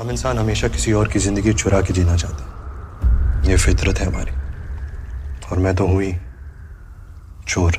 हम इंसान हमेशा किसी और की जिंदगी चुरा के जीना चाहते हैं ये फितरत है हमारी और मैं तो हुई चोर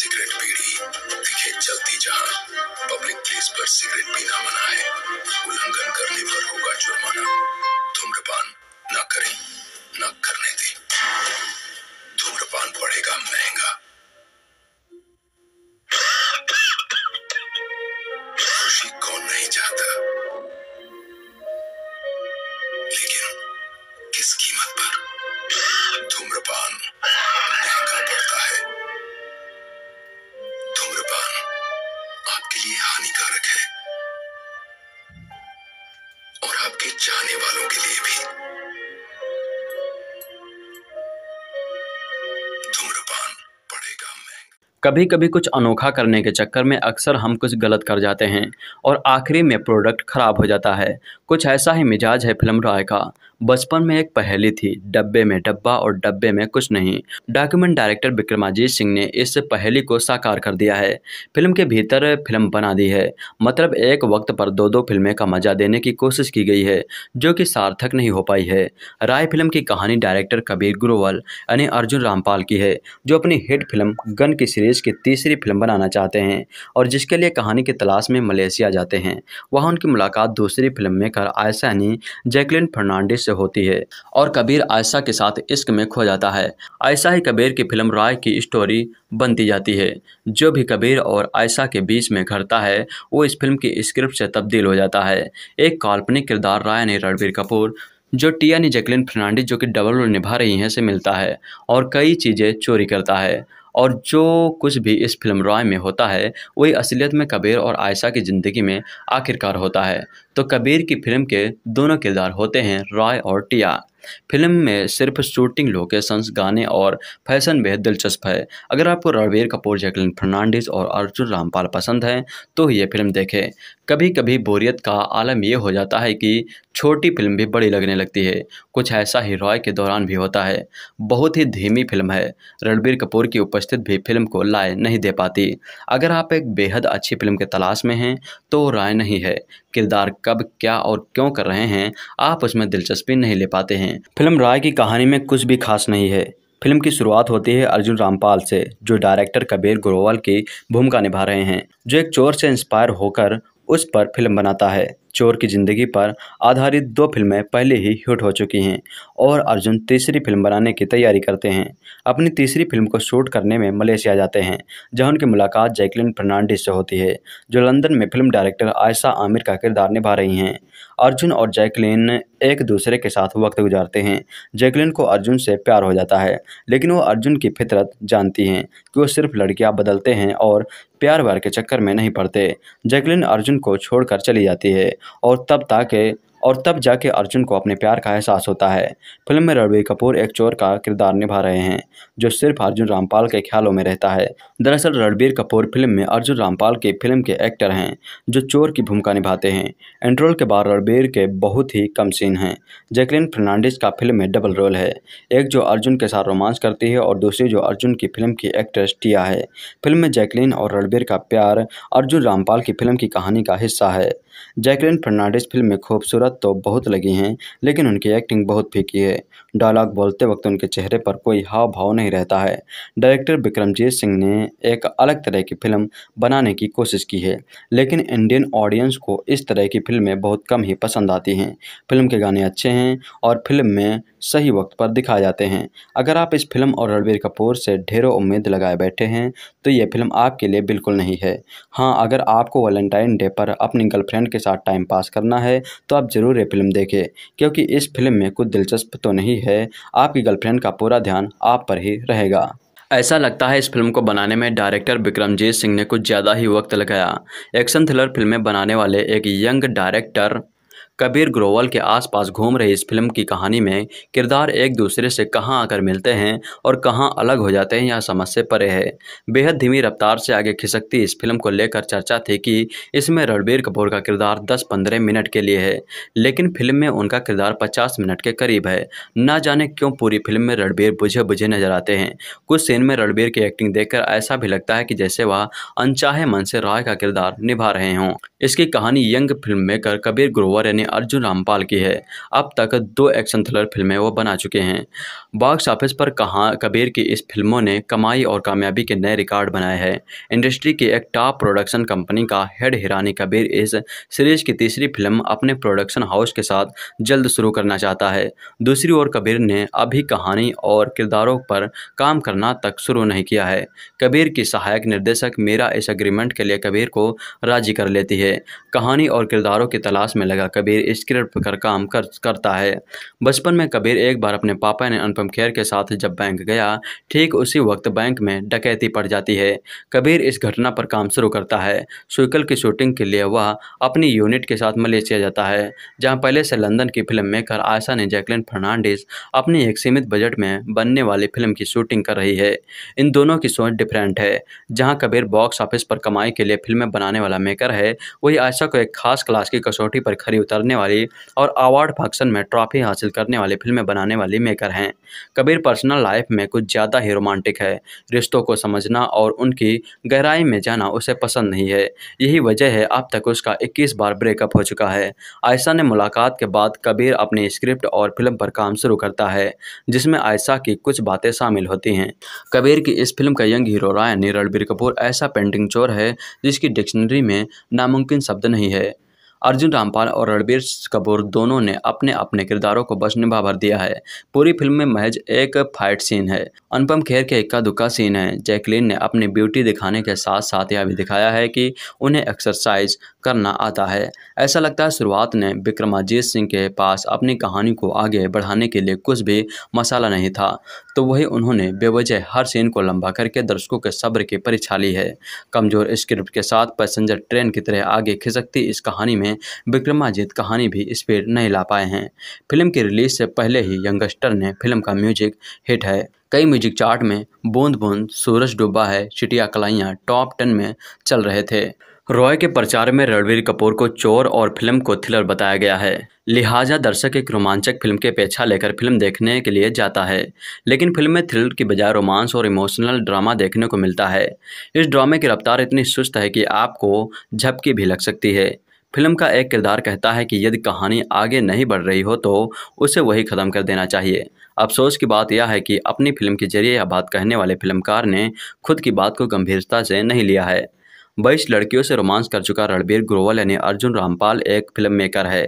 सिगरेट पीढ़ी दिखे जल्दी जहां पब्लिक प्लेस पर सिगरेट पीना मना है उल्लंघन करने पर होगा जुर्माना धूम्रपान कभी कभी कुछ अनोखा करने के चक्कर में अक्सर हम कुछ गलत कर जाते हैं और आखिरी में प्रोडक्ट ख़राब हो जाता है कुछ ऐसा ही मिजाज है फिल्म राय का बचपन में एक पहेली थी डब्बे में डब्बा और डब्बे में कुछ नहीं डॉक्यूमेंट डायरेक्टर विक्रमाजीत सिंह ने इस पहेली को साकार कर दिया है फिल्म के भीतर फिल्म बना दी है मतलब एक वक्त पर दो दो फिल्में का मजा देने की कोशिश की गई है जो कि सार्थक नहीं हो पाई है राय फिल्म की कहानी डायरेक्टर कबीर ग्रोवल यानी अर्जुन रामपाल की है जो अपनी हिट फिल्म गन की सीरीज सीरीज़ की तीसरी फिल्म बनाना चाहते हैं और जिसके लिए कहानी की तलाश में मलेशिया जाते हैं वहाँ उनकी मुलाकात दूसरी फिल्म मेकर आयशा यानी जैकलिन फर्नांडिस से होती है और कबीर आयशा के साथ इश्क में खो जाता है ऐसा ही कबीर की फिल्म राय की स्टोरी बनती जाती है जो भी कबीर और आयशा के बीच में घरता है वो इस फिल्म की स्क्रिप्ट से तब्दील हो जाता है एक काल्पनिक किरदार राय ने रणबीर कपूर जो टिया ने जैकलिन फर्नांडिस जो कि डबल रोल निभा रही हैं से मिलता है और कई चीज़ें चोरी करता है और जो कुछ भी इस फिल्म रॉय में होता है वही असलियत में कबीर और आयशा की ज़िंदगी में आखिरकार होता है तो कबीर की फिल्म के दोनों किरदार होते हैं रॉय और टिया फिल्म में सिर्फ शूटिंग लोकेशंस गाने और फैशन बेहद दिलचस्प है अगर आपको रणबीर कपूर जैकलिन फर्नांडिस और अर्जुन रामपाल पसंद हैं तो ये फिल्म देखें कभी कभी बोरियत का आलम यह हो जाता है कि छोटी फिल्म भी बड़ी लगने लगती है कुछ ऐसा ही रॉय के दौरान भी होता है बहुत ही धीमी फिल्म है रणबीर कपूर की उपस्थित भी फिल्म को लाए नहीं दे पाती अगर आप एक बेहद अच्छी फिल्म के तलाश में हैं तो राय नहीं है किरदार कब क्या और क्यों कर रहे हैं आप उसमें दिलचस्पी नहीं ले पाते हैं फिल्म राय की कहानी में कुछ भी खास नहीं है फिल्म की शुरुआत होती है अर्जुन रामपाल से जो डायरेक्टर कबीर ग्रोवाल की भूमिका निभा रहे हैं जो एक चोर से इंस्पायर होकर उस पर फिल्म बनाता है चोर की ज़िंदगी पर आधारित दो फिल्में पहले ही हिट हो चुकी हैं और अर्जुन तीसरी फिल्म बनाने की तैयारी करते हैं अपनी तीसरी फिल्म को शूट करने में मलेशिया जाते हैं जहां उनकी मुलाकात जैकलिन फर्नांडिस से होती है जो लंदन में फिल्म डायरेक्टर आयशा आमिर का किरदार निभा रही हैं अर्जुन और जैकलिन एक दूसरे के साथ वक्त गुजारते हैं जैकलिन को अर्जुन से प्यार हो जाता है लेकिन वो अर्जुन की फितरत जानती हैं कि वो सिर्फ लड़कियाँ बदलते हैं और प्यार व्यार के चक्कर में नहीं पड़ते जैकलिन अर्जुन को छोड़कर चली जाती है और तब ताकि और तब जाके अर्जुन को अपने प्यार का एहसास होता है फिल्म में रणबीर कपूर एक चोर का किरदार निभा रहे हैं जो सिर्फ अर्जुन रामपाल के ख्यालों में रहता है दरअसल रणबीर कपूर फिल्म में अर्जुन रामपाल की फिल्म के एक्टर हैं जो चोर की भूमिका निभाते हैं एंट्रोल के बाद रणबीर के बहुत ही कम सीन हैं जैकलिन फर्नांडिस का फिल्म में डबल रोल है एक जो अर्जुन के साथ रोमांस करती है और दूसरी जो अर्जुन की फिल्म की एक्ट्रेस टिया है फिल्म में जैकलिन और रणबीर का प्यार अर्जुन रामपाल की फिल्म की कहानी का हिस्सा है जैकलिन फर्नांडिस फिल्म में खूबसूरत जरूरत तो बहुत लगी हैं लेकिन उनकी एक्टिंग बहुत फीकी है डायलॉग बोलते वक्त उनके चेहरे पर कोई हाव भाव नहीं रहता है डायरेक्टर विक्रमजीत सिंह ने एक अलग तरह की फिल्म बनाने की कोशिश की है लेकिन इंडियन ऑडियंस को इस तरह की फिल्में बहुत कम ही पसंद आती हैं फिल्म के गाने अच्छे हैं और फिल्म में सही वक्त पर दिखाए जाते हैं अगर आप इस फिल्म और रणबीर कपूर से ढेरों उम्मीद लगाए बैठे हैं तो ये फिल्म आपके लिए बिल्कुल नहीं है हाँ अगर आपको वैलेंटाइन डे पर अपनी गर्लफ्रेंड के साथ टाइम पास करना है तो आप ज़रूर ये फिल्म देखें क्योंकि इस फिल्म में कुछ दिलचस्प तो नहीं है आपकी गर्लफ्रेंड का पूरा ध्यान आप पर ही रहेगा ऐसा लगता है इस फिल्म को बनाने में डायरेक्टर विक्रमजीत सिंह ने कुछ ज़्यादा ही वक्त लगाया एक्शन थ्रिलर फिल्में बनाने वाले एक यंग डायरेक्टर कबीर ग्रोवल के आसपास घूम रही इस फिल्म की कहानी में किरदार एक दूसरे से कहां आकर मिलते हैं और कहां अलग हो जाते हैं यह समझ से परे है बेहद धीमी रफ्तार से आगे खिसकती इस फिल्म को लेकर चर्चा थी कि इसमें रणबीर कपूर का किरदार 10-15 मिनट के लिए है लेकिन फिल्म में उनका किरदार 50 मिनट के करीब है ना जाने क्यों पूरी फिल्म में रणबीर बुझे बुझे नजर आते हैं कुछ सीन में रणबीर की एक्टिंग देखकर ऐसा भी लगता है कि जैसे वह अनचाहे मन से राय का किरदार निभा रहे हों इसकी कहानी young film maker Kabir Grover यानी अर्जुन रामपाल की है अब तक दो एक्शन थ्रिलर फिल्में वो बना चुके हैं बॉक्स ऑफिस पर कहा कबीर की इस फिल्मों ने कमाई और कामयाबी के नए रिकॉर्ड बनाए हैं इंडस्ट्री की एक टॉप प्रोडक्शन कंपनी का हेड हिरानी कबीर इस सीरीज की तीसरी फिल्म अपने प्रोडक्शन हाउस के साथ जल्द शुरू करना चाहता है दूसरी ओर कबीर ने अभी कहानी और किरदारों पर काम करना तक शुरू नहीं किया है कबीर की सहायक निर्देशक मेरा इस अग्रीमेंट के लिए कबीर को राजी कर लेती है कहानी और किरदारों की तलाश में लगा कबीर स्क्रिप्ट पर काम कर करता है बचपन में कबीर एक बार अपने पापा ने अनुपम खेर के साथ जब बैंक गया ठीक उसी वक्त बैंक में डकैती पड़ जाती है कबीर इस घटना पर काम शुरू करता है सुइकल की शूटिंग के लिए वह अपनी यूनिट के साथ मलेशिया जाता है जहाँ पहले से लंदन की फिल्म मेकर आयशा ने जैकलिन फर्नांडिस अपनी एक सीमित बजट में बनने वाली फिल्म की शूटिंग कर रही है इन दोनों की सोच डिफरेंट है जहाँ कबीर बॉक्स ऑफिस पर कमाई के लिए फिल्में बनाने वाला मेकर है वही आयशा को एक खास क्लास की कसौटी पर खरी उतरने वाली और अवार्ड फंक्शन में ट्रॉफी हासिल करने वाली फिल्में बनाने वाली मेकर हैं कबीर पर्सनल लाइफ में कुछ ज़्यादा ही रोमांटिक है रिश्तों को समझना और उनकी गहराई में जाना उसे पसंद नहीं है यही वजह है अब तक उसका 21 बार ब्रेकअप हो चुका है आयशा ने मुलाकात के बाद कबीर अपनी स्क्रिप्ट और फिल्म पर काम शुरू करता है जिसमें आयशा की कुछ बातें शामिल होती हैं कबीर की इस फिल्म का young hero Ryan Ranbir Kapoor ऐसा पेंटिंग चोर है जिसकी डिक्शनरी में नामुमकिन शब्द नहीं है अर्जुन रामपाल और रणबीर कपूर दोनों ने अपने अपने किरदारों को बस निभा भर दिया है पूरी फिल्म में महज एक फाइट सीन है अनुपम खेर के इक्का दुक्का सीन है जैकलीन ने अपनी ब्यूटी दिखाने के साथ साथ यह भी दिखाया है कि उन्हें एक्सरसाइज करना आता है ऐसा लगता है शुरुआत ने विक्रमाजीत सिंह के पास अपनी कहानी को आगे बढ़ाने के लिए कुछ भी मसाला नहीं था तो वही उन्होंने बेवजह हर सीन को लंबा करके दर्शकों के सब्र की परीक्षा ली है कमजोर स्क्रिप्ट के साथ पैसेंजर ट्रेन की तरह आगे खिसकती इस कहानी में विक्रमाजीत कहानी भी स्पीड नहीं ला पाए हैं फिल्म की रिलीज से पहले ही यंगस्टर ने फिल्म का म्यूजिक हिट है कई म्यूजिक चार्ट में बूंद बूंद सूरज डूबा है चिटिया कलाइयाँ टॉप टेन में चल रहे थे रॉय के प्रचार में रणवीर कपूर को चोर और फिल्म को थ्रिलर बताया गया है लिहाजा दर्शक एक रोमांचक फिल्म के पेछा लेकर फिल्म देखने के लिए जाता है लेकिन फिल्म में थ्रिलर की बजाय रोमांस और इमोशनल ड्रामा देखने को मिलता है इस ड्रामे की रफ्तार इतनी सुस्त है कि आपको झपकी भी लग सकती है फिल्म का एक किरदार कहता है कि यदि कहानी आगे नहीं बढ़ रही हो तो उसे वही ख़त्म कर देना चाहिए अफसोस की बात यह है कि अपनी फिल्म के जरिए यह बात कहने वाले फिल्मकार ने खुद की बात को गंभीरता से नहीं लिया है बाईस लड़कियों से रोमांस कर चुका रणबीर ग्रोवल यानी अर्जुन रामपाल एक फिल्म मेकर है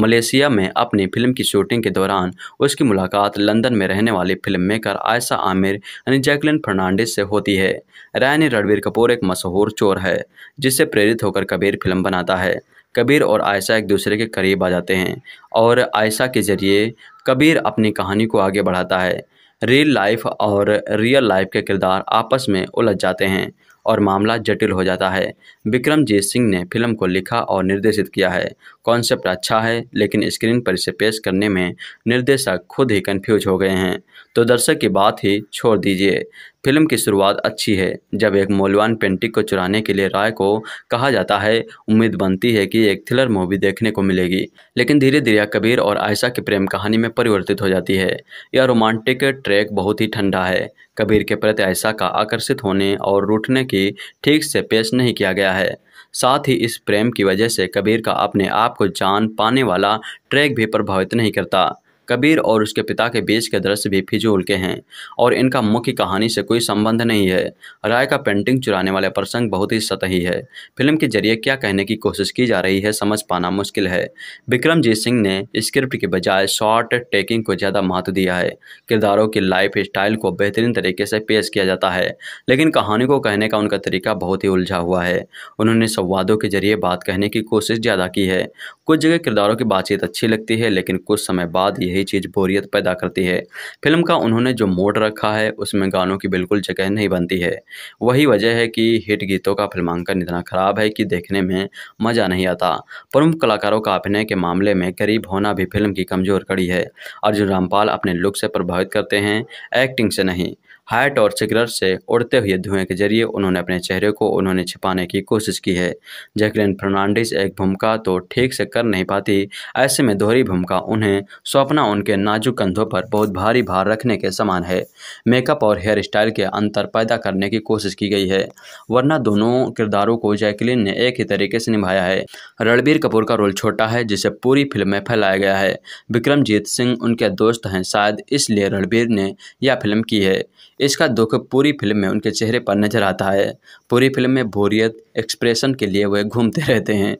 मलेशिया में अपनी फिल्म की शूटिंग के दौरान उसकी मुलाकात लंदन में रहने वाली फिल्म मेकर आयशा आमिर यानी जैकलिन फर्नांडिस से होती है रायनी रणबीर कपूर एक मशहूर चोर है जिससे प्रेरित होकर कबीर फिल्म बनाता है कबीर और आयशा एक दूसरे के करीब आ जाते हैं और आयशा के जरिए कबीर अपनी कहानी को आगे बढ़ाता है रियल लाइफ और रियल लाइफ के किरदार आपस में उलझ जाते हैं और मामला जटिल हो जाता है विक्रमजीत सिंह ने फिल्म को लिखा और निर्देशित किया है कॉन्सेप्ट अच्छा है लेकिन स्क्रीन पर इसे पेश करने में निर्देशक खुद ही कन्फ्यूज हो गए हैं तो दर्शक की बात ही छोड़ दीजिए फिल्म की शुरुआत अच्छी है जब एक मौलवान पेंटिक को चुराने के लिए राय को कहा जाता है उम्मीद बनती है कि एक थ्रिलर मूवी देखने को मिलेगी लेकिन धीरे धीरे कबीर और आयशा की प्रेम कहानी में परिवर्तित हो जाती है यह रोमांटिक ट्रैक बहुत ही ठंडा है कबीर के प्रति आयशा का आकर्षित होने और रूठने की ठीक से पेश नहीं किया गया है साथ ही इस प्रेम की वजह से कबीर का अपने आप को जान पाने वाला ट्रैक भी प्रभावित नहीं करता कबीर और उसके पिता के बीच के दृश्य भी फिजूल के हैं और इनका मुख्य कहानी से कोई संबंध नहीं है राय का पेंटिंग चुराने वाले प्रसंग बहुत ही सतही है फिल्म के जरिए क्या कहने की कोशिश की जा रही है समझ पाना मुश्किल है विक्रमजीत सिंह ने स्क्रिप्ट के बजाय शॉर्ट टेकिंग को ज़्यादा महत्व दिया है किरदारों की लाइफ स्टाइल को बेहतरीन तरीके से पेश किया जाता है लेकिन कहानी को कहने का उनका तरीका बहुत ही उलझा हुआ है उन्होंने संवादों के जरिए बात कहने की कोशिश ज़्यादा की है कुछ जगह किरदारों की बातचीत अच्छी लगती है लेकिन कुछ समय बाद यह यही चीज़ बोरियत पैदा करती है फिल्म का उन्होंने जो मोड रखा है उसमें गानों की बिल्कुल जगह नहीं बनती है वही वजह है कि हिट गीतों का फिल्मांकन इतना ख़राब है कि देखने में मज़ा नहीं आता प्रमुख कलाकारों का अभिनय के मामले में गरीब होना भी फिल्म की कमज़ोर कड़ी है अर्जुन रामपाल अपने लुक से प्रभावित करते हैं एक्टिंग से नहीं हाइट और सिगरेट से उड़ते हुए धुएं के जरिए उन्होंने अपने चेहरे को उन्होंने छिपाने की कोशिश की है जैकलिन फर्नांडिस एक भूमिका तो ठीक से कर नहीं पाती ऐसे में दोहरी भूमिका उन्हें स्वप्ना उनके नाजुक कंधों पर बहुत भारी भार रखने के समान है मेकअप और हेयर स्टाइल के अंतर पैदा करने की कोशिश की गई है वरना दोनों किरदारों को जैकलिन ने एक ही तरीके से निभाया है रणबीर कपूर का रोल छोटा है जिसे पूरी फिल्म में फैलाया गया है विक्रमजीत सिंह उनके दोस्त हैं शायद इसलिए रणबीर ने यह फिल्म की है इसका दुख पूरी फिल्म में उनके चेहरे पर नजर आता है पूरी फिल्म में बोरियत एक्सप्रेशन के लिए वह घूमते रहते हैं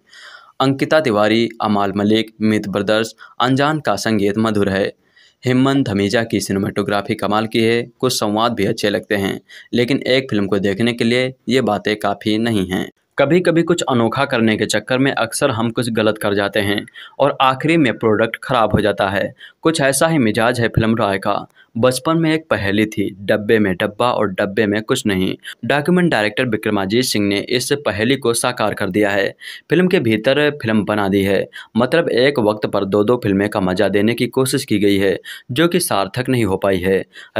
अंकिता तिवारी अमाल मलिक मित ब्रदर्स अनजान का संगीत मधुर है हिम्मन धमीजा की सिनेमाटोग्राफी कमाल की है कुछ संवाद भी अच्छे लगते हैं लेकिन एक फिल्म को देखने के लिए ये बातें काफ़ी नहीं हैं कभी कभी कुछ अनोखा करने के चक्कर में अक्सर हम कुछ गलत कर जाते हैं और आखिरी में प्रोडक्ट खराब हो जाता है कुछ ऐसा ही मिजाज है फिल्म राय का बचपन में एक पहेली थी डब्बे में डब्बा और डब्बे में कुछ नहीं डॉक्यूमेंट डायरेक्टर विक्रमाजीत सिंह ने इस पहेली को साकार कर दिया है फिल्म के भीतर फिल्म बना दी है मतलब एक वक्त पर दो दो फिल्में का मजा देने की कोशिश की गई है जो कि सार्थक नहीं हो पाई है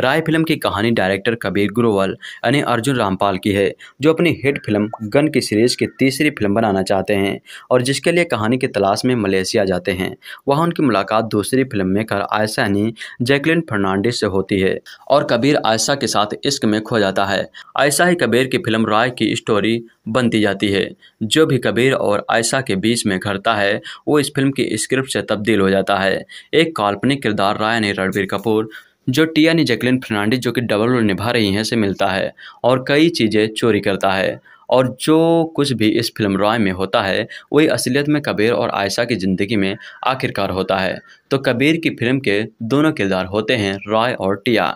राय फिल्म की कहानी डायरेक्टर कबीर ग्रोवल यानी अर्जुन रामपाल की है जो अपनी हिट फिल्म गन की सीरीज की तीसरी फिल्म बनाना चाहते हैं और जिसके लिए कहानी की तलाश में मलेशिया जाते हैं वहाँ उनकी मुलाकात दूसरी फिल्म में कर आयसा यानी जैकलिन फर्नांडिस से होती है और कबीर आयशा के साथ इश्क में खो जाता है ऐसा ही कबीर की फिल्म राय की स्टोरी बनती जाती है जो भी कबीर और आयशा के बीच में घटता है वो इस फिल्म की स्क्रिप्ट से तब्दील हो जाता है एक काल्पनिक किरदार राय ने रणबीर कपूर जो टियानी जैकलिन फर्नांडिस जो कि डबल रोल निभा रही हैं से मिलता है और कई चीज़ें चोरी करता है और जो कुछ भी इस फिल्म रॉय में होता है वही असलियत में कबीर और आयशा की ज़िंदगी में आखिरकार होता है तो कबीर की फिल्म के दोनों किरदार होते हैं रॉय और टिया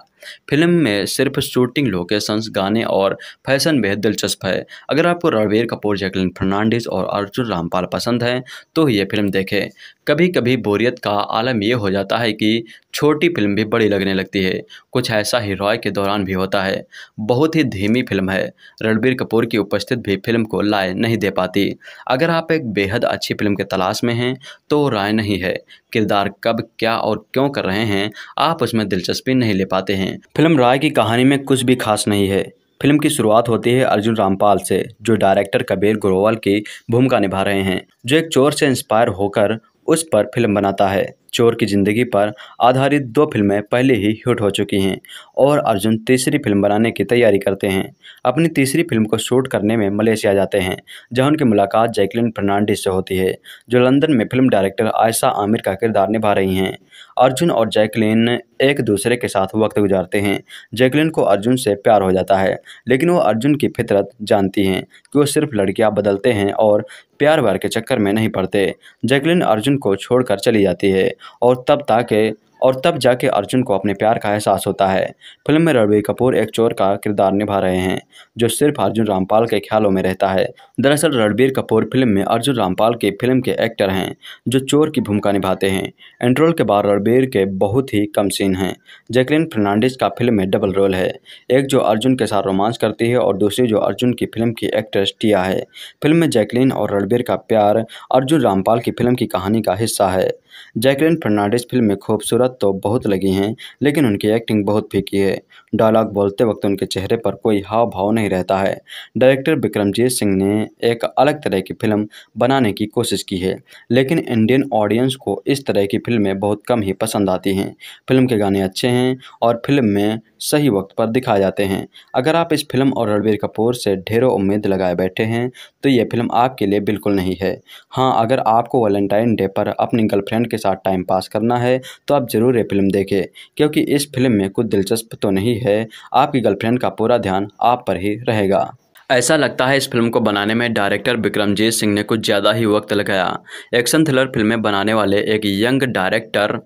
फिल्म में सिर्फ शूटिंग लोकेशंस गाने और फैशन बेहद दिलचस्प है अगर आपको रणबीर कपूर जैकलिन फर्नांडिस और अर्जुन रामपाल पसंद हैं तो ये फिल्म देखें कभी कभी बोरियत का आलम यह हो जाता है कि छोटी फिल्म भी बड़ी लगने लगती है कुछ ऐसा ही रॉय के दौरान भी होता है बहुत ही धीमी फिल्म है रणबीर कपूर की उपस्थिति भी फिल्म को लाए नहीं दे पाती अगर आप एक बेहद अच्छी फिल्म के तलाश में हैं तो राय नहीं है किरदार कब क्या और क्यों कर रहे हैं आप उसमें दिलचस्पी नहीं ले पाते हैं फिल्म राय की कहानी में कुछ भी खास नहीं है फिल्म की शुरुआत होती है अर्जुन रामपाल से जो डायरेक्टर कबीर ग्रोवाल की भूमिका निभा रहे हैं जो एक चोर से इंस्पायर होकर उस पर फिल्म बनाता है चोर की ज़िंदगी पर आधारित दो फिल्में पहले ही हिट हो चुकी हैं और अर्जुन तीसरी फिल्म बनाने की तैयारी करते हैं अपनी तीसरी फिल्म को शूट करने में मलेशिया जाते हैं जहां उनकी मुलाकात जैकलिन फर्नांडिस से होती है जो लंदन में फिल्म डायरेक्टर आयशा आमिर का किरदार निभा रही हैं अर्जुन और जैकलिन एक दूसरे के साथ वक्त गुजारते हैं जैकलिन को अर्जुन से प्यार हो जाता है लेकिन वो अर्जुन की फितरत जानती हैं कि वो सिर्फ लड़कियां बदलते हैं और प्यार व्यार के चक्कर में नहीं पड़ते जैकलिन अर्जुन को छोड़कर चली जाती है और तब ताकि और तब जाके अर्जुन को अपने प्यार का एहसास होता है फिल्म में रणबीर कपूर एक चोर का किरदार निभा रहे हैं जो सिर्फ अर्जुन रामपाल के ख्यालों में रहता है दरअसल रणबीर कपूर फिल्म में अर्जुन रामपाल की फिल्म के एक्टर हैं जो चोर की भूमिका निभाते हैं इंट्रोल के बाद रणबीर के बहुत ही कम सीन हैं जैकलिन फर्नांडिस का फिल्म में डबल रोल है एक जो अर्जुन के साथ रोमांस करती है और दूसरी जो अर्जुन की फिल्म की एक्ट्रेस टिया है फिल्म में जैकलिन और रणबीर का प्यार अर्जुन रामपाल की फिल्म की कहानी का हिस्सा है जैकलिन फर्नांडिस फिल्म में खूबसूरत तो बहुत लगी हैं लेकिन उनकी एक्टिंग बहुत फीकी है डायलॉग बोलते वक्त उनके चेहरे पर कोई हाव भाव नहीं रहता है डायरेक्टर विक्रमजीत सिंह ने एक अलग तरह की फिल्म बनाने की कोशिश की है लेकिन इंडियन ऑडियंस को इस तरह की फिल्में बहुत कम ही पसंद आती हैं फिल्म के गाने अच्छे हैं और फिल्म में सही वक्त पर दिखाए जाते हैं अगर आप इस फिल्म और रणबीर कपूर से ढेरों उम्मीद लगाए बैठे हैं तो ये फिल्म आपके लिए बिल्कुल नहीं है हाँ अगर आपको वैलेंटाइन डे पर अपनी गर्लफ्रेंड के साथ टाइम पास करना है तो आप ज़रूर ये फिल्म देखें क्योंकि इस फिल्म में कुछ दिलचस्प तो नहीं है आपकी गर्लफ्रेंड का पूरा ध्यान आप पर ही रहेगा ऐसा लगता है इस फिल्म को बनाने में डायरेक्टर विक्रमजीत सिंह ने कुछ ज़्यादा ही वक्त लगाया एक्शन थ्रिलर फिल्में बनाने वाले एक यंग डायरेक्टर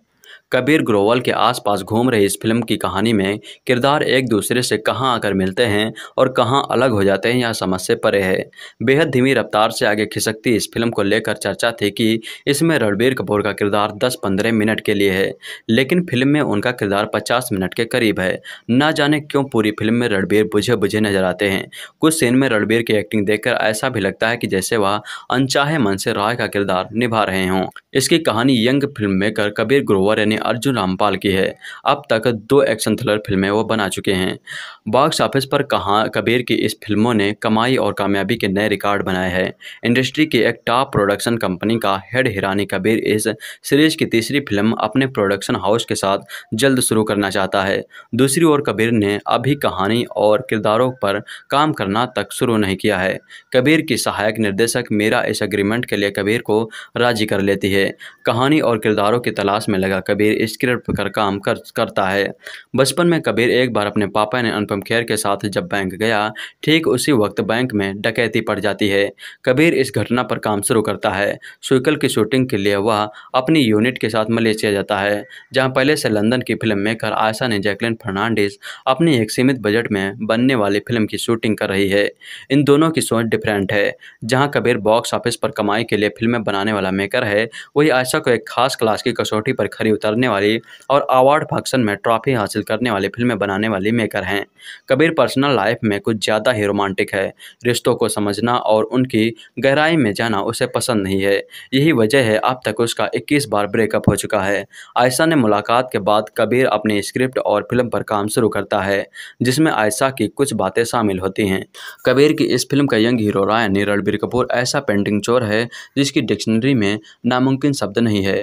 कबीर ग्रोवल के आसपास घूम रही इस फिल्म की कहानी में किरदार एक दूसरे से कहां आकर मिलते हैं और कहां अलग हो जाते हैं यह समझ से परे है बेहद धीमी रफ्तार से आगे खिसकती इस फिल्म को लेकर चर्चा थी कि इसमें रणबीर कपूर का किरदार दस पंद्रह मिनट के लिए है लेकिन फिल्म में उनका किरदार पचास मिनट के करीब है ना जाने क्यों पूरी फिल्म में रणबीर बुझे बुझे नजर आते हैं कुछ सीन में रणबीर की एक्टिंग देखकर ऐसा भी लगता है कि जैसे वह अनचाहे मन से राय का किरदार निभा रहे हों इसकी कहानी young film maker Kabir Grover यानी अर्जुन रामपाल की है अब तक दो एक्शन थ्रिलर फिल्में वो बना चुके हैं बॉक्स ऑफिस पर कहा कबीर की इस फिल्मों ने कमाई और कामयाबी के नए रिकॉर्ड बनाए हैं इंडस्ट्री की एक टॉप प्रोडक्शन कंपनी का हेड हिरानी कबीर इस सीरीज की तीसरी फिल्म अपने प्रोडक्शन हाउस के साथ जल्द शुरू करना चाहता है दूसरी ओर कबीर ने अभी कहानी और किरदारों पर काम करना तक शुरू नहीं किया है कबीर की सहायक निर्देशक मेरा इस अग्रीमेंट के लिए कबीर को राजी कर लेती है कहानी और किरदारों की तलाश में लगा कबीर लिए स्क्रिप्ट पर कर काम कर करता है बचपन में कबीर एक बार अपने पापा ने अनुपम खेर के साथ जब बैंक गया ठीक उसी वक्त बैंक में डकैती पड़ जाती है कबीर इस घटना पर काम शुरू करता है सुकल की शूटिंग के लिए वह अपनी यूनिट के साथ मलेशिया जाता है जहाँ पहले से लंदन की फिल्म मेकर आयशा ने जैकलिन फर्नांडिस अपने एक सीमित बजट में बनने वाली फिल्म की शूटिंग कर रही है इन दोनों की सोच डिफरेंट है जहाँ कबीर बॉक्स ऑफिस पर कमाई के लिए फिल्में बनाने वाला मेकर है वही आयशा को एक खास क्लास की कसौटी पर खरी उतर करने वाली और अवार्ड फंक्शन में ट्रॉफी हासिल करने वाली फिल्में बनाने वाली मेकर हैं कबीर पर्सनल लाइफ में कुछ ज़्यादा ही रोमांटिक है रिश्तों को समझना और उनकी गहराई में जाना उसे पसंद नहीं है यही वजह है अब तक उसका इक्कीस बार ब्रेकअप हो चुका है आयशा ने मुलाकात के बाद कबीर अपनी स्क्रिप्ट और फिल्म पर काम शुरू करता है जिसमें आयशा की कुछ बातें शामिल होती हैं कबीर की इस फिल्म का यंग हीरो राय रणबीर कपूर ऐसा पेंटिंग चोर है जिसकी डिक्शनरी में नामुमकिन शब्द नहीं है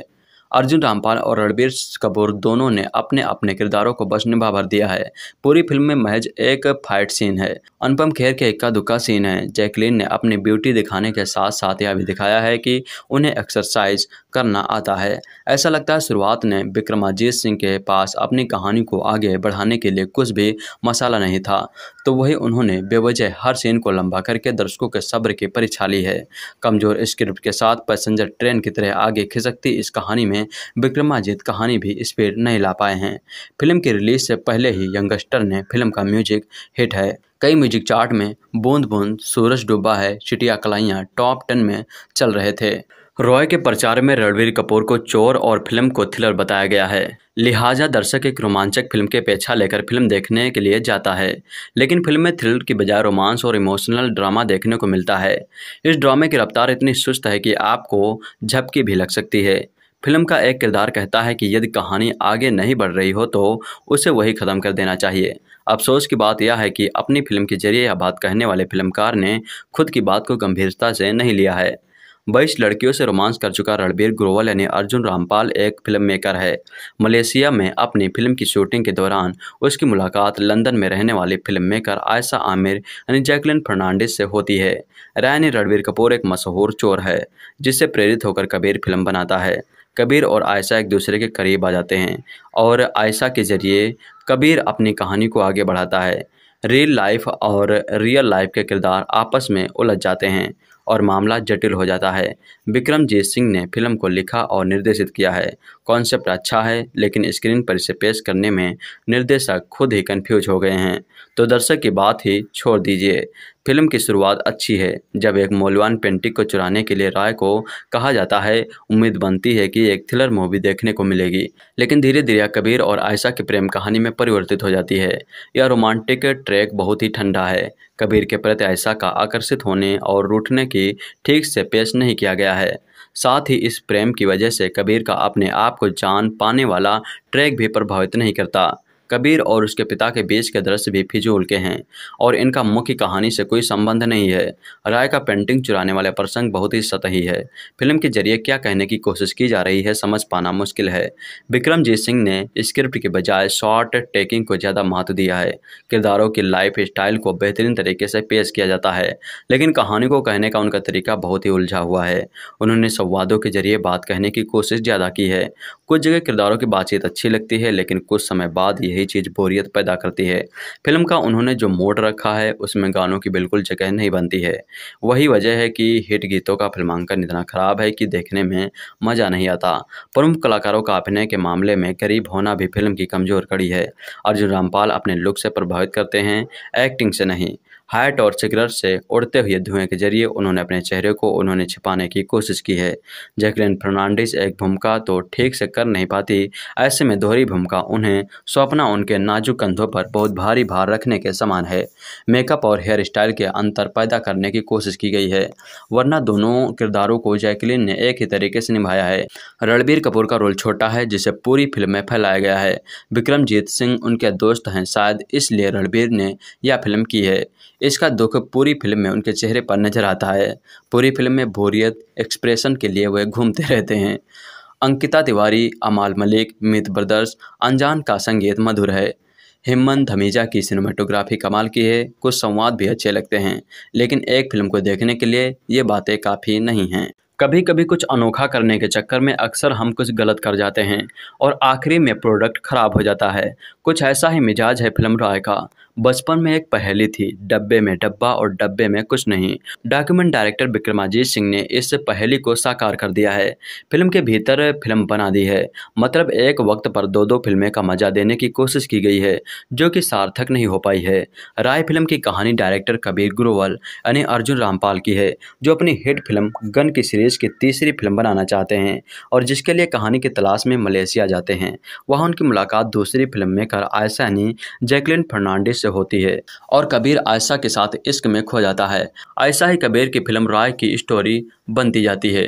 अर्जुन रामपाल और रणबीर कपूर दोनों ने अपने अपने किरदारों को बस निभा भर दिया है पूरी फिल्म में महज एक फाइट सीन है अनुपम खेर के इक्का दुक्का सीन है जैकलीन ने अपनी ब्यूटी दिखाने के साथ साथ यह भी दिखाया है कि उन्हें एक्सरसाइज करना आता है ऐसा लगता है शुरुआत ने विक्रमाजीत सिंह के पास अपनी कहानी को आगे बढ़ाने के लिए कुछ भी मसाला नहीं था तो वही उन्होंने बेवजह हर सीन को लंबा करके दर्शकों के सब्र की परीक्षा ली है कमज़ोर स्क्रिप्ट के साथ पैसेंजर ट्रेन की तरह आगे खिसकती इस कहानी में विक्रमाजीत कहानी भी स्पीड नहीं ला पाए हैं फिल्म की रिलीज से पहले ही यंगस्टर ने फिल्म का म्यूजिक हिट है कई म्यूजिक चार्ट में बूंद बूंद सूरज डूबा है चिटिया कलाइयाँ टॉप टेन में चल रहे थे रॉय के प्रचार में रणवीर कपूर को चोर और फिल्म को थ्रिलर बताया गया है लिहाजा दर्शक एक रोमांचक फिल्म के पेछा लेकर फिल्म देखने के लिए जाता है लेकिन फिल्म में थ्रिलर की बजाय रोमांस और इमोशनल ड्रामा देखने को मिलता है इस ड्रामे की रफ्तार इतनी सुस्त है कि आपको झपकी भी लग सकती है फिल्म का एक किरदार कहता है कि यदि कहानी आगे नहीं बढ़ रही हो तो उसे वही ख़त्म कर देना चाहिए अफसोस की बात यह है कि अपनी फिल्म के जरिए यह बात कहने वाले फिल्मकार ने खुद की बात को गंभीरता से नहीं लिया है बाईस लड़कियों से रोमांस कर चुका रणबीर ग्रोवल यानी अर्जुन रामपाल एक फिल्म मेकर है मलेशिया में अपनी फिल्म की शूटिंग के दौरान उसकी मुलाकात लंदन में रहने वाली फिल्म मेकर आयशा आमिर यानी जैकलिन फर्नांडिस से होती है रैन रणबीर कपूर एक मशहूर चोर है जिससे प्रेरित होकर कबीर फिल्म बनाता है कबीर और आयशा एक दूसरे के करीब आ जाते हैं और आयशा के जरिए कबीर अपनी कहानी को आगे बढ़ाता है रियल लाइफ और रियल लाइफ के किरदार आपस में उलझ जाते हैं और मामला जटिल हो जाता है विक्रमजीत सिंह ने फिल्म को लिखा और निर्देशित किया है कॉन्सेप्ट अच्छा है लेकिन स्क्रीन पर इसे पेश करने में निर्देशक खुद ही कन्फ्यूज हो गए हैं तो दर्शक की बात ही छोड़ दीजिए फिल्म की शुरुआत अच्छी है जब एक मौलवान पेंटिंग को चुराने के लिए राय को कहा जाता है उम्मीद बनती है कि एक थ्रिलर मूवी देखने को मिलेगी लेकिन धीरे धीरे कबीर और आयशा की प्रेम कहानी में परिवर्तित हो जाती है यह रोमांटिक ट्रैक बहुत ही ठंडा है कबीर के प्रति आयशा का आकर्षित होने और रूठने की ठीक से पेश नहीं किया गया है साथ ही इस प्रेम की वजह से कबीर का अपने आप को जान पाने वाला ट्रैक भी प्रभावित नहीं करता कबीर और उसके पिता के बीच के दृश्य भी फिजूल के हैं और इनका मुख्य कहानी से कोई संबंध नहीं है राय का पेंटिंग चुराने वाला प्रसंग बहुत ही सतही है फिल्म के जरिए क्या कहने की कोशिश की जा रही है समझ पाना मुश्किल है विक्रमजीत सिंह ने स्क्रिप्ट के बजाय शॉर्ट टेकिंग को ज़्यादा महत्व दिया है किरदारों की लाइफ स्टाइल को बेहतरीन तरीके से पेश किया जाता है लेकिन कहानी को कहने का उनका तरीका बहुत ही उलझा हुआ है उन्होंने संवादों के जरिए बात कहने की कोशिश ज़्यादा की है कुछ जगह किरदारों की बातचीत अच्छी लगती है लेकिन कुछ समय बाद यही ये चीज़ बोरियत पैदा करती है फिल्म का उन्होंने जो मोड रखा है उसमें गानों की बिल्कुल जगह नहीं बनती है वही वजह है कि हिट गीतों का फिल्मांकन इतना ख़राब है कि देखने में मज़ा नहीं आता प्रमुख कलाकारों का अभिनय के मामले में गरीब होना भी फिल्म की कमज़ोर कड़ी है अर्जुन रामपाल अपने लुक से प्रभावित करते हैं एक्टिंग से नहीं हाइट और सिगरेट से उड़ते हुए धुएं के जरिए उन्होंने अपने चेहरे को उन्होंने छिपाने की कोशिश की है जैकलिन फर्नांडिस एक भूमिका तो ठीक से कर नहीं पाती ऐसे में दोहरी भूमिका उन्हें स्वप्ना उनके नाजुक कंधों पर बहुत भारी भार रखने के समान है मेकअप और हेयर स्टाइल के अंतर पैदा करने की कोशिश की गई है वरना दोनों किरदारों को जैकलिन ने एक ही तरीके से निभाया है रणबीर कपूर का रोल छोटा है जिसे पूरी फिल्म में फैलाया गया है विक्रमजीत सिंह उनके दोस्त हैं शायद इसलिए रणबीर ने यह फिल्म की है इसका दुख पूरी फिल्म में उनके चेहरे पर नजर आता है पूरी फिल्म में बोरियत एक्सप्रेशन के लिए वह घूमते रहते हैं अंकिता तिवारी अमाल मलिक मित ब्रदर्स अनजान का संगीत मधुर है हिम्मन धमीजा की सिनेमाटोग्राफी कमाल की है कुछ संवाद भी अच्छे लगते हैं लेकिन एक फिल्म को देखने के लिए ये बातें काफ़ी नहीं हैं कभी कभी कुछ अनोखा करने के चक्कर में अक्सर हम कुछ गलत कर जाते हैं और आखिरी में प्रोडक्ट खराब हो जाता है कुछ ऐसा ही मिजाज है फिल्म राय का बचपन में एक पहेली थी डब्बे में डब्बा और डब्बे में कुछ नहीं डॉक्यूमेंट डायरेक्टर विक्रमाजीत सिंह ने इस पहेली को साकार कर दिया है फिल्म के भीतर फिल्म बना दी है मतलब एक वक्त पर दो दो फिल्में का मजा देने की कोशिश की गई है जो कि सार्थक नहीं हो पाई है राय फिल्म की कहानी डायरेक्टर कबीर ग्रोवल यानी अर्जुन रामपाल की है जो अपनी हिट फिल्म गन की सीरीज की तीसरी फिल्म बनाना चाहते हैं और जिसके लिए कहानी की तलाश में मलेशिया जाते हैं वहाँ उनकी मुलाकात दूसरी फिल्म में कर आयसा यानी जैकलिन फर्नांडिस से होती है और कबीर आयशा के साथ इश्क में खो जाता है आयशा ही कबीर की फिल्म राय की स्टोरी बनती जाती है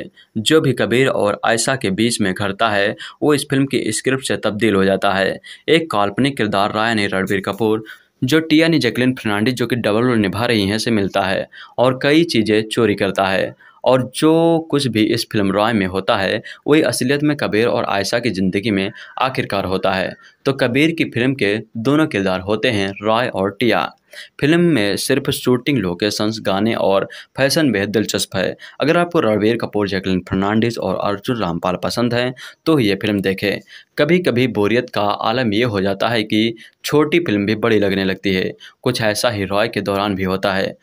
जो भी कबीर और आयशा के बीच में घटता है वो इस फिल्म की स्क्रिप्ट से तब्दील हो जाता है एक काल्पनिक किरदार राय ने रणबीर कपूर जो टिया ने जैकलिन फर्नांडिस जो कि डबल रोल निभा रही हैं से मिलता है और कई चीज़ें चोरी करता है और जो कुछ भी इस फिल्म रॉय में होता है वही असलियत में कबीर और आयशा की ज़िंदगी में आखिरकार होता है तो कबीर की फिल्म के दोनों किरदार होते हैं रॉय और टिया फिल्म में सिर्फ शूटिंग लोकेशंस गाने और फैशन बेहद दिलचस्प है अगर आपको रणबीर कपूर जैकलिन फर्नांडिस और अर्जुन रामपाल पसंद हैं तो ये फिल्म देखें कभी कभी बोरियत का आलम ये हो जाता है कि छोटी फिल्म भी बड़ी लगने लगती है कुछ ऐसा ही रॉय के दौरान भी होता है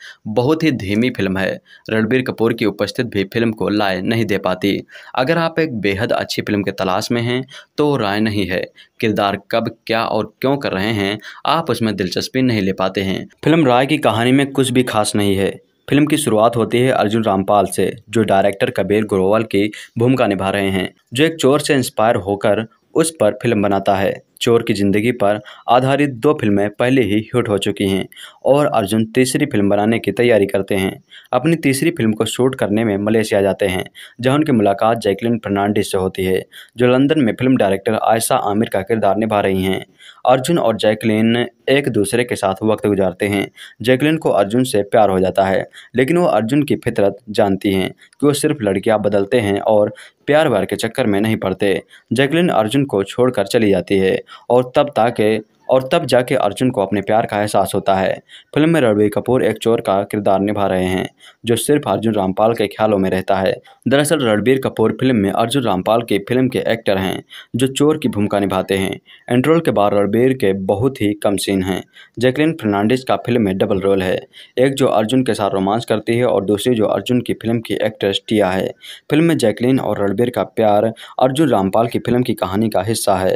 बहुत ही धीमी फिल्म है रणबीर कपूर की उपस्थित भी फिल्म को लाए नहीं दे पाती अगर आप एक बेहद अच्छी फिल्म के तलाश में हैं तो राय नहीं है किरदार कब क्या और क्यों कर रहे हैं आप उसमें दिलचस्पी नहीं ले पाते हैं फिल्म राय की कहानी में कुछ भी खास नहीं है फिल्म की शुरुआत होती है अर्जुन रामपाल से जो डायरेक्टर कबीर ग्रोवाल की भूमिका निभा रहे हैं जो एक चोर से इंस्पायर होकर उस पर फिल्म बनाता है चोर की ज़िंदगी पर आधारित दो फिल्में पहले ही हिट हो चुकी हैं और अर्जुन तीसरी फिल्म बनाने की तैयारी करते हैं अपनी तीसरी फिल्म को शूट करने में मलेशिया जाते हैं जहां उनकी मुलाकात जैकलिन फर्नांडिस से होती है जो लंदन में फिल्म डायरेक्टर आयशा आमिर का किरदार निभा रही हैं अर्जुन और जैकलिन एक दूसरे के साथ वक्त गुजारते हैं जैकलिन को अर्जुन से प्यार हो जाता है लेकिन वो अर्जुन की फितरत जानती हैं कि वो सिर्फ लड़कियां बदलते हैं और प्यार व्यार के चक्कर में नहीं पड़ते जैकलिन अर्जुन को छोड़कर चली जाती है और तब ताकि और तब जाके अर्जुन को अपने प्यार का एहसास होता है फिल्म में रणबीर कपूर एक चोर का किरदार निभा रहे हैं जो सिर्फ अर्जुन रामपाल के ख्यालों में रहता है दरअसल रणबीर कपूर फिल्म में अर्जुन रामपाल की फिल्म के एक्टर हैं जो चोर की भूमिका निभाते हैं एंट्रोल के बाद रणबीर के बहुत ही कम सीन हैं जैकलिन फर्नांडिस का फिल्म में डबल रोल है एक जो अर्जुन के साथ रोमांस करती है और दूसरी जो अर्जुन की फिल्म की एक्ट्रेस टिया है फिल्म में जैकलिन और रणबीर का प्यार अर्जुन रामपाल की फिल्म की कहानी का हिस्सा है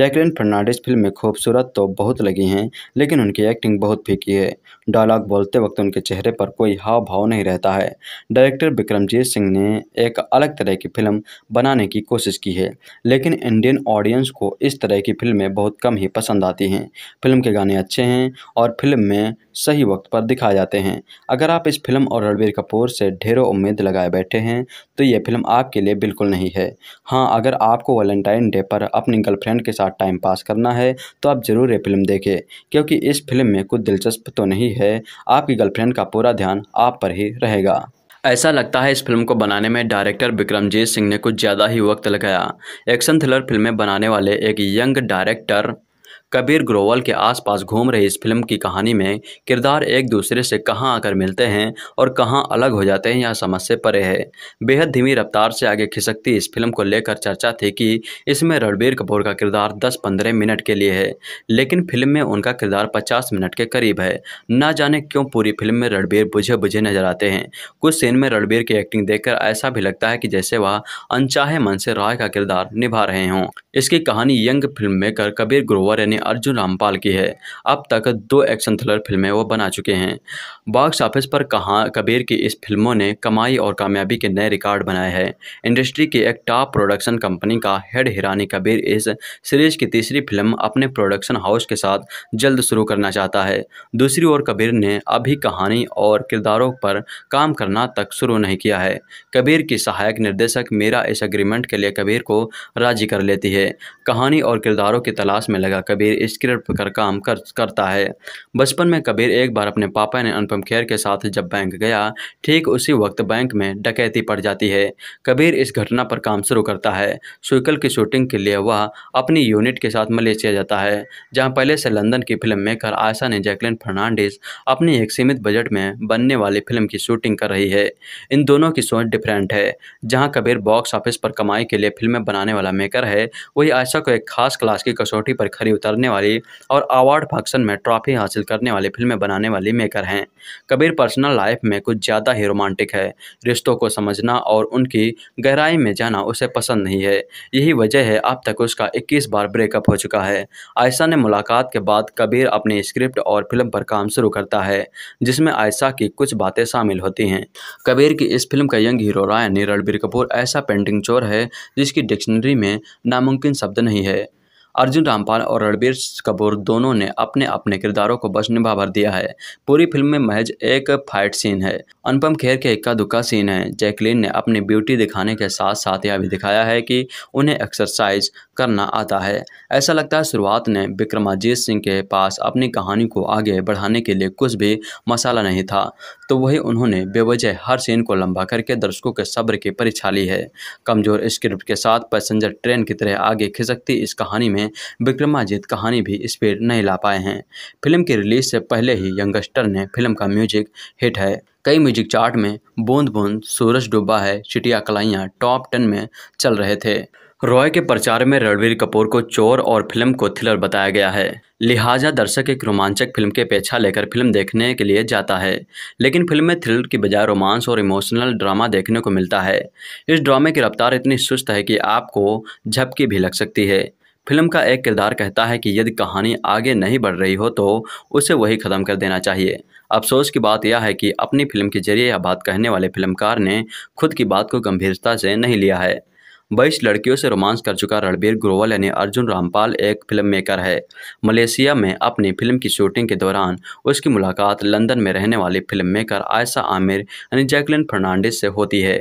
जैकलिन फर्नांडिस फिल्म में खूबसूरत तो बहुत लगी हैं लेकिन उनकी एक्टिंग बहुत फीकी है डायलॉग बोलते वक्त उनके चेहरे पर कोई हाव भाव नहीं रहता है डायरेक्टर विक्रमजीत सिंह ने एक अलग तरह की फिल्म बनाने की कोशिश की है लेकिन इंडियन ऑडियंस को इस तरह की फिल्में बहुत कम ही पसंद आती हैं फिल्म के गाने अच्छे हैं और फिल्म में सही वक्त पर दिखाए जाते हैं अगर आप इस फिल्म और रणबीर कपूर से ढेरों उम्मीद लगाए बैठे हैं तो ये फिल्म आपके लिए बिल्कुल नहीं है हाँ अगर आपको वैलेंटाइन डे पर अपनी गर्लफ्रेंड के साथ टाइम पास करना है तो आप ज़रूर ये फिल्म देखें क्योंकि इस फिल्म में कुछ दिलचस्प तो नहीं है है आपकी गर्लफ्रेंड का पूरा ध्यान आप पर ही रहेगा ऐसा लगता है इस फिल्म को बनाने में डायरेक्टर विक्रमजीत सिंह ने कुछ ज़्यादा ही वक्त लगाया एक्शन थ्रिलर फिल्में बनाने वाले एक यंग डायरेक्टर कबीर ग्रोवल के आसपास घूम रही इस फिल्म की कहानी में किरदार एक दूसरे से कहां आकर मिलते हैं और कहां अलग हो जाते हैं यह समझ से परे है बेहद धीमी रफ्तार से आगे खिसकती इस फिल्म को लेकर चर्चा थी कि इसमें रणबीर कपूर का किरदार 10-15 मिनट के लिए है लेकिन फिल्म में उनका किरदार 50 मिनट के करीब है ना जाने क्यों पूरी फिल्म में रणबीर बुझे बुझे नजर आते हैं कुछ सीन में रणबीर की एक्टिंग देखकर ऐसा भी लगता है कि जैसे वह अनचाहे मन से राय का किरदार निभा रहे हों इसकी कहानी young film maker Kabir Grover ने अर्जुन रामपाल की है अब तक दो एक्शन थ्रिलर फिल्में वो बना चुके हैं बॉक्स ऑफिस पर कहा कबीर की इस फिल्मों ने कमाई और कामयाबी के नए रिकॉर्ड बनाए हैं इंडस्ट्री की एक टॉप प्रोडक्शन कंपनी का हेड हिरानी कबीर इस सीरीज की तीसरी फिल्म अपने प्रोडक्शन हाउस के साथ जल्द शुरू करना चाहता है दूसरी ओर कबीर ने अभी कहानी और किरदारों पर काम करना तक शुरू नहीं किया है कबीर की सहायक निर्देशक मेरा इस अग्रीमेंट के लिए कबीर को राजी कर लेती है कहानी और किरदारों की तलाश में लगा कबीर कबीर स्क्रिप्ट पर काम कर करता है बचपन में कबीर एक बार अपने पापा ने अनुपम खेर के साथ जब बैंक गया ठीक उसी वक्त बैंक में डकैती पड़ जाती है कबीर इस घटना पर काम शुरू करता है सुकल की शूटिंग के लिए वह अपनी यूनिट के साथ मलेशिया जाता है जहाँ पहले से लंदन की फिल्म मेकर आयशा ने जैकलिन फर्नांडिस अपनी एक सीमित बजट में बनने वाली फिल्म की शूटिंग कर रही है इन दोनों की सोच डिफरेंट है जहाँ कबीर बॉक्स ऑफिस पर कमाई के लिए फिल्में बनाने वाला मेकर है वही आयशा को एक खास क्लास की कसौटी पर खरी उतारने करने वाली और अवार्ड फंक्शन में ट्रॉफी हासिल करने वाली फिल्में बनाने वाली मेकर हैं कबीर पर्सनल लाइफ में कुछ ज़्यादा ही रोमांटिक है रिश्तों को समझना और उनकी गहराई में जाना उसे पसंद नहीं है यही वजह है अब तक उसका इक्कीस बार ब्रेकअप हो चुका है आयशा ने मुलाकात के बाद कबीर अपनी स्क्रिप्ट और फिल्म पर काम शुरू करता है जिसमें आयशा की कुछ बातें शामिल होती हैं कबीर की इस फिल्म का यंग हीरो राय रणबीर कपूर ऐसा पेंटिंग चोर है जिसकी डिक्शनरी में नामुमकिन शब्द नहीं है अर्जुन रामपाल और रणबीर कपूर दोनों ने अपने अपने किरदारों को बस निभा भर दिया है पूरी फिल्म में महज एक फाइट सीन है अनुपम खेर के इक्का दुक्का सीन है जैकलीन ने अपनी ब्यूटी दिखाने के साथ साथ यह भी दिखाया है कि उन्हें एक्सरसाइज करना आता है ऐसा लगता है शुरुआत ने विक्रमाजीत सिंह के पास अपनी कहानी को आगे बढ़ाने के लिए कुछ भी मसाला नहीं था तो वही उन्होंने बेवजह हर सीन को लंबा करके दर्शकों के सब्र की परीक्षा ली है कमज़ोर स्क्रिप्ट के साथ पैसेंजर ट्रेन की तरह आगे खिसकती इस कहानी में विक्रमाजीत कहानी भी इस पर नहीं ला पाए हैं फिल्म के रिलीज से पहले ही यंगस्टर ने फिल्म का म्यूजिक हिट है कई म्यूजिक चार्ट में बूंद बूंद सूरज डूबा है चिटिया कलाइयाँ टॉप टेन में चल रहे थे रॉय के प्रचार में रणवीर कपूर को चोर और फिल्म को थ्रिलर बताया गया है लिहाजा दर्शक एक रोमांचक फिल्म के पेछा लेकर फिल्म देखने के लिए जाता है लेकिन फिल्म में थ्रिलर की बजाय रोमांस और इमोशनल ड्रामा देखने को मिलता है इस ड्रामे की रफ्तार इतनी सुस्त है कि आपको झपकी भी लग सकती है फिल्म का एक किरदार कहता है कि यदि कहानी आगे नहीं बढ़ रही हो तो उसे वही ख़त्म कर देना चाहिए अफसोस की बात यह है कि अपनी फिल्म के जरिए यह बात कहने वाले फिल्मकार ने खुद की बात को गंभीरता से नहीं लिया है बाईस लड़कियों से रोमांस कर चुका रणबीर ग्रोवल यानी अर्जुन रामपाल एक फिल्म मेकर है मलेशिया में अपनी फिल्म की शूटिंग के दौरान उसकी मुलाकात लंदन में रहने वाली फिल्म मेकर आयशा आमिर यानी जैकलिन फर्नांडिस से होती है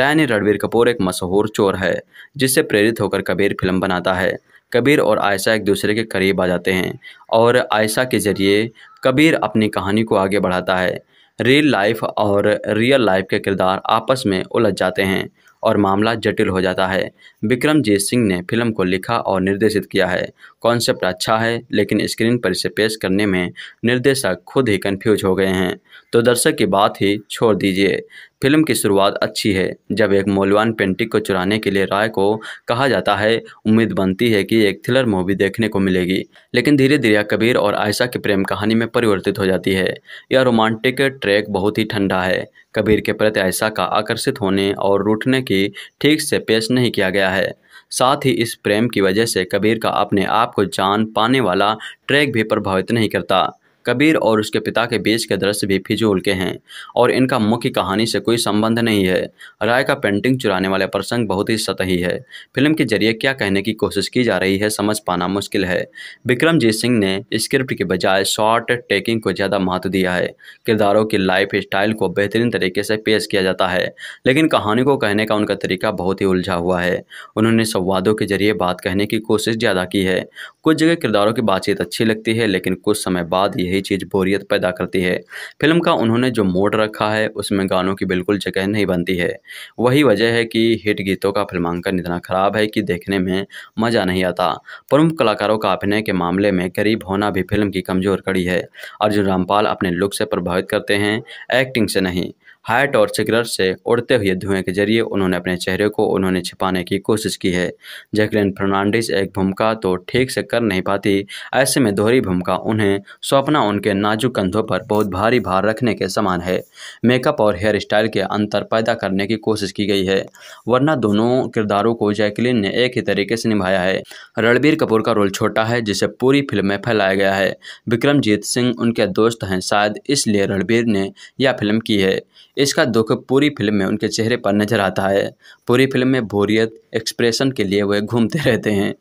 रैनी रणबीर कपूर एक मशहूर चोर है जिससे प्रेरित होकर कबीर फिल्म बनाता है कबीर और आयशा एक दूसरे के करीब आ जाते हैं और आयशा के ज़रिए कबीर अपनी कहानी को आगे बढ़ाता है रियल लाइफ और रियल लाइफ के किरदार आपस में उलझ जाते हैं और मामला जटिल हो जाता है विक्रमजीत सिंह ने फिल्म को लिखा और निर्देशित किया है कॉन्सेप्ट अच्छा है लेकिन स्क्रीन पर इसे पेश करने में निर्देशक खुद ही कन्फ्यूज हो गए हैं तो दर्शक की बात ही छोड़ दीजिए फिल्म की शुरुआत अच्छी है जब एक मौलवान पेंटिक को चुराने के लिए राय को कहा जाता है उम्मीद बनती है कि एक थ्रिलर मूवी देखने को मिलेगी लेकिन धीरे धीरे कबीर और आयशा की प्रेम कहानी में परिवर्तित हो जाती है यह रोमांटिक ट्रैक बहुत ही ठंडा है कबीर के प्रति आयशा का आकर्षित होने और रूठने की ठीक से पेश नहीं किया गया है साथ ही इस प्रेम की वजह से कबीर का अपने आप को जान पाने वाला ट्रैक भी प्रभावित नहीं करता कबीर और उसके पिता के बीच के दृश्य भी फिजूल के हैं और इनका मुख्य कहानी से कोई संबंध नहीं है राय का पेंटिंग चुराने वाले प्रसंग बहुत ही सतही है फिल्म के जरिए क्या कहने की कोशिश की जा रही है समझ पाना मुश्किल है विक्रमजीत सिंह ने स्क्रिप्ट के बजाय शॉर्ट टेकिंग को ज़्यादा महत्व दिया है किरदारों की लाइफ स्टाइल को बेहतरीन तरीके से पेश किया जाता है लेकिन कहानी को कहने का उनका तरीका बहुत ही उलझा हुआ है उन्होंने संवादों के जरिए बात कहने की कोशिश ज़्यादा की है कुछ जगह किरदारों की बातचीत अच्छी लगती है लेकिन कुछ समय बाद यह यही चीज़ बोरियत पैदा करती है फिल्म का उन्होंने जो मोड रखा है उसमें गानों की बिल्कुल जगह नहीं बनती है वही वजह है कि हिट गीतों का फिल्मांकन इतना ख़राब है कि देखने में मज़ा नहीं आता प्रमुख कलाकारों का अभिनय के मामले में गरीब होना भी फिल्म की कमज़ोर कड़ी है अर्जुन रामपाल अपने लुक से प्रभावित करते हैं एक्टिंग से नहीं हाइट और सिगरेट से उड़ते हुए धुएं के जरिए उन्होंने अपने चेहरे को उन्होंने छिपाने की कोशिश की है जैकलिन फर्नांडिस एक भूमिका तो ठीक से कर नहीं पाती ऐसे में दोहरी भूमिका उन्हें सौंपना उनके नाजुक कंधों पर बहुत भारी भार रखने के समान है मेकअप और हेयर स्टाइल के अंतर पैदा करने की कोशिश की गई है वरना दोनों किरदारों को जैकलिन ने एक ही तरीके से निभाया है रणबीर कपूर का रोल छोटा है जिसे पूरी फिल्म में फैलाया गया है विक्रमजीत सिंह उनके दोस्त हैं शायद इसलिए रणबीर ने यह फिल्म की है इसका दुख पूरी फिल्म में उनके चेहरे पर नजर आता है पूरी फिल्म में बोरियत एक्सप्रेशन के लिए वह घूमते रहते हैं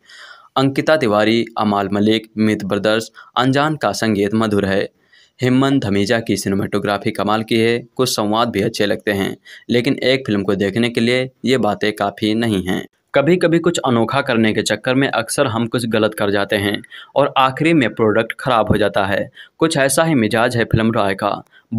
अंकिता तिवारी अमाल मलिक मित ब्रदर्स अनजान का संगीत मधुर है हिम्मन धमीजा की सिनेमाटोग्राफी कमाल की है कुछ संवाद भी अच्छे लगते हैं लेकिन एक फिल्म को देखने के लिए ये बातें काफ़ी नहीं हैं कभी कभी कुछ अनोखा करने के चक्कर में अक्सर हम कुछ गलत कर जाते हैं और आखिरी में प्रोडक्ट ख़राब हो जाता है कुछ ऐसा ही मिजाज है फिल्म राय का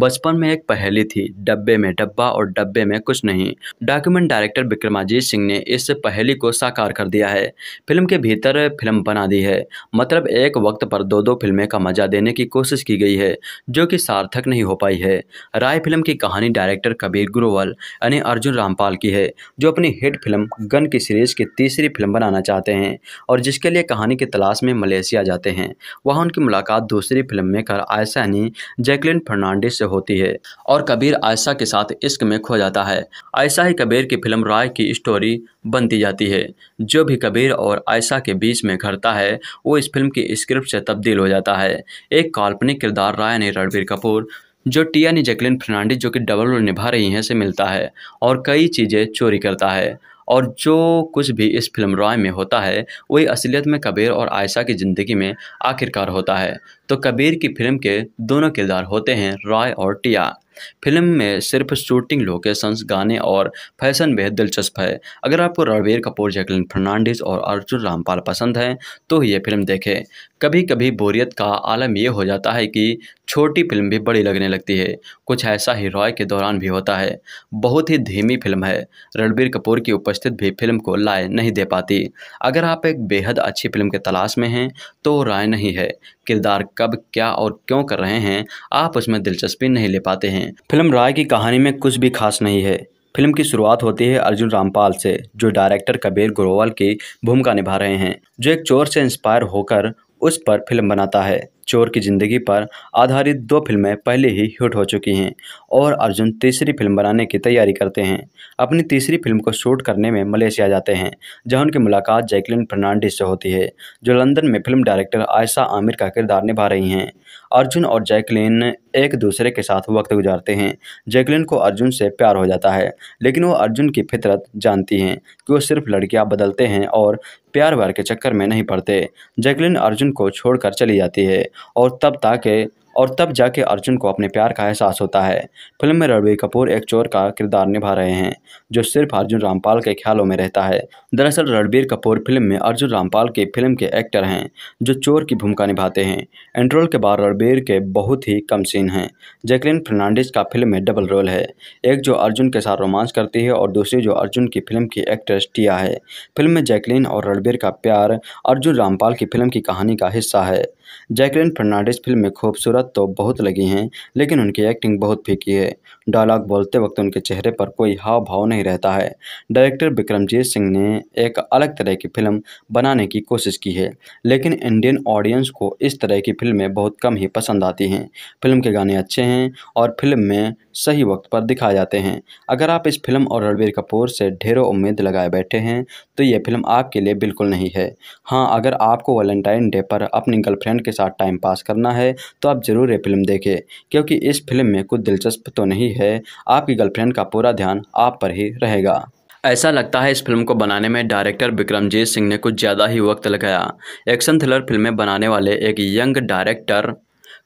बचपन में एक पहेली थी डब्बे में डब्बा और डब्बे में कुछ नहीं डॉक्यूमेंट डायरेक्टर विक्रमाजीत सिंह ने इस पहेली को साकार कर दिया है फिल्म के भीतर फिल्म बना दी है मतलब एक वक्त पर दो दो फिल्में का मजा देने की कोशिश की गई है जो कि सार्थक नहीं हो पाई है राय फिल्म की कहानी डायरेक्टर कबीर ग्रोवल यानी अर्जुन रामपाल की है जो अपनी हिट फिल्म गन की सीरीज सीरीज़ की तीसरी फिल्म बनाना चाहते हैं और जिसके लिए कहानी की तलाश में मलेशिया जाते हैं वहाँ उनकी मुलाकात दूसरी फिल्म में कर आयशा यानी जैकलिन फर्नांडिस से होती है और कबीर आयशा के साथ इश्क में खो जाता है आयशा ही कबीर की फिल्म राय की स्टोरी बनती जाती है जो भी कबीर और आयशा के बीच में घरता है वो इस फिल्म की स्क्रिप्ट से तब्दील हो जाता है एक काल्पनिक किरदार राय ने रणबीर कपूर जो टिया ने जैकलिन फर्नांडिस जो कि डबल रोल निभा रही हैं से मिलता है और कई चीज़ें चोरी करता है और जो कुछ भी इस फिल्म रॉय में होता है वही असलियत में कबीर और आयशा की ज़िंदगी में आखिरकार होता है तो कबीर की फिल्म के दोनों किरदार होते हैं रॉय और टिया फिल्म में सिर्फ शूटिंग लोकेशंस गाने और फैशन बेहद दिलचस्प है अगर आपको रणबीर कपूर जैकलिन फर्नांडिस और अर्जुन रामपाल पसंद हैं तो ये फिल्म देखें कभी कभी बोरियत का आलम यह हो जाता है कि छोटी फिल्म भी बड़ी लगने लगती है कुछ ऐसा ही रॉय के दौरान भी होता है बहुत ही धीमी फिल्म है रणबीर कपूर की उपस्थित भी फिल्म को लाए नहीं दे पाती अगर आप एक बेहद अच्छी फिल्म के तलाश में हैं तो राय नहीं है किरदार कब क्या और क्यों कर रहे हैं आप उसमें दिलचस्पी नहीं ले पाते हैं फिल्म राय की कहानी में कुछ भी खास नहीं है फिल्म की शुरुआत होती है अर्जुन रामपाल से जो डायरेक्टर कबीर ग्रोवाल की भूमिका निभा रहे हैं जो एक चोर से इंस्पायर होकर उस पर फिल्म बनाता है चोर की ज़िंदगी पर आधारित दो फिल्में पहले ही हिट हो चुकी हैं और अर्जुन तीसरी फिल्म बनाने की तैयारी करते हैं अपनी तीसरी फिल्म को शूट करने में मलेशिया जाते हैं जहां उनकी मुलाकात जैकलिन फर्नांडिस से होती है जो लंदन में फिल्म डायरेक्टर आयशा आमिर का किरदार निभा रही हैं अर्जुन और जैकलिन एक दूसरे के साथ वक्त गुजारते हैं जैकलिन को अर्जुन से प्यार हो जाता है लेकिन वो अर्जुन की फितरत जानती हैं कि वो सिर्फ लड़कियाँ बदलते हैं और प्यार व्यार के चक्कर में नहीं पड़ते जैकलिन अर्जुन को छोड़कर चली जाती है और तब ताकि और तब जाके अर्जुन को अपने प्यार का एहसास होता है फिल्म में रणबीर कपूर एक चोर का किरदार निभा रहे हैं जो सिर्फ अर्जुन रामपाल के ख्यालों में रहता है दरअसल रणबीर कपूर फिल्म में अर्जुन रामपाल की फिल्म के एक्टर हैं जो चोर की भूमिका निभाते हैं एंट्रोल के बाद रणबीर के बहुत ही कम सीन हैं जैकलिन फर्नांडिस का फिल्म में डबल रोल है एक जो अर्जुन के साथ रोमांस करती है और दूसरी जो अर्जुन की फिल्म की एक्ट्रेस टिया है फिल्म में जैकलिन और रणबीर का प्यार अर्जुन रामपाल की फिल्म की कहानी का हिस्सा है जैकलिन फर्नांडिस फिल्म में खूबसूरत जरूरत तो बहुत लगी हैं लेकिन उनकी एक्टिंग बहुत फीकी है डायलॉग बोलते वक्त उनके चेहरे पर कोई हाव भाव नहीं रहता है डायरेक्टर विक्रमजीत सिंह ने एक अलग तरह की फिल्म बनाने की कोशिश की है लेकिन इंडियन ऑडियंस को इस तरह की फिल्में बहुत कम ही पसंद आती हैं फिल्म के गाने अच्छे हैं और फिल्म में सही वक्त पर दिखाए जाते हैं अगर आप इस फिल्म और रणबीर कपूर से ढेरों उम्मीद लगाए बैठे हैं तो ये फिल्म आपके लिए बिल्कुल नहीं है हाँ अगर आपको वैलेंटाइन डे पर अपनी गर्लफ्रेंड के साथ टाइम पास करना है तो आप ज़रूर ये फिल्म देखें क्योंकि इस फिल्म में कुछ दिलचस्प तो नहीं है आपकी गर्लफ्रेंड का पूरा ध्यान आप पर ही रहेगा ऐसा लगता है इस फिल्म को बनाने में डायरेक्टर विक्रमजीत सिंह ने कुछ ज़्यादा ही वक्त लगाया एक्शन थ्रिलर फिल्में बनाने वाले एक यंग डायरेक्टर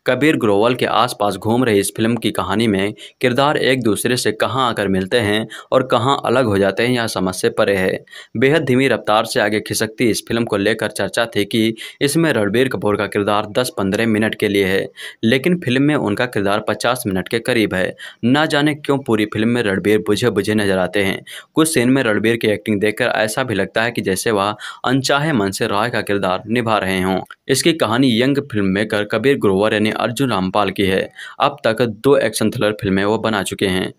कबीर ग्रोवल के आसपास घूम रही इस फिल्म की कहानी में किरदार एक दूसरे से कहां आकर मिलते हैं और कहां अलग हो जाते हैं यह समझ से परे है बेहद धीमी रफ्तार से आगे खिसकती इस फिल्म को लेकर चर्चा थी कि इसमें रणबीर कपूर का किरदार 10-15 मिनट के लिए है लेकिन फिल्म में उनका किरदार 50 मिनट के करीब है ना जाने क्यों पूरी फिल्म में रणबीर बुझे बुझे नजर आते हैं कुछ सीन में रणबीर की एक्टिंग देखकर ऐसा भी लगता है कि जैसे वह अनचाहे मन से राय का किरदार निभा रहे हों इसकी कहानी young film maker Kabir Grover यानी अर्जुन रामपाल की है अब तक दो एक्शन थ्रिलर फिल्में वो बना चुके हैं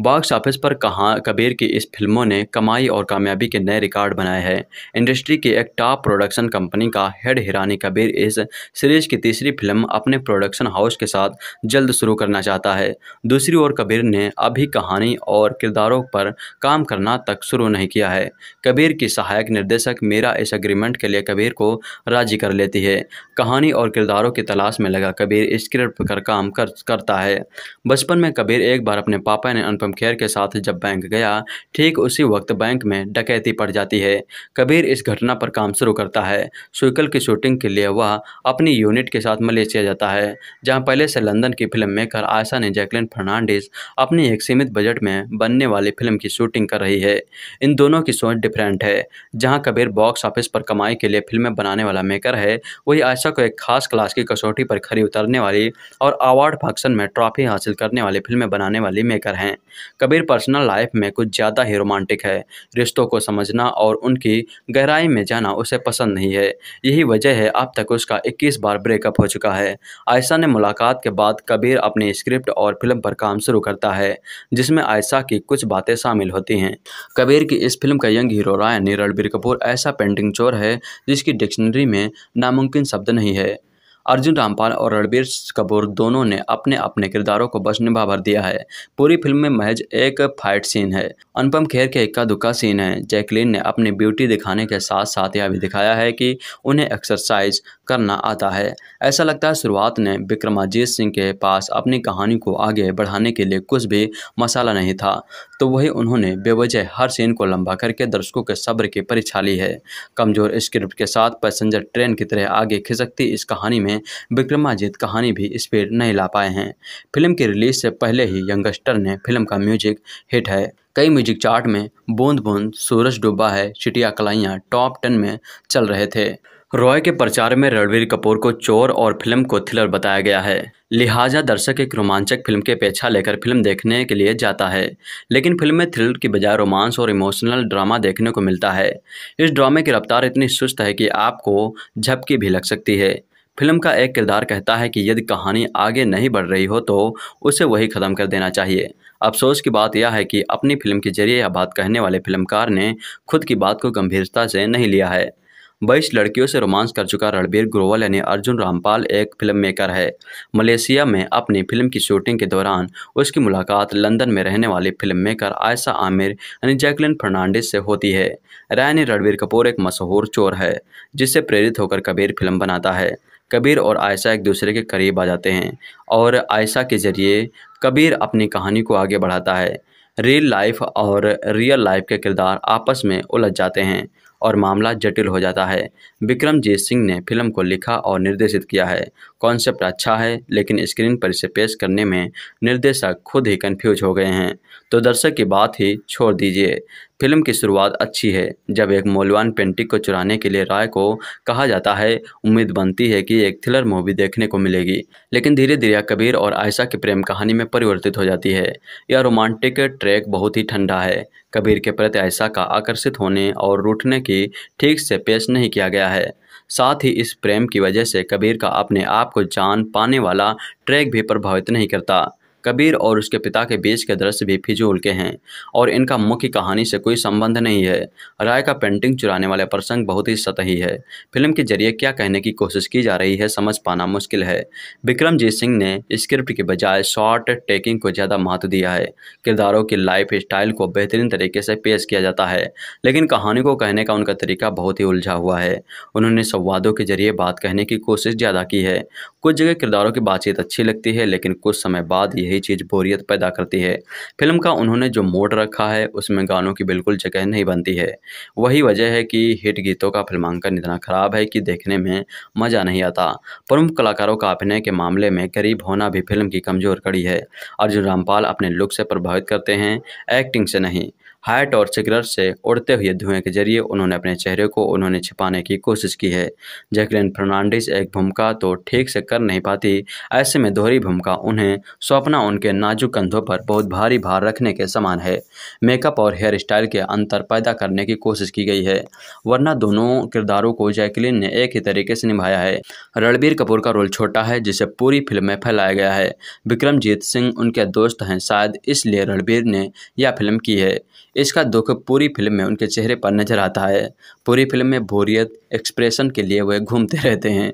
बॉक्स ऑफिस पर कहा कबीर की इस फिल्मों ने कमाई और कामयाबी के नए रिकॉर्ड बनाए हैं इंडस्ट्री की एक टॉप प्रोडक्शन कंपनी का हेड हिरानी कबीर इस सीरीज की तीसरी फिल्म अपने प्रोडक्शन हाउस के साथ जल्द शुरू करना चाहता है दूसरी ओर कबीर ने अभी कहानी और किरदारों पर काम करना तक शुरू नहीं किया है कबीर की सहायक निर्देशक मेरा इस अग्रीमेंट के लिए कबीर को राजी कर लेती है कहानी और किरदारों की तलाश में लगा कबीर स्क्रिप्ट पर काम कर, करता है बचपन में कबीर एक बार अपने पापा ने अनुपम खेर के साथ जब बैंक गया ठीक उसी वक्त बैंक में डकैती पड़ जाती है कबीर इस घटना पर काम शुरू करता है सुइकल की शूटिंग के लिए वह अपनी यूनिट के साथ मलेशिया जाता है जहाँ पहले से लंदन की फिल्म मेकर आयशा ने जैकलिन फर्नांडिस अपनी एक सीमित बजट में बनने वाली फिल्म की शूटिंग कर रही है इन दोनों की सोच डिफरेंट है जहाँ कबीर बॉक्स ऑफिस पर कमाई के लिए फिल्में बनाने वाला मेकर है वही आयशा को एक खास क्लास की कसौटी पर खरी उतरने वाली और अवार्ड फंक्शन में ट्रॉफी हासिल करने वाली फिल्में बनाने वाली मेकर हैं कबीर पर्सनल लाइफ में कुछ ज़्यादा ही रोमांटिक है रिश्तों को समझना और उनकी गहराई में जाना उसे पसंद नहीं है यही वजह है अब तक उसका 21 बार ब्रेकअप हो चुका है आयशा ने मुलाकात के बाद कबीर अपनी स्क्रिप्ट और फिल्म पर काम शुरू करता है जिसमें आयशा की कुछ बातें शामिल होती हैं कबीर की इस फिल्म का young hero Ryan Ranbir Kapoor ऐसा पेंटिंग चोर है जिसकी डिक्शनरी में नामुमकिन शब्द नहीं है अर्जुन रामपाल और रणबीर कपूर दोनों ने अपने अपने किरदारों को बस निभा भर दिया है पूरी फिल्म में महज एक फाइट सीन है अनुपम खेर के इक्का दुक्का सीन है जैकलीन ने अपनी ब्यूटी दिखाने के साथ साथ यह भी दिखाया है कि उन्हें एक्सरसाइज करना आता है ऐसा लगता है शुरुआत ने विक्रमाजीत सिंह के पास अपनी कहानी को आगे बढ़ाने के लिए कुछ भी मसाला नहीं था तो वही उन्होंने बेवजह हर सीन को लंबा करके दर्शकों के सब्र की परीक्षा ली है कमजोर स्क्रिप्ट के साथ पैसेंजर ट्रेन की तरह आगे खिसकती इस कहानी में ने विक्रमाजीत कहानी भी इस पर नहीं ला पाए हैं फिल्म के रिलीज से पहले ही यंगस्टर ने फिल्म का म्यूजिक हिट है कई म्यूजिक चार्ट में बूंद बूंद सूरज डूबा है चिटिया कलाइयाँ टॉप टेन में चल रहे थे रॉय के प्रचार में रणवीर कपूर को चोर और फिल्म को थ्रिलर बताया गया है लिहाजा दर्शक एक रोमांचक फिल्म के पेछा लेकर फिल्म देखने के लिए जाता है लेकिन फिल्म में थ्रिलर की बजाय रोमांस और इमोशनल ड्रामा देखने को मिलता है इस ड्रामे की रफ्तार इतनी सुस्त है कि आपको झपकी भी लग सकती है फिल्म का एक किरदार कहता है कि यदि कहानी आगे नहीं बढ़ रही हो तो उसे वही ख़त्म कर देना चाहिए अफसोस की बात यह है कि अपनी फिल्म के जरिए यह बात कहने वाले फिल्मकार ने खुद की बात को गंभीरता से नहीं लिया है बाईस लड़कियों से रोमांस कर चुका रणबीर ग्रोवल यानी अर्जुन रामपाल एक फिल्म मेकर है मलेशिया में अपनी फिल्म की शूटिंग के दौरान उसकी मुलाकात लंदन में रहने वाली फिल्म मेकर आयशा आमिर यानी जैकलिन फर्नांडिस से होती है रैनी रणबीर कपूर एक मशहूर चोर है जिससे प्रेरित होकर कबीर फिल्म बनाता है कबीर और आयशा एक दूसरे के करीब आ जाते हैं और आयशा के ज़रिए कबीर अपनी कहानी को आगे बढ़ाता है रियल लाइफ और रियल लाइफ के किरदार आपस में उलझ जाते हैं और मामला जटिल हो जाता है विक्रमजीत सिंह ने फिल्म को लिखा और निर्देशित किया है कॉन्सेप्ट अच्छा है लेकिन स्क्रीन पर इसे पेश करने में निर्देशक खुद ही कन्फ्यूज हो गए हैं तो दर्शक की बात ही छोड़ दीजिए फिल्म की शुरुआत अच्छी है जब एक मौलवान पेंटिंग को चुराने के लिए राय को कहा जाता है उम्मीद बनती है कि एक थ्रिलर मूवी देखने को मिलेगी लेकिन धीरे धीरे कबीर और आयशा की प्रेम कहानी में परिवर्तित हो जाती है यह रोमांटिक ट्रैक बहुत ही ठंडा है कबीर के प्रति आयशा का आकर्षित होने और रूठने की ठीक से पेश नहीं किया गया है साथ ही इस प्रेम की वजह से कबीर का अपने आप को जान पाने वाला ट्रैक भी प्रभावित नहीं करता कबीर और उसके पिता के बीच के दृश्य भी फिजूल के हैं और इनका मुख्य कहानी से कोई संबंध नहीं है राय का पेंटिंग चुराने वाले प्रसंग बहुत ही सतही है फिल्म के जरिए क्या कहने की कोशिश की जा रही है समझ पाना मुश्किल है विक्रमजीत सिंह ने स्क्रिप्ट के बजाय शॉर्ट टेकिंग को ज़्यादा महत्व दिया है किरदारों की लाइफ स्टाइल को बेहतरीन तरीके से पेश किया जाता है लेकिन कहानी को कहने का उनका तरीका बहुत ही उलझा हुआ है उन्होंने संवादों के जरिए बात कहने की कोशिश ज़्यादा की है कुछ जगह किरदारों की बातचीत अच्छी लगती है लेकिन कुछ समय बाद यह यही चीज़ बोरियत पैदा करती है फिल्म का उन्होंने जो मोड रखा है उसमें गानों की बिल्कुल जगह नहीं बनती है वही वजह है कि हिट गीतों का फिल्मांकन इतना ख़राब है कि देखने में मज़ा नहीं आता प्रमुख कलाकारों का अभिनय के मामले में गरीब होना भी फिल्म की कमज़ोर कड़ी है अर्जुन रामपाल अपने लुक से प्रभावित करते हैं एक्टिंग से नहीं हाइट और सिगरेट से उड़ते हुए धुएं के जरिए उन्होंने अपने चेहरे को उन्होंने छिपाने की कोशिश की है जैकलिन फर्नांडिस एक भूमिका तो ठीक से कर नहीं पाती ऐसे में दोहरी भूमिका उन्हें स्वप्ना उनके नाजुक कंधों पर बहुत भारी भार रखने के समान है मेकअप और हेयर स्टाइल के अंतर पैदा करने की कोशिश की गई है वरना दोनों किरदारों को जैकलिन ने एक ही तरीके से निभाया है रणबीर कपूर का रोल छोटा है जिसे पूरी फिल्म में फैलाया गया है विक्रमजीत सिंह उनके दोस्त हैं शायद इसलिए रणबीर ने यह फिल्म की है इसका दुख पूरी फिल्म में उनके चेहरे पर नजर आता है पूरी फिल्म में बोरियत एक्सप्रेशन के लिए वह घूमते रहते हैं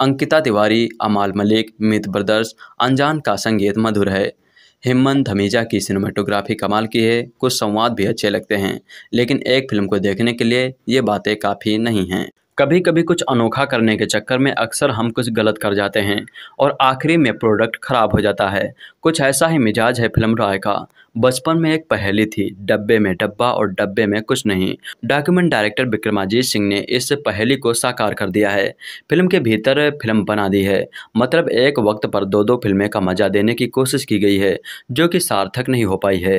अंकिता तिवारी अमाल मलिक मित ब्रदर्स अनजान का संगीत मधुर है हिम्मन धमीजा की सिनेमाटोग्राफी कमाल की है कुछ संवाद भी अच्छे लगते हैं लेकिन एक फिल्म को देखने के लिए ये बातें काफ़ी नहीं हैं कभी कभी कुछ अनोखा करने के चक्कर में अक्सर हम कुछ गलत कर जाते हैं और आखिरी में प्रोडक्ट खराब हो जाता है कुछ ऐसा ही मिजाज है फिल्म राय का बचपन में एक पहेली थी डब्बे में डब्बा और डब्बे में कुछ नहीं डॉक्यूमेंट डायरेक्टर विक्रमाजीत सिंह ने इस पहेली को साकार कर दिया है फिल्म के भीतर फिल्म बना दी है मतलब एक वक्त पर दो दो फिल्में का मजा देने की कोशिश की गई है जो कि सार्थक नहीं हो पाई है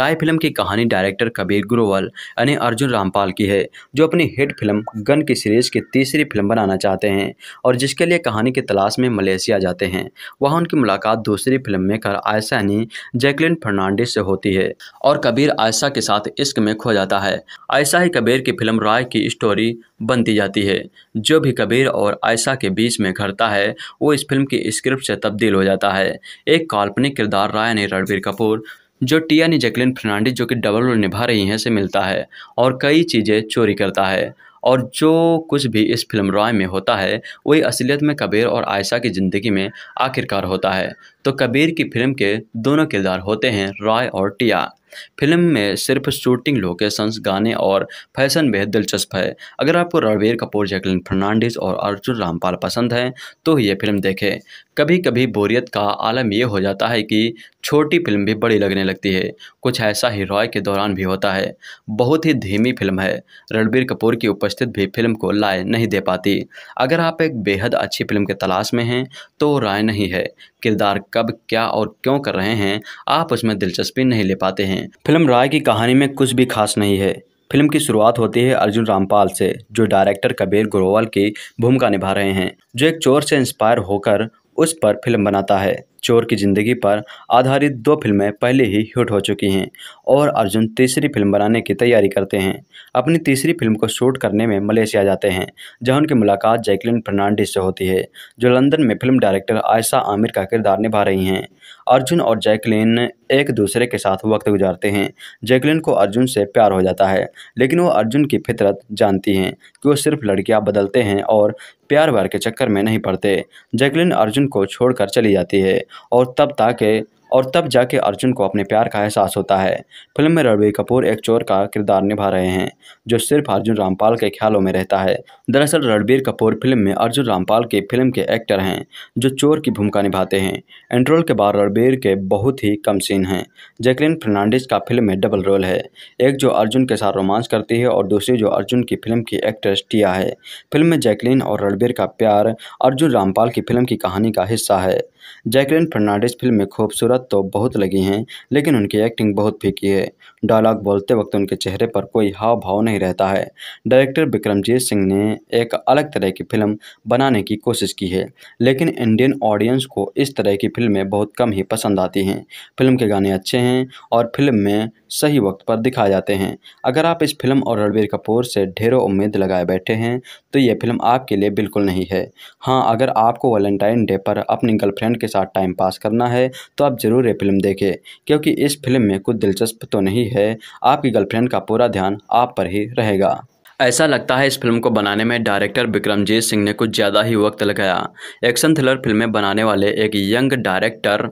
राय फिल्म की कहानी डायरेक्टर कबीर ग्रोवल यानी अर्जुन रामपाल की है जो अपनी हिट फिल्म गन की सीरीज की तीसरी फिल्म बनाना चाहते हैं और जिसके लिए कहानी की तलाश में मलेशिया जाते हैं वहाँ उनकी मुलाकात दूसरी फिल्म में कर आयसा यानी जैकलिन फर्नांडिस से होती है और कबीर आयशा के साथ इश्क में खो जाता है ऐसा ही कबीर की फिल्म राय की स्टोरी बनती जाती है जो भी कबीर और आयशा के बीच में घटता है वो इस फिल्म की स्क्रिप्ट से तब्दील हो जाता है एक काल्पनिक किरदार राय ने रणबीर कपूर जो टिया ने जैकलिन फर्नांडिस जो कि डबल रोल निभा रही हैं से मिलता है और कई चीज़ें चोरी करता है और जो कुछ भी इस फिल्म रॉय में होता है वही असलियत में कबीर और आयशा की ज़िंदगी में आखिरकार होता है तो कबीर की फिल्म के दोनों किरदार होते हैं रॉय और टिया फिल्म में सिर्फ शूटिंग लोकेशंस गाने और फैशन बेहद दिलचस्प है अगर आपको रणबीर कपूर जैकलिन फर्नांडिस और अर्जुन रामपाल पसंद हैं तो ये फिल्म देखें कभी कभी बोरियत का आलम यह हो जाता है कि छोटी फिल्म भी बड़ी लगने लगती है कुछ ऐसा ही रॉय के दौरान भी होता है बहुत ही धीमी फिल्म है रणबीर कपूर की उपस्थिति भी फिल्म को लाए नहीं दे पाती अगर आप एक बेहद अच्छी फिल्म के तलाश में हैं तो राय नहीं है किरदार कब क्या और क्यों कर रहे हैं आप उसमें दिलचस्पी नहीं ले पाते हैं फिल्म राय की कहानी में कुछ भी खास नहीं है फिल्म की शुरुआत होती है अर्जुन रामपाल से जो डायरेक्टर कबीर ग्रोवाल की भूमिका निभा रहे हैं जो एक चोर से इंस्पायर होकर उस पर फिल्म बनाता है चोर की ज़िंदगी पर आधारित दो फिल्में पहले ही हिट हो चुकी हैं और अर्जुन तीसरी फिल्म बनाने की तैयारी करते हैं अपनी तीसरी फिल्म को शूट करने में मलेशिया जाते हैं जहां उनकी मुलाकात जैकलिन फर्नांडिस से होती है जो लंदन में फिल्म डायरेक्टर आयशा आमिर का किरदार निभा रही हैं अर्जुन और जैकलिन एक दूसरे के साथ वक्त गुजारते हैं जैकलिन को अर्जुन से प्यार हो जाता है लेकिन वो अर्जुन की फितरत जानती हैं कि वो सिर्फ लड़कियां बदलते हैं और प्यार व्यार के चक्कर में नहीं पड़ते जैकलिन अर्जुन को छोड़कर चली जाती है और तब ताकि और तब जाके अर्जुन को अपने प्यार का एहसास होता है फिल्म में रणबीर कपूर एक चोर का किरदार निभा रहे हैं जो सिर्फ अर्जुन रामपाल के ख्यालों में रहता है दरअसल रणबीर कपूर फिल्म में अर्जुन रामपाल की फिल्म के एक्टर हैं जो चोर की भूमिका निभाते हैं एंट्रोल के बाद रणबीर के बहुत ही कम सीन हैं जैकलिन फर्नांडिस का फिल्म में डबल रोल है एक जो अर्जुन के साथ रोमांस करती है और दूसरी जो अर्जुन की फिल्म की एक्ट्रेस टिया है फिल्म में जैकलिन और रणबीर का प्यार अर्जुन रामपाल की फिल्म की कहानी का हिस्सा है जैकलिन फर्नांडिस फिल्म में खूबसूरत तो बहुत लगी हैं लेकिन उनकी एक्टिंग बहुत फीकी है डायलॉग बोलते वक्त उनके चेहरे पर कोई हाव भाव नहीं रहता है डायरेक्टर विक्रमजीत सिंह ने एक अलग तरह की फिल्म बनाने की कोशिश की है लेकिन इंडियन ऑडियंस को इस तरह की फिल्में बहुत कम ही पसंद आती हैं फिल्म के गाने अच्छे हैं और फिल्म में सही वक्त पर दिखाए जाते हैं अगर आप इस फिल्म और रणबीर कपूर से ढेरों उम्मीद लगाए बैठे हैं तो ये फिल्म आपके लिए बिल्कुल नहीं है हाँ अगर आपको वैलेंटाइन डे पर अपनी गर्लफ्रेंड के साथ टाइम पास करना है तो आप ज़रूर ये फिल्म देखें क्योंकि इस फिल्म में कुछ दिलचस्प तो नहीं है आपकी गर्लफ्रेंड का पूरा ध्यान आप पर ही रहेगा ऐसा लगता है इस फिल्म को बनाने में डायरेक्टर विक्रमजीत सिंह ने कुछ ज़्यादा ही वक्त लगाया एक्शन थ्रिलर फिल्में बनाने वाले एक यंग डायरेक्टर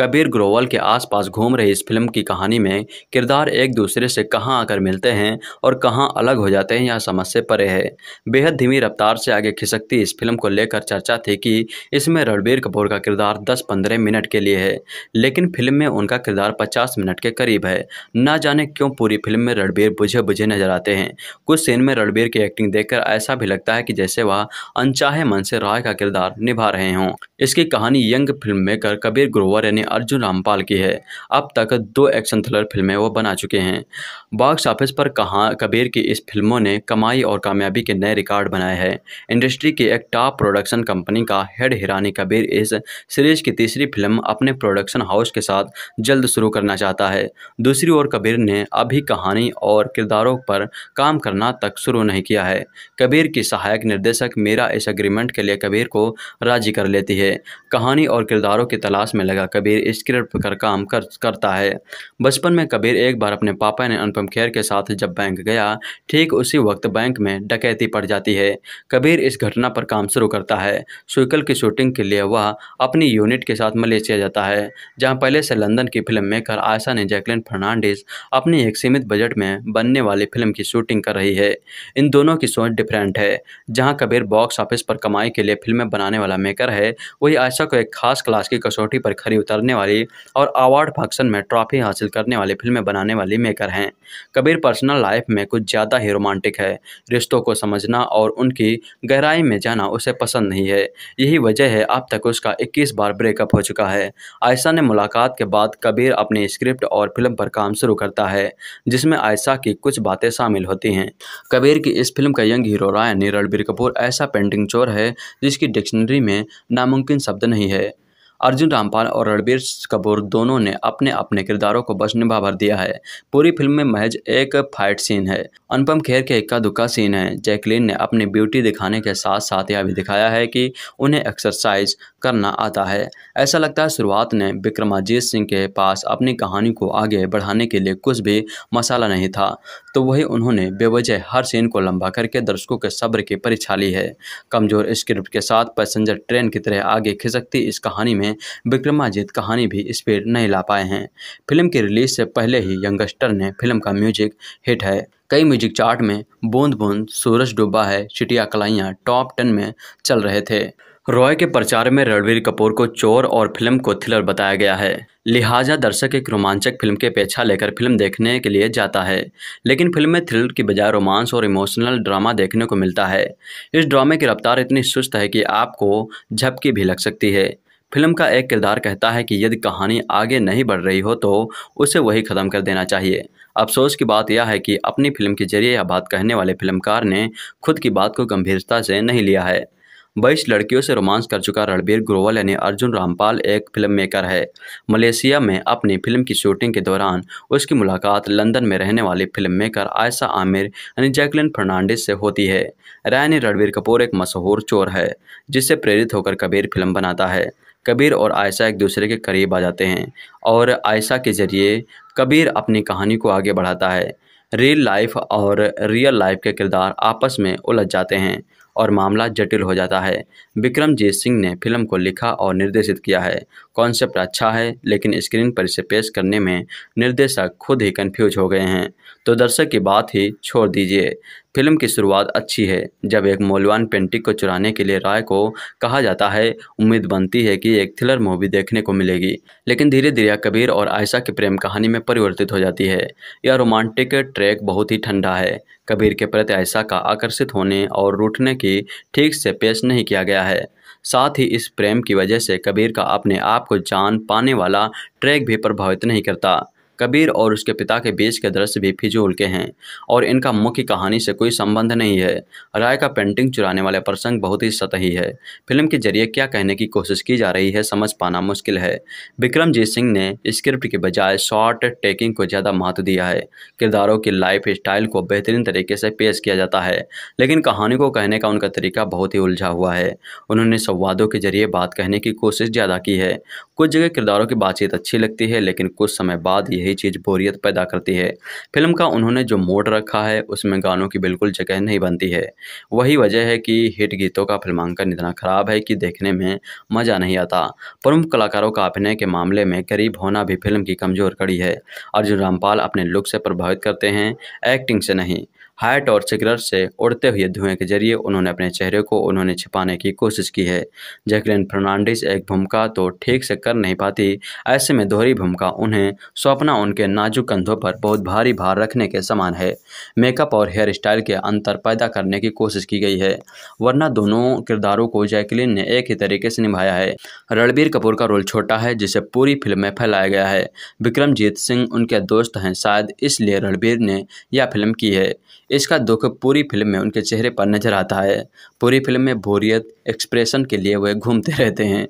कबीर ग्रोवल के आसपास घूम रही इस फिल्म की कहानी में किरदार एक दूसरे से कहां आकर मिलते हैं और कहां अलग हो जाते हैं यह समझ से परे है बेहद धीमी रफ्तार से आगे खिसकती इस फिल्म को लेकर चर्चा थी कि इसमें रणबीर कपूर का किरदार 10-15 मिनट के लिए है लेकिन फिल्म में उनका किरदार 50 मिनट के करीब है ना जाने क्यों पूरी फिल्म में रणबीर बुझे बुझे नजर आते हैं कुछ सीन में रणबीर की एक्टिंग देखकर ऐसा भी लगता है कि जैसे वह अनचाहे मन से राय का किरदार निभा रहे हों इसकी कहानी young film maker Kabir Grover यानी अर्जुन रामपाल की है अब तक दो एक्शन थ्रिलर फिल्में वो बना चुके हैं बॉक्स ऑफिस पर कहा कबीर की इस फिल्मों ने कमाई और कामयाबी के नए रिकॉर्ड बनाए हैं इंडस्ट्री की एक टॉप प्रोडक्शन कंपनी का हेड हिरानी कबीर इस सीरीज की तीसरी फिल्म अपने प्रोडक्शन हाउस के साथ जल्द शुरू करना चाहता है दूसरी ओर कबीर ने अभी कहानी और किरदारों पर काम करना तक शुरू नहीं किया है कबीर की सहायक निर्देशक मेरा इस अग्रीमेंट के लिए कबीर को राजी कर लेती है कहानी और किरदारों की तलाश में लगा कबीर लिए स्क्रिप्ट पर कर काम कर करता है बचपन में कबीर एक बार अपने पापा ने अनुपम खेर के साथ जब बैंक गया ठीक उसी वक्त बैंक में डकैती पड़ जाती है कबीर इस घटना पर काम शुरू करता है सुकल की शूटिंग के लिए वह अपनी यूनिट के साथ मलेशिया जाता है जहाँ पहले से लंदन की फिल्म मेकर आयशा ने जैकलिन फर्नांडिस अपने एक सीमित बजट में बनने वाली फिल्म की शूटिंग कर रही है इन दोनों की सोच डिफरेंट है जहाँ कबीर बॉक्स ऑफिस पर कमाई के लिए फिल्में बनाने वाला मेकर है वही आयशा को एक खास क्लास की कसौटी पर खरी उतर करने वाली और अवार्ड फंक्शन में ट्रॉफी हासिल करने वाली फिल्में बनाने वाली मेकर हैं कबीर पर्सनल लाइफ में कुछ ज़्यादा ही रोमांटिक है रिश्तों को समझना और उनकी गहराई में जाना उसे पसंद नहीं है यही वजह है अब तक उसका इक्कीस बार ब्रेकअप हो चुका है आयशा ने मुलाकात के बाद कबीर अपनी स्क्रिप्ट और फिल्म पर काम शुरू करता है जिसमें आयशा की कुछ बातें शामिल होती हैं कबीर की इस फिल्म का young hero Ryan Ranbir Kapoor ऐसा पेंटिंग चोर है जिसकी डिक्शनरी में नामुमकिन शब्द नहीं है अर्जुन रामपाल और रणबीर कपूर दोनों ने अपने अपने किरदारों को बस निभा भर दिया है पूरी फिल्म में महज एक फाइट सीन है अनुपम खेर के इक्का दुक्का सीन है जैकलीन ने अपनी ब्यूटी दिखाने के साथ साथ यह भी दिखाया है कि उन्हें एक्सरसाइज करना आता है ऐसा लगता है शुरुआत ने विक्रमाजीत सिंह के पास अपनी कहानी को आगे बढ़ाने के लिए कुछ भी मसाला नहीं था तो वही उन्होंने बेवजह हर सीन को लंबा करके दर्शकों के सब्र की परीक्षा ली है कमज़ोर स्क्रिप्ट के साथ पैसेंजर ट्रेन की तरह आगे खिसकती इस कहानी में विक्रमाजीत कहानी भी स्पीड नहीं ला पाए हैं फिल्म की रिलीज से पहले ही यंगस्टर ने फिल्म का म्यूजिक हिट है कई म्यूजिक चार्ट में बूंद बूंद सूरज डूबा है चिटिया कलाइयाँ टॉप टेन में चल रहे थे रॉय के प्रचार में रणवीर कपूर को चोर और फिल्म को थ्रिलर बताया गया है लिहाजा दर्शक एक रोमांचक फिल्म के पेछा लेकर फिल्म देखने के लिए जाता है लेकिन फिल्म में थ्रिलर की बजाय रोमांस और इमोशनल ड्रामा देखने को मिलता है इस ड्रामे की रफ्तार इतनी सुस्त है कि आपको झपकी भी लग सकती है फिल्म का एक किरदार कहता है कि यदि कहानी आगे नहीं बढ़ रही हो तो उसे वही ख़त्म कर देना चाहिए अफसोस की बात यह है कि अपनी फिल्म के जरिए यह बात कहने वाले फिल्मकार ने खुद की बात को गंभीरता से नहीं लिया है बाईस लड़कियों से रोमांस कर चुका रणबीर ग्रोवल यानी अर्जुन रामपाल एक फिल्म मेकर है मलेशिया में अपनी फिल्म की शूटिंग के दौरान उसकी मुलाकात लंदन में रहने वाली फिल्म मेकर आयशा आमिर यानी जैकलिन फर्नांडिस से होती है रैन रणबीर कपूर एक मशहूर चोर है जिससे प्रेरित होकर कबीर फिल्म बनाता है कबीर और आयशा एक दूसरे के करीब आ जाते हैं और आयशा के जरिए कबीर अपनी कहानी को आगे बढ़ाता है रियल लाइफ और रियल लाइफ के किरदार आपस में उलझ जाते हैं और मामला जटिल हो जाता है विक्रमजीत सिंह ने फिल्म को लिखा और निर्देशित किया है कॉन्सेप्ट अच्छा है लेकिन स्क्रीन पर इसे पेश करने में निर्देशक खुद ही कन्फ्यूज हो गए हैं तो दर्शक की बात ही छोड़ दीजिए फिल्म की शुरुआत अच्छी है जब एक मौलवान पेंटिक को चुराने के लिए राय को कहा जाता है उम्मीद बनती है कि एक थ्रिलर मूवी देखने को मिलेगी लेकिन धीरे धीरे कबीर और आयशा की प्रेम कहानी में परिवर्तित हो जाती है यह रोमांटिक ट्रैक बहुत ही ठंडा है कबीर के प्रति आयशा का आकर्षित होने और रूठने की ठीक से पेश नहीं किया गया है साथ ही इस प्रेम की वजह से कबीर का अपने आप को जान पाने वाला ट्रैक भी प्रभावित नहीं करता कबीर और उसके पिता के बीच के दृश्य भी फिजूल के हैं और इनका मुख्य कहानी से कोई संबंध नहीं है राय का पेंटिंग चुराने वाले प्रसंग बहुत ही सतही है फिल्म के जरिए क्या कहने की कोशिश की जा रही है समझ पाना मुश्किल है विक्रमजीत सिंह ने स्क्रिप्ट के बजाय शॉर्ट टेकिंग को ज़्यादा महत्व दिया है किरदारों की लाइफ स्टाइल को बेहतरीन तरीके से पेश किया जाता है लेकिन कहानी को कहने का उनका तरीका बहुत ही उलझा हुआ है उन्होंने संवादों के जरिए बात कहने की कोशिश ज़्यादा की है कुछ जगह किरदारों की बातचीत अच्छी लगती है लेकिन कुछ समय बाद यही यही चीज़ बोरियत पैदा करती है फिल्म का उन्होंने जो मोड रखा है उसमें गानों की बिल्कुल जगह नहीं बनती है वही वजह है कि हिट गीतों का फिल्मांकन इतना ख़राब है कि देखने में मज़ा नहीं आता प्रमुख कलाकारों का अभिनय के मामले में गरीब होना भी फिल्म की कमज़ोर कड़ी है अर्जुन रामपाल अपने लुक से प्रभावित करते हैं एक्टिंग से नहीं हाइट और सिगरेट से उड़ते हुए धुएं के जरिए उन्होंने अपने चेहरे को उन्होंने छिपाने की कोशिश की है जैकलिन फर्नांडिस एक भूमिका तो ठीक से कर नहीं पाती ऐसे में दोहरी भूमिका उन्हें स्वप्ना उनके नाजुक कंधों पर बहुत भारी भार रखने के समान है मेकअप और हेयर स्टाइल के अंतर पैदा करने की कोशिश की गई है वरना दोनों किरदारों को जैकलिन ने एक ही तरीके से निभाया है रणबीर कपूर का रोल छोटा है जिसे पूरी फिल्म में फैलाया गया है विक्रमजीत सिंह उनके दोस्त हैं शायद इसलिए रणबीर ने यह फिल्म की है इसका दुख पूरी फिल्म में उनके चेहरे पर नजर आता है पूरी फिल्म में बोरियत एक्सप्रेशन के लिए वह घूमते रहते हैं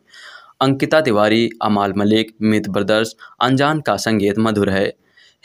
अंकिता तिवारी अमाल मलिक मित ब्रदर्स अनजान का संगीत मधुर है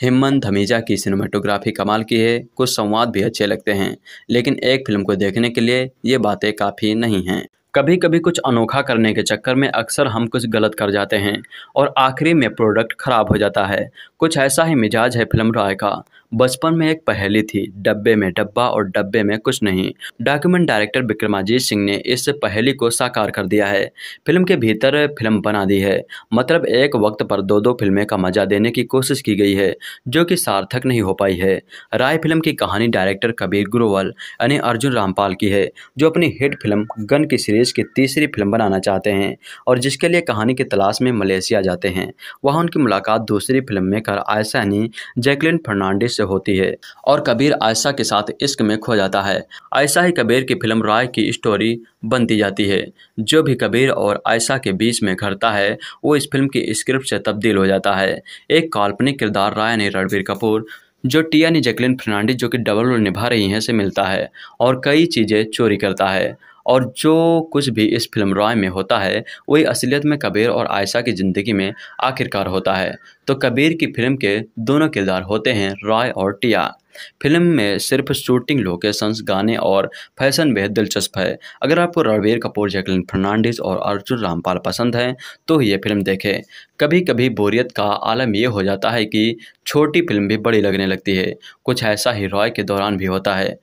हिमन धमीजा की सिनेमाटोग्राफी कमाल की है कुछ संवाद भी अच्छे लगते हैं लेकिन एक फिल्म को देखने के लिए ये बातें काफ़ी नहीं हैं कभी कभी कुछ अनोखा करने के चक्कर में अक्सर हम कुछ गलत कर जाते हैं और आखिरी में प्रोडक्ट खराब हो जाता है कुछ ऐसा ही मिजाज है फिल्म राय का बचपन में एक पहेली थी डब्बे में डब्बा और डब्बे में कुछ नहीं डॉक्यूमेंट डायरेक्टर विक्रमाजीत सिंह ने इस पहेली को साकार कर दिया है फिल्म के भीतर फिल्म बना दी है मतलब एक वक्त पर दो दो फिल्में का मजा देने की कोशिश की गई है जो कि सार्थक नहीं हो पाई है राय फिल्म की कहानी डायरेक्टर कबीर ग्रोवल यानी अर्जुन रामपाल की है जो अपनी हिट फिल्म गन की सीरीज की तीसरी फिल्म बनाना चाहते हैं और जिसके लिए कहानी की तलाश में मलेशिया जाते हैं वहाँ उनकी मुलाकात दूसरी फिल्म में कर आयसा यानी जैकलिन फर्नांडिस से होती है और कबीर आयशा के साथ इश्क में खो जाता है आयशा ही कबीर की फिल्म राय की स्टोरी बनती जाती है जो भी कबीर और आयशा के बीच में घटता है वो इस फिल्म की स्क्रिप्ट से तब्दील हो जाता है एक काल्पनिक किरदार राय ने रणबीर कपूर जो टिया ने जैकलिन फर्नांडिस जो कि डबल रोल निभा रही हैं से मिलता है और कई चीज़ें चोरी करता है और जो कुछ भी इस फिल्म रॉय में होता है वही असलियत में कबीर और आयशा की ज़िंदगी में आखिरकार होता है तो कबीर की फिल्म के दोनों किरदार होते हैं रॉय और टिया फिल्म में सिर्फ शूटिंग लोकेशंस गाने और फैशन बेहद दिलचस्प है अगर आपको रणबीर कपूर जैकलिन फर्नांडिस और अर्जुन रामपाल पसंद हैं तो ये फिल्म देखें कभी कभी बोरियत का आलम ये हो जाता है कि छोटी फिल्म भी बड़ी लगने लगती है कुछ ऐसा ही रॉय के दौरान भी होता है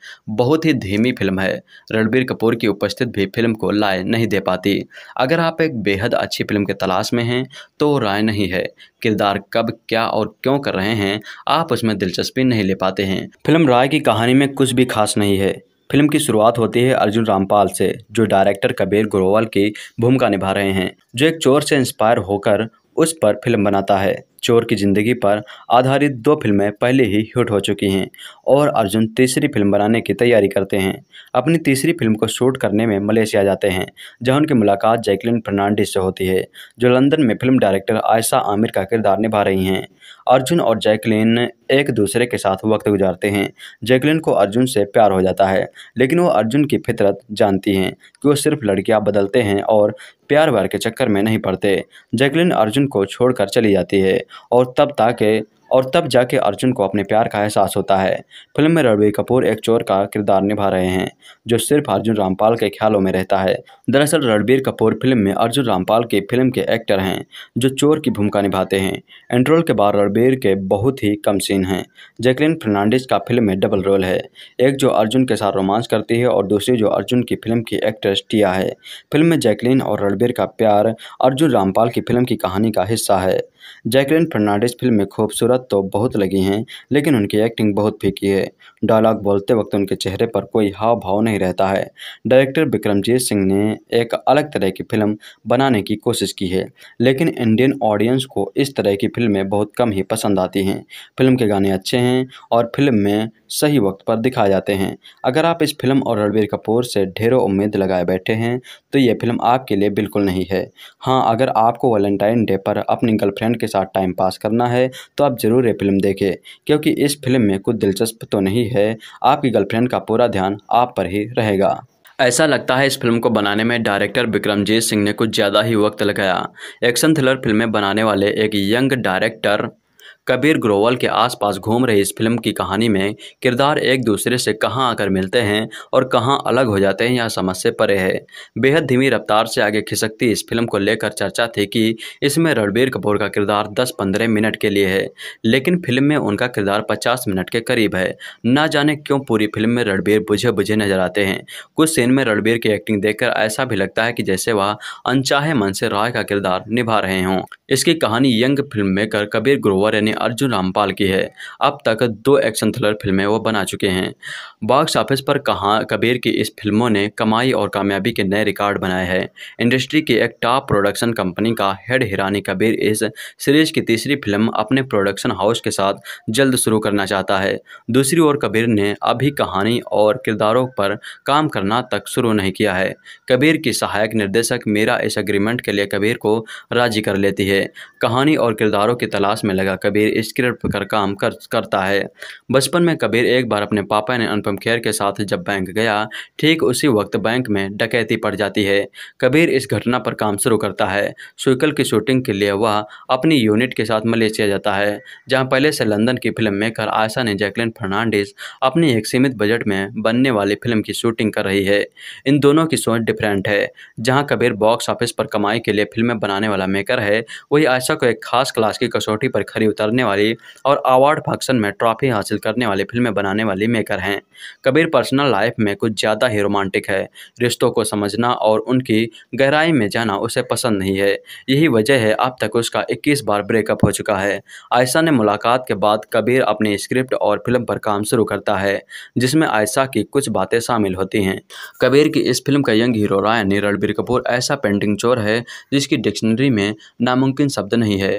बहुत ही धीमी फिल्म है रणबीर कपूर की उपस्थित भी फिल्म को लाए नहीं दे पाती अगर आप एक बेहद अच्छी फिल्म के तलाश में हैं तो राय नहीं है किरदार कब क्या और क्यों कर रहे हैं आप उसमें दिलचस्पी नहीं ले पाते हैं फिल्म राय की कहानी में कुछ भी खास नहीं है फिल्म की शुरुआत होती है अर्जुन रामपाल से जो डायरेक्टर कबीर ग्रोवाल की भूमिका निभा रहे हैं जो एक चोर से इंस्पायर होकर उस पर फिल्म बनाता है चोर की ज़िंदगी पर आधारित दो फिल्में पहले ही हिट हो चुकी हैं और अर्जुन तीसरी फिल्म बनाने की तैयारी करते हैं अपनी तीसरी फिल्म को शूट करने में मलेशिया जाते हैं जहां उनकी मुलाकात जैकलिन फर्नांडिस से होती है जो लंदन में फिल्म डायरेक्टर आयशा आमिर का किरदार निभा रही हैं अर्जुन और जैकलिन एक दूसरे के साथ वक्त गुजारते हैं जैकलिन को अर्जुन से प्यार हो जाता है लेकिन वो अर्जुन की फितरत जानती हैं कि वो सिर्फ लड़कियां बदलते हैं और प्यार व्यार के चक्कर में नहीं पड़ते जैकलिन अर्जुन को छोड़कर चली जाती है और तब ताकि और तब जाके अर्जुन को अपने प्यार का एहसास होता है फिल्म में रणबीर कपूर एक चोर का किरदार निभा रहे हैं जो सिर्फ अर्जुन रामपाल के ख्यालों में रहता है दरअसल रणबीर कपूर फिल्म में अर्जुन रामपाल की फिल्म के एक्टर हैं जो चोर की भूमिका निभाते हैं एंट्रोल के बाद रणबीर के बहुत ही कम सीन हैं जैकलिन फर्नांडिस का फिल्म में डबल रोल है एक जो अर्जुन के साथ रोमांस करती है और दूसरी जो अर्जुन की फिल्म की एक्ट्रेस टिया है फिल्म में जैकलिन और रणबीर का प्यार अर्जुन रामपाल की फिल्म की कहानी का हिस्सा है जैकलिन फर्नांडिस फिल्म में खूबसूरत तो बहुत लगी हैं लेकिन उनकी एक्टिंग बहुत फीकी है डायलॉग बोलते वक्त उनके चेहरे पर कोई हाव भाव नहीं रहता है डायरेक्टर विक्रमजीत सिंह ने एक अलग तरह की फिल्म बनाने की कोशिश की है लेकिन इंडियन ऑडियंस को इस तरह की फिल्में बहुत कम ही पसंद आती हैं फिल्म के गाने अच्छे हैं और फिल्म में सही वक्त पर दिखाए जाते हैं अगर आप इस फिल्म और रणबीर कपूर से ढेरों उम्मीद लगाए बैठे हैं तो ये फिल्म आपके लिए बिल्कुल नहीं है हाँ अगर आपको वैलेंटाइन डे पर अपनी गर्लफ्रेंड के साथ टाइम पास करना है तो आप ज़रूर ये फिल्म देखें क्योंकि इस फिल्म में कुछ दिलचस्प तो नहीं है है आपकी गर्लफ्रेंड का पूरा ध्यान आप पर ही रहेगा ऐसा लगता है इस फिल्म को बनाने में डायरेक्टर विक्रमजीत सिंह ने कुछ ज़्यादा ही वक्त लगाया एक्शन थ्रिलर फिल्में बनाने वाले एक यंग डायरेक्टर कबीर ग्रोवल के आसपास घूम रही इस फिल्म की कहानी में किरदार एक दूसरे से कहां आकर मिलते हैं और कहां अलग हो जाते हैं यह समझ से परे है बेहद धीमी रफ्तार से आगे खिसकती इस फिल्म को लेकर चर्चा थी कि इसमें रणबीर कपूर का किरदार 10-15 मिनट के लिए है लेकिन फिल्म में उनका किरदार 50 मिनट के करीब है ना जाने क्यों पूरी फिल्म में रणबीर बुझे बुझे नजर आते हैं कुछ सीन में रणबीर की एक्टिंग देखकर ऐसा भी लगता है कि जैसे वह अनचाहे मन से राय का किरदार निभा रहे हों इसकी कहानी young film maker Kabir Grover ने अर्जुन रामपाल की है अब तक दो एक्शन थ्रिलर फिल्में वो बना चुके हैं बॉक्स ऑफिस पर कहा कबीर की इस फिल्मों ने कमाई और कामयाबी के नए रिकॉर्ड बनाए हैं इंडस्ट्री की एक टॉप प्रोडक्शन कंपनी का हेड हिरानी कबीर इस सीरीज की तीसरी फिल्म अपने प्रोडक्शन हाउस के साथ जल्द शुरू करना चाहता है दूसरी ओर कबीर ने अभी कहानी और किरदारों पर काम करना तक शुरू नहीं किया है कबीर की सहायक निर्देशक मेरा इस अग्रीमेंट के लिए कबीर को राजी कर लेती है कहानी और किरदारों की तलाश में लगा कबीर कबीर स्क्रिप्ट पर काम कर करता है बचपन में कबीर एक बार अपने पापा ने अनुपम खेर के साथ जब बैंक गया ठीक उसी वक्त बैंक में डकैती पड़ जाती है कबीर इस घटना पर काम शुरू करता है सुकल की शूटिंग के लिए वह अपनी यूनिट के साथ मलेशिया जाता है जहाँ पहले से लंदन की फिल्म मेकर आयशा ने जैकलिन फर्नांडिस अपनी एक सीमित बजट में बनने वाली फिल्म की शूटिंग कर रही है इन दोनों की सोच डिफरेंट है जहाँ कबीर बॉक्स ऑफिस पर कमाई के लिए फिल्में बनाने वाला मेकर है वही आयशा को एक खास क्लास की कसौटी पर खरी उतर करने वाली और अवार्ड फंक्शन में ट्रॉफी हासिल करने वाली फिल्में बनाने वाली मेकर हैं कबीर पर्सनल लाइफ में कुछ ज़्यादा ही रोमांटिक है रिश्तों को समझना और उनकी गहराई में जाना उसे पसंद नहीं है यही वजह है अब तक उसका इक्कीस बार ब्रेकअप हो चुका है आयशा ने मुलाकात के बाद कबीर अपनी स्क्रिप्ट और फिल्म पर काम शुरू करता है जिसमें आयशा की कुछ बातें शामिल होती हैं कबीर की इस फिल्म का यंग हीरो राय रणबीर कपूर ऐसा पेंटिंग चोर है जिसकी डिक्शनरी में नामुमकिन शब्द नहीं है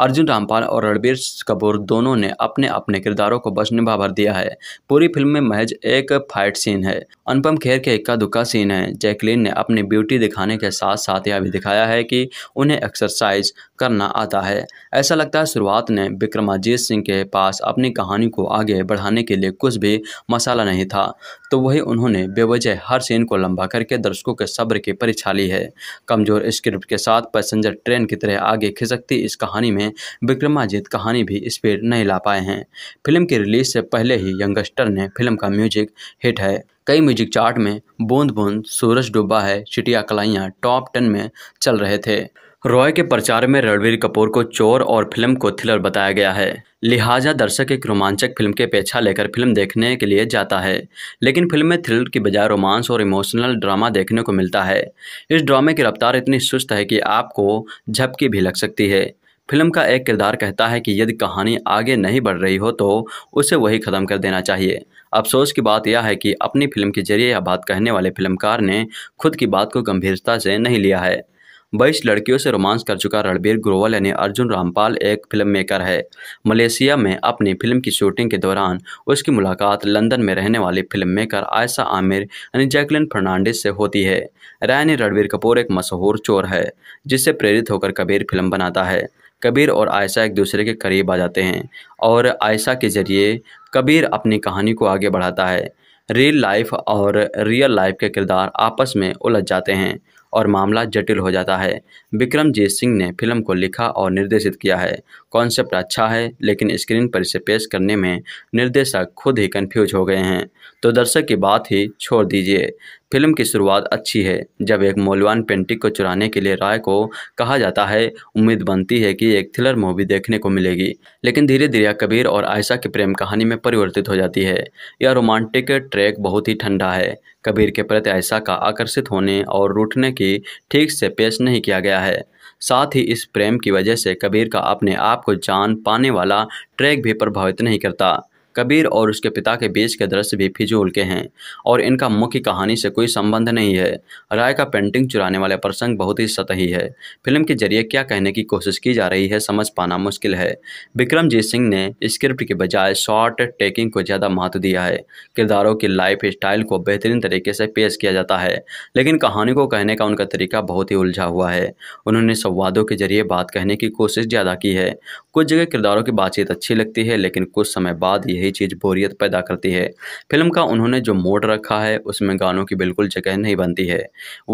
अर्जुन रामपाल और रणबीर कपूर दोनों ने अपने अपने किरदारों को बस निभा भर दिया है पूरी फिल्म में महज एक फाइट सीन है अनुपम खेर के इक्का दुक्का सीन है जैकलीन ने अपनी ब्यूटी दिखाने के साथ साथ यह भी दिखाया है कि उन्हें एक्सरसाइज करना आता है ऐसा लगता है शुरुआत ने विक्रमाजीत सिंह के पास अपनी कहानी को आगे बढ़ाने के लिए कुछ भी मसाला नहीं था तो वही उन्होंने बेवजह हर सीन को लंबा करके दर्शकों के सब्र की परीक्षा ली है कमज़ोर स्क्रिप्ट के साथ पैसेंजर ट्रेन की तरह आगे खिसकती इस कहानी में विक्रमाजीत कहानी भी इस पर नहीं ला पाए हैं फिल्म के रिलीज से पहले ही यंगस्टर ने फिल्म का म्यूजिक हिट है कई म्यूजिक चार्ट में बूंद बूंद सूरज डूबा है चिटिया कलाइयाँ टॉप टेन में चल रहे थे रॉय के प्रचार में रणवीर कपूर को चोर और फिल्म को थ्रिलर बताया गया है लिहाजा दर्शक एक रोमांचक फिल्म के पेछा लेकर फिल्म देखने के लिए जाता है लेकिन फिल्म में थ्रिलर की बजाय रोमांस और इमोशनल ड्रामा देखने को मिलता है इस ड्रामे की रफ्तार इतनी सुस्त है कि आपको झपकी भी लग सकती है फिल्म का एक किरदार कहता है कि यदि कहानी आगे नहीं बढ़ रही हो तो उसे वही ख़त्म कर देना चाहिए अफसोस की बात यह है कि अपनी फिल्म के जरिए यह बात कहने वाले फिल्मकार ने खुद की बात को गंभीरता से नहीं लिया है बाईस लड़कियों से रोमांस कर चुका रणबीर ग्रोवल यानी अर्जुन रामपाल एक फिल्म मेकर है मलेशिया में अपनी फिल्म की शूटिंग के दौरान उसकी मुलाकात लंदन में रहने वाली फिल्म मेकर आयशा आमिर यानी जैकलिन फर्नांडिस से होती है रैनी रणबीर कपूर एक मशहूर चोर है जिससे प्रेरित होकर कबीर फिल्म बनाता है कबीर और आयशा एक दूसरे के करीब आ जाते हैं और आयशा के ज़रिए कबीर अपनी कहानी को आगे बढ़ाता है रियल लाइफ और रियल लाइफ के किरदार आपस में उलझ जाते हैं और मामला जटिल हो जाता है विक्रमजीत सिंह ने फिल्म को लिखा और निर्देशित किया है कॉन्सेप्ट अच्छा है लेकिन स्क्रीन पर इसे पेश करने में निर्देशक खुद ही कन्फ्यूज हो गए हैं तो दर्शक की बात ही छोड़ दीजिए फिल्म की शुरुआत अच्छी है जब एक मौलवान पेंटिक को चुराने के लिए राय को कहा जाता है उम्मीद बनती है कि एक थ्रिलर मूवी देखने को मिलेगी लेकिन धीरे धीरे कबीर और आयशा की प्रेम कहानी में परिवर्तित हो जाती है यह रोमांटिक ट्रैक बहुत ही ठंडा है कबीर के प्रति आयशा का आकर्षित होने और रूठने की ठीक से पेश नहीं किया गया है साथ ही इस प्रेम की वजह से कबीर का अपने आप को जान पाने वाला ट्रैक भी प्रभावित नहीं करता कबीर और उसके पिता के बीच के दृश्य भी फिजूल के हैं और इनका मुख्य कहानी से कोई संबंध नहीं है राय का पेंटिंग चुराने वाले प्रसंग बहुत ही सतही है फिल्म के जरिए क्या कहने की कोशिश की जा रही है समझ पाना मुश्किल है विक्रमजीत सिंह ने स्क्रिप्ट के बजाय शॉर्ट टेकिंग को ज़्यादा महत्व दिया है किरदारों की लाइफ स्टाइल को बेहतरीन तरीके से पेश किया जाता है लेकिन कहानी को कहने का उनका तरीका बहुत ही उलझा हुआ है उन्होंने संवादों के जरिए बात कहने की कोशिश ज़्यादा की है कुछ जगह किरदारों की बातचीत अच्छी लगती है लेकिन कुछ समय बाद यह यही चीज़ बोरियत पैदा करती है फिल्म का उन्होंने जो मोड रखा है उसमें गानों की बिल्कुल जगह नहीं बनती है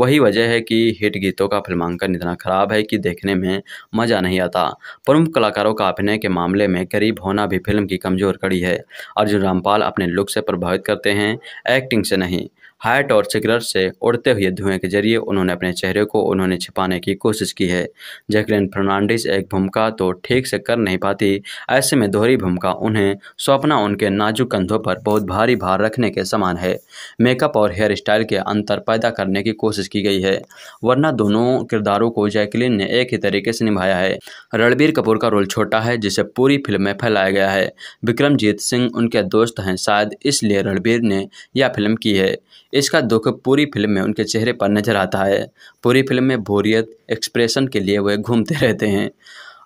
वही वजह है कि हिट गीतों का फिल्मांकन इतना ख़राब है कि देखने में मज़ा नहीं आता प्रमुख कलाकारों का अभिनय के मामले में गरीब होना भी फिल्म की कमज़ोर कड़ी है अर्जुन रामपाल अपने लुक से प्रभावित करते हैं एक्टिंग से नहीं हाइट और सिगरेट से उड़ते हुए धुएं के जरिए उन्होंने अपने चेहरे को उन्होंने छिपाने की कोशिश की है जैकलिन फर्नांडिस एक भूमिका तो ठीक से कर नहीं पाती ऐसे में दोहरी भूमिका उन्हें सौंपना उनके नाजुक कंधों पर बहुत भारी भार रखने के समान है मेकअप और हेयर स्टाइल के अंतर पैदा करने की कोशिश की गई है वरना दोनों किरदारों को जैकलिन ने एक ही तरीके से निभाया है रणबीर कपूर का रोल छोटा है जिसे पूरी फिल्म में फैलाया गया है विक्रमजीत सिंह उनके दोस्त हैं शायद इसलिए रणबीर ने यह फिल्म की है इसका दुख पूरी फिल्म में उनके चेहरे पर नजर आता है पूरी फिल्म में बोरियत एक्सप्रेशन के लिए वह घूमते रहते हैं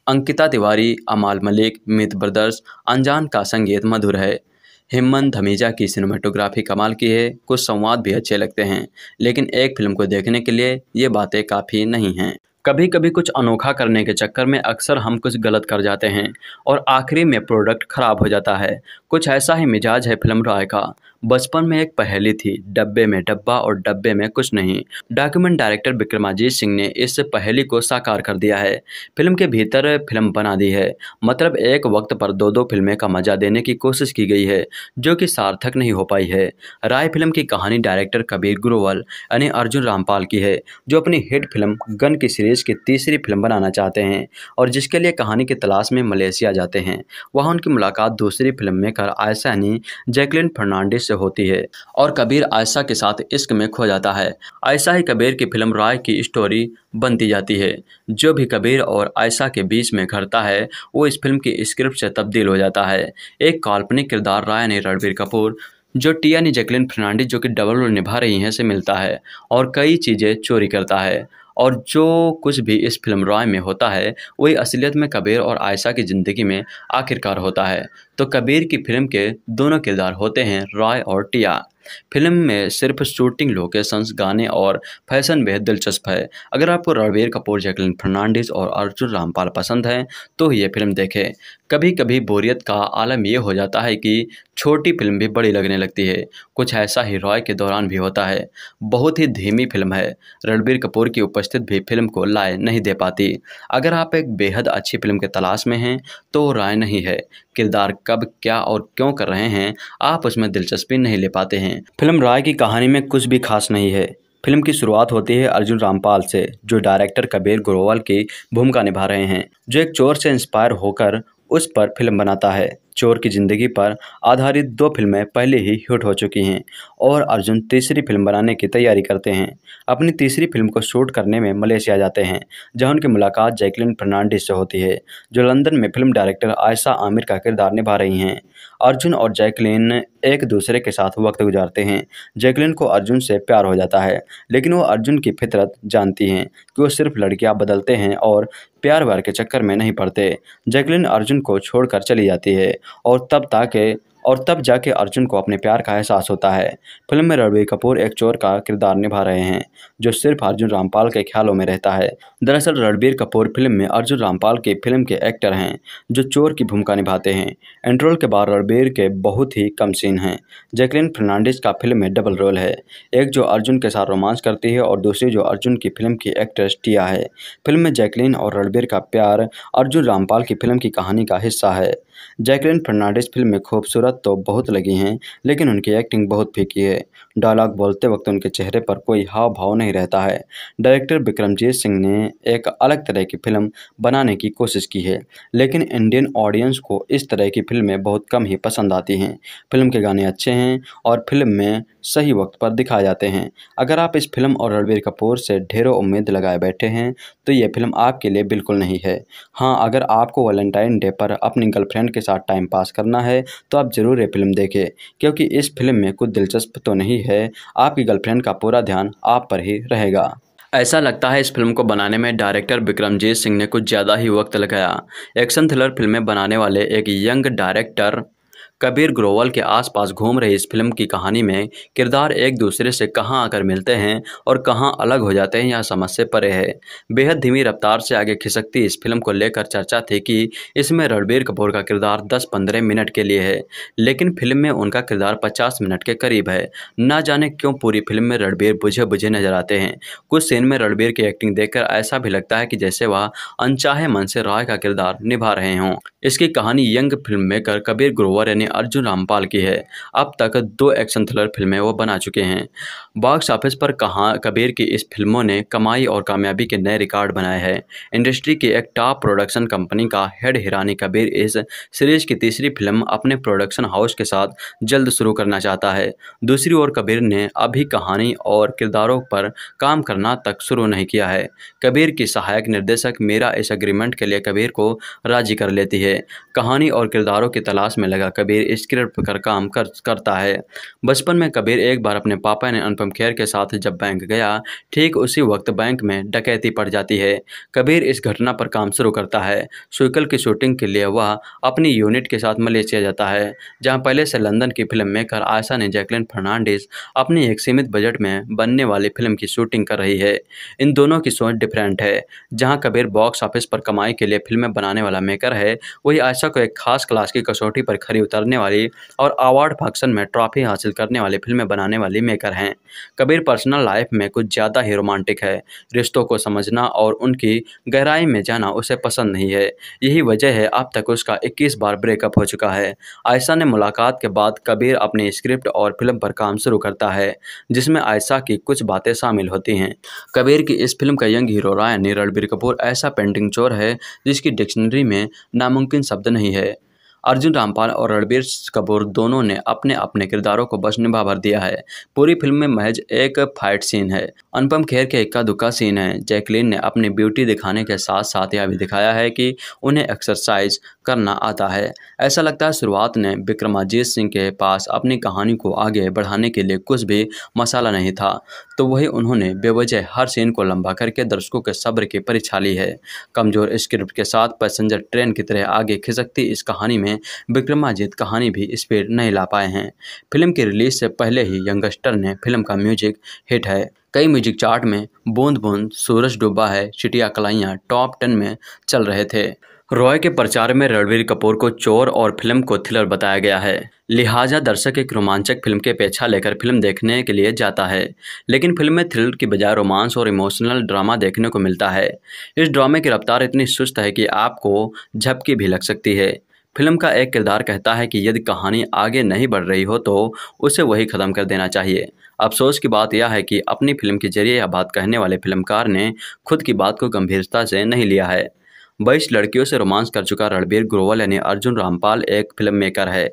अंकिता तिवारी अमाल मलिक मित ब्रदर्स अनजान का संगीत मधुर है हिम्मन धमीजा की सिनेमाटोग्राफी कमाल की है कुछ संवाद भी अच्छे लगते हैं लेकिन एक फिल्म को देखने के लिए ये बातें काफ़ी नहीं हैं कभी कभी कुछ अनोखा करने के चक्कर में अक्सर हम कुछ गलत कर जाते हैं और आखिरी में प्रोडक्ट ख़राब हो जाता है कुछ ऐसा ही मिजाज है फिल्म राय का बचपन में एक पहेली थी डब्बे में डब्बा और डब्बे में कुछ नहीं डॉक्यूमेंट डायरेक्टर विक्रमाजीत सिंह ने इस पहेली को साकार कर दिया है फिल्म के भीतर फिल्म बना दी है मतलब एक वक्त पर दो दो फिल्में का मजा देने की कोशिश की गई है जो कि सार्थक नहीं हो पाई है राय फिल्म की कहानी डायरेक्टर कबीर ग्रोवल यानी अर्जुन रामपाल की है जो अपनी हिट फिल्म गन की सीरीज सीरीज़ की तीसरी फिल्म बनाना चाहते हैं और जिसके लिए कहानी की तलाश में मलेशिया जाते हैं वहाँ उनकी मुलाकात दूसरी फिल्म में कर आयशा यानी जैकलिन फर्नांडिस से होती है और कबीर आयशा के साथ इश्क में खो जाता है आयशा ही कबीर की फिल्म राय की स्टोरी बनती जाती है जो भी कबीर और आयशा के बीच में घरता है वो इस फिल्म की स्क्रिप्ट से तब्दील हो जाता है एक काल्पनिक किरदार राय ने रणबीर कपूर जो टिया ने जैकलिन फर्नांडिस जो कि डबल रोल निभा रही हैं से मिलता है और कई चीज़ें चोरी करता है और जो कुछ भी इस फिल्म रॉय में होता है वही असलियत में कबीर और आयशा की ज़िंदगी में आखिरकार होता है तो कबीर की फिल्म के दोनों किरदार होते हैं रॉय और टिया फिल्म में सिर्फ शूटिंग लोकेशंस गाने और फैशन बेहद दिलचस्प है अगर आपको रणबीर कपूर जैकलिन फर्नांडिस और अर्जुन रामपाल पसंद हैं तो ये फिल्म देखें कभी कभी बोरियत का आलम यह हो जाता है कि छोटी फिल्म भी बड़ी लगने लगती है कुछ ऐसा ही रॉय के दौरान भी होता है बहुत ही धीमी फिल्म है रणबीर कपूर की उपस्थित भी फिल्म को लाए नहीं दे पाती अगर आप एक बेहद अच्छी फिल्म के तलाश में हैं तो राय नहीं है किरदार कब क्या और क्यों कर रहे हैं आप उसमें दिलचस्पी नहीं ले पाते हैं फिल्म राय की कहानी में कुछ भी खास नहीं है फिल्म की शुरुआत होती है अर्जुन रामपाल से जो डायरेक्टर कबीर ग्रोवाल की भूमिका निभा रहे हैं जो एक चोर से इंस्पायर होकर उस पर फिल्म बनाता है चोर की ज़िंदगी पर आधारित दो फिल्में पहले ही हिट हो चुकी हैं और अर्जुन तीसरी फिल्म बनाने की तैयारी करते हैं अपनी तीसरी फिल्म को शूट करने में मलेशिया जाते हैं जहां उनकी मुलाकात जैकलिन फर्नांडिस से होती है जो लंदन में फिल्म डायरेक्टर आयशा आमिर का किरदार निभा रही हैं अर्जुन और जैकलिन एक दूसरे के साथ वक्त गुजारते हैं जैकलिन को अर्जुन से प्यार हो जाता है लेकिन वो अर्जुन की फितरत जानती हैं कि वो सिर्फ लड़कियाँ बदलते हैं और प्यार व्यार के चक्कर में नहीं पड़ते जैकलिन अर्जुन को छोड़कर चली जाती है और तब ताकि और तब जाके अर्जुन को अपने प्यार का एहसास होता है फिल्म में रणबीर कपूर एक चोर का किरदार निभा रहे हैं जो सिर्फ अर्जुन रामपाल के ख्यालों में रहता है दरअसल रणबीर कपूर फिल्म में अर्जुन रामपाल की फिल्म के एक्टर हैं जो चोर की भूमिका निभाते हैं एंट्रोल के बाद रणबीर के बहुत ही कम सीन हैं जैकलिन फर्नांडिस का फिल्म में डबल रोल है एक जो अर्जुन के साथ रोमांस करती है और दूसरी जो अर्जुन की फिल्म की एक्ट्रेस टिया है फिल्म में जैकलिन और रणबीर का प्यार अर्जुन रामपाल की फिल्म की कहानी का हिस्सा है जैकलिन फर्नांडिस फिल्म में खूबसूरत जरूरत तो बहुत लगी हैं लेकिन उनकी एक्टिंग बहुत फीकी है डायलॉग बोलते वक्त उनके चेहरे पर कोई हाव भाव नहीं रहता है डायरेक्टर विक्रमजीत सिंह ने एक अलग तरह की फिल्म बनाने की कोशिश की है लेकिन इंडियन ऑडियंस को इस तरह की फिल्में बहुत कम ही पसंद आती हैं फिल्म के गाने अच्छे हैं और फिल्म में सही वक्त पर दिखाए जाते हैं अगर आप इस फिल्म और रणबीर कपूर से ढेरों उम्मीद लगाए बैठे हैं तो ये फिल्म आपके लिए बिल्कुल नहीं है हाँ अगर आपको वैलेंटाइन डे पर अपनी गर्लफ्रेंड के साथ टाइम पास करना है तो आप ज़रूर ये फिल्म देखें क्योंकि इस फिल्म में कुछ दिलचस्प तो नहीं है आपकी गर्लफ्रेंड का पूरा ध्यान आप पर ही रहेगा ऐसा लगता है इस फिल्म को बनाने में डायरेक्टर विक्रमजीत सिंह ने कुछ ज़्यादा ही वक्त लगाया एक्शन थ्रिलर फिल्में बनाने वाले एक यंग डायरेक्टर कबीर ग्रोवल के आसपास घूम रही इस फिल्म की कहानी में किरदार एक दूसरे से कहां आकर मिलते हैं और कहां अलग हो जाते हैं यह समझ से परे है बेहद धीमी रफ्तार से आगे खिसकती इस फिल्म को लेकर चर्चा थी कि इसमें रणबीर कपूर का किरदार 10-15 मिनट के लिए है लेकिन फिल्म में उनका किरदार 50 मिनट के करीब है ना जाने क्यों पूरी फिल्म में रणबीर बुझे बुझे नजर आते हैं कुछ सीन में रणबीर की एक्टिंग देखकर ऐसा भी लगता है कि जैसे वह अनचाहे मन से राय का किरदार निभा रहे हों इसकी कहानी young film maker Kabir Grover यानी अर्जुन रामपाल की है अब तक दो एक्शन थ्रिलर फिल्में वो बना चुके हैं बॉक्स ऑफिस पर कहा कबीर की इस फिल्मों ने कमाई और कामयाबी के नए रिकॉर्ड बनाए हैं इंडस्ट्री की एक टॉप प्रोडक्शन कंपनी का हेड हिरानी कबीर इस सीरीज की तीसरी फिल्म अपने प्रोडक्शन हाउस के साथ जल्द शुरू करना चाहता है दूसरी ओर कबीर ने अभी कहानी और किरदारों पर काम करना तक शुरू नहीं किया है कबीर की सहायक निर्देशक मेरा इस अग्रीमेंट के लिए कबीर को राजी कर लेती है कहानी और किरदारों की तलाश में लगा कबीर कबीर स्क्रिप्ट पर काम कर करता है बचपन में कबीर एक बार अपने पापा ने अनुपम खेर के साथ जब बैंक गया ठीक उसी वक्त बैंक में डकैती पड़ जाती है कबीर इस घटना पर काम शुरू करता है सुइकल की शूटिंग के लिए वह अपनी यूनिट के साथ मलेशिया जाता है जहाँ पहले से लंदन की फिल्म मेकर आयशा ने जैकलिन फर्नांडिस अपनी एक सीमित बजट में बनने वाली फिल्म की शूटिंग कर रही है इन दोनों की सोच डिफरेंट है जहाँ कबीर बॉक्स ऑफिस पर कमाई के लिए फिल्में बनाने वाला मेकर है वही आयशा को एक खास क्लास की कसौटी पर खरी उतरने करने वाली और अवार्ड फंक्शन में ट्रॉफी हासिल करने वाली फिल्में बनाने वाली मेकर हैं कबीर पर्सनल लाइफ में कुछ ज़्यादा ही रोमांटिक है रिश्तों को समझना और उनकी गहराई में जाना उसे पसंद नहीं है यही वजह है अब तक उसका इक्कीस बार ब्रेकअप हो चुका है आयशा ने मुलाकात के बाद कबीर अपनी स्क्रिप्ट और फिल्म पर काम शुरू करता है जिसमें आयशा की कुछ बातें शामिल होती हैं कबीर की इस फिल्म का young hero Ryan Ranbir Kapoor ऐसा पेंटिंग चोर है जिसकी डिक्शनरी में नामुमकिन शब्द नहीं है अर्जुन रामपाल और रणबीर कपूर दोनों ने अपने अपने किरदारों को बस निभा भर दिया है पूरी फिल्म में महज एक फाइट सीन है अनुपम खेर के इक्का दुक्का सीन है जैकलीन ने अपनी ब्यूटी दिखाने के साथ साथ यह भी दिखाया है कि उन्हें एक्सरसाइज करना आता है ऐसा लगता है शुरुआत ने विक्रमाजीत सिंह के पास अपनी कहानी को आगे बढ़ाने के लिए कुछ भी मसाला नहीं था तो वही उन्होंने बेवजह हर सीन को लंबा करके दर्शकों के सब्र की परीक्षा ली है कमजोर स्क्रिप्ट के साथ पैसेंजर ट्रेन की तरह आगे खिसकती इस कहानी में विक्रमाजीत कहानी भी स्पीड नहीं ला पाए हैं फिल्म की रिलीज से पहले ही यंगस्टर ने फिल्म का म्यूजिक हिट है कई म्यूजिक चार्ट में बूंद बूंद सूरज डूबा है चिटिया कलाइयाँ टॉप टेन में चल रहे थे रॉय के प्रचार में रणवीर कपूर को चोर और फिल्म को थ्रिलर बताया गया है लिहाजा दर्शक एक रोमांचक फिल्म के पेछा लेकर फिल्म देखने के लिए जाता है लेकिन फिल्म में थ्रिलर की बजाय रोमांस और इमोशनल ड्रामा देखने को मिलता है इस ड्रामे की रफ्तार इतनी सुस्त है कि आपको झपकी भी लग सकती है फिल्म का एक किरदार कहता है कि यदि कहानी आगे नहीं बढ़ रही हो तो उसे वही ख़त्म कर देना चाहिए अफसोस की बात यह है कि अपनी फिल्म के जरिए यह बात कहने वाले फिल्मकार ने खुद की बात को गंभीरता से नहीं लिया है बाईस लड़कियों से रोमांस कर चुका रणबीर ग्रोवल यानी अर्जुन रामपाल एक फिल्म मेकर है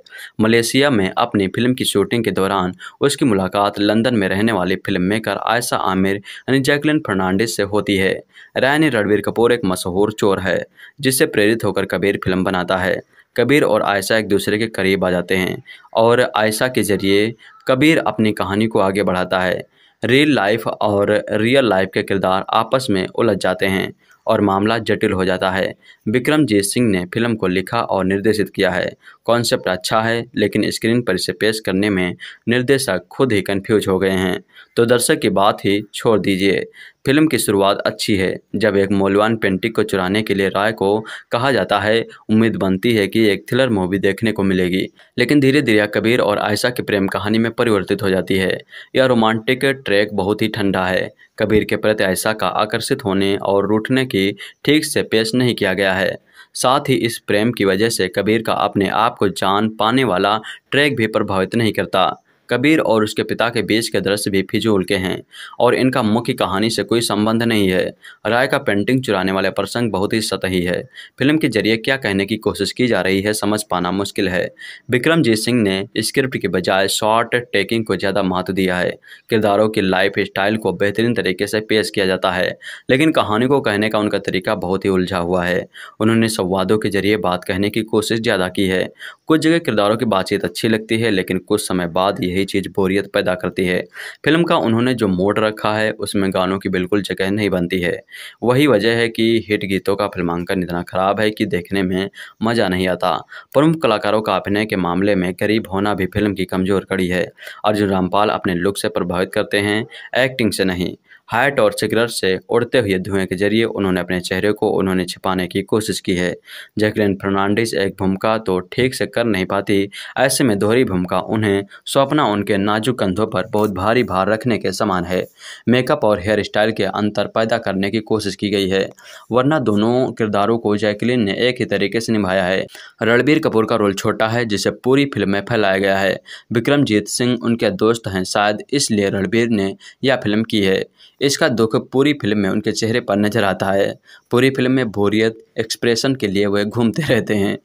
मलेशिया में अपनी फिल्म की शूटिंग के दौरान उसकी मुलाकात लंदन में रहने वाली फिल्म मेकर आयशा आमिर यानी जैकलिन फर्नांडिस से होती है रायनी रणबीर कपूर एक मशहूर चोर है जिससे प्रेरित होकर कबीर फिल्म बनाता है कबीर और आयशा एक दूसरे के करीब आ जाते हैं और आयशा के जरिए कबीर अपनी कहानी को आगे बढ़ाता है रियल लाइफ और रियल लाइफ के किरदार आपस में उलझ जाते हैं और मामला जटिल हो जाता है विक्रमजीत सिंह ने फिल्म को लिखा और निर्देशित किया है कॉन्सेप्ट अच्छा है लेकिन स्क्रीन पर इसे पेश करने में निर्देशक खुद ही कन्फ्यूज हो गए हैं तो दर्शक की बात ही छोड़ दीजिए फिल्म की शुरुआत अच्छी है जब एक मौलवान पेंटिंग को चुराने के लिए राय को कहा जाता है उम्मीद बनती है कि एक थ्रिलर मूवी देखने को मिलेगी लेकिन धीरे धीरे कबीर और आयशा की प्रेम कहानी में परिवर्तित हो जाती है यह रोमांटिक ट्रैक बहुत ही ठंडा है कबीर के प्रति आयशा का आकर्षित होने और रूठने की ठीक से पेश नहीं किया गया है साथ ही इस प्रेम की वजह से कबीर का अपने आप को जान पाने वाला ट्रैक भी प्रभावित नहीं करता कबीर और उसके पिता के बीच के दृश्य भी फिजूल के हैं और इनका मुख्य कहानी से कोई संबंध नहीं है राय का पेंटिंग चुराने वाले प्रसंग बहुत ही सतही है फिल्म के जरिए क्या कहने की कोशिश की जा रही है समझ पाना मुश्किल है विक्रमजीत सिंह ने स्क्रिप्ट के बजाय शॉर्ट टेकिंग को ज़्यादा महत्व दिया है किरदारों की लाइफ स्टाइल को बेहतरीन तरीके से पेश किया जाता है लेकिन कहानी को कहने का उनका तरीका बहुत ही उलझा हुआ है उन्होंने संवादों के जरिए बात कहने की कोशिश ज़्यादा की है कुछ जगह किरदारों की बातचीत अच्छी लगती है लेकिन कुछ समय बाद यह यही चीज़ बोरियत पैदा करती है फिल्म का उन्होंने जो मोड रखा है उसमें गानों की बिल्कुल जगह नहीं बनती है वही वजह है कि हिट गीतों का फिल्मांकन इतना ख़राब है कि देखने में मज़ा नहीं आता प्रमुख कलाकारों का अभिनय के मामले में गरीब होना भी फिल्म की कमज़ोर कड़ी है अर्जुन रामपाल अपने लुक से प्रभावित करते हैं एक्टिंग से नहीं हाइट और सिगरेट से उड़ते हुए धुएं के जरिए उन्होंने अपने चेहरे को उन्होंने छिपाने की कोशिश की है जैकलिन फर्नांडिस एक भूमिका तो ठीक से कर नहीं पाती ऐसे में दोहरी भूमिका उन्हें स्वप्ना उनके नाजुक कंधों पर बहुत भारी भार रखने के समान है मेकअप और हेयर स्टाइल के अंतर पैदा करने की कोशिश की गई है वरना दोनों किरदारों को जैकलिन ने एक ही तरीके से निभाया है रणबीर कपूर का रोल छोटा है जिसे पूरी फिल्म में फैलाया गया है विक्रमजीत सिंह उनके दोस्त हैं शायद इसलिए रणबीर ने यह फिल्म की है इसका दुख पूरी फिल्म में उनके चेहरे पर नजर आता है पूरी फिल्म में बोरियत एक्सप्रेशन के लिए वह घूमते रहते हैं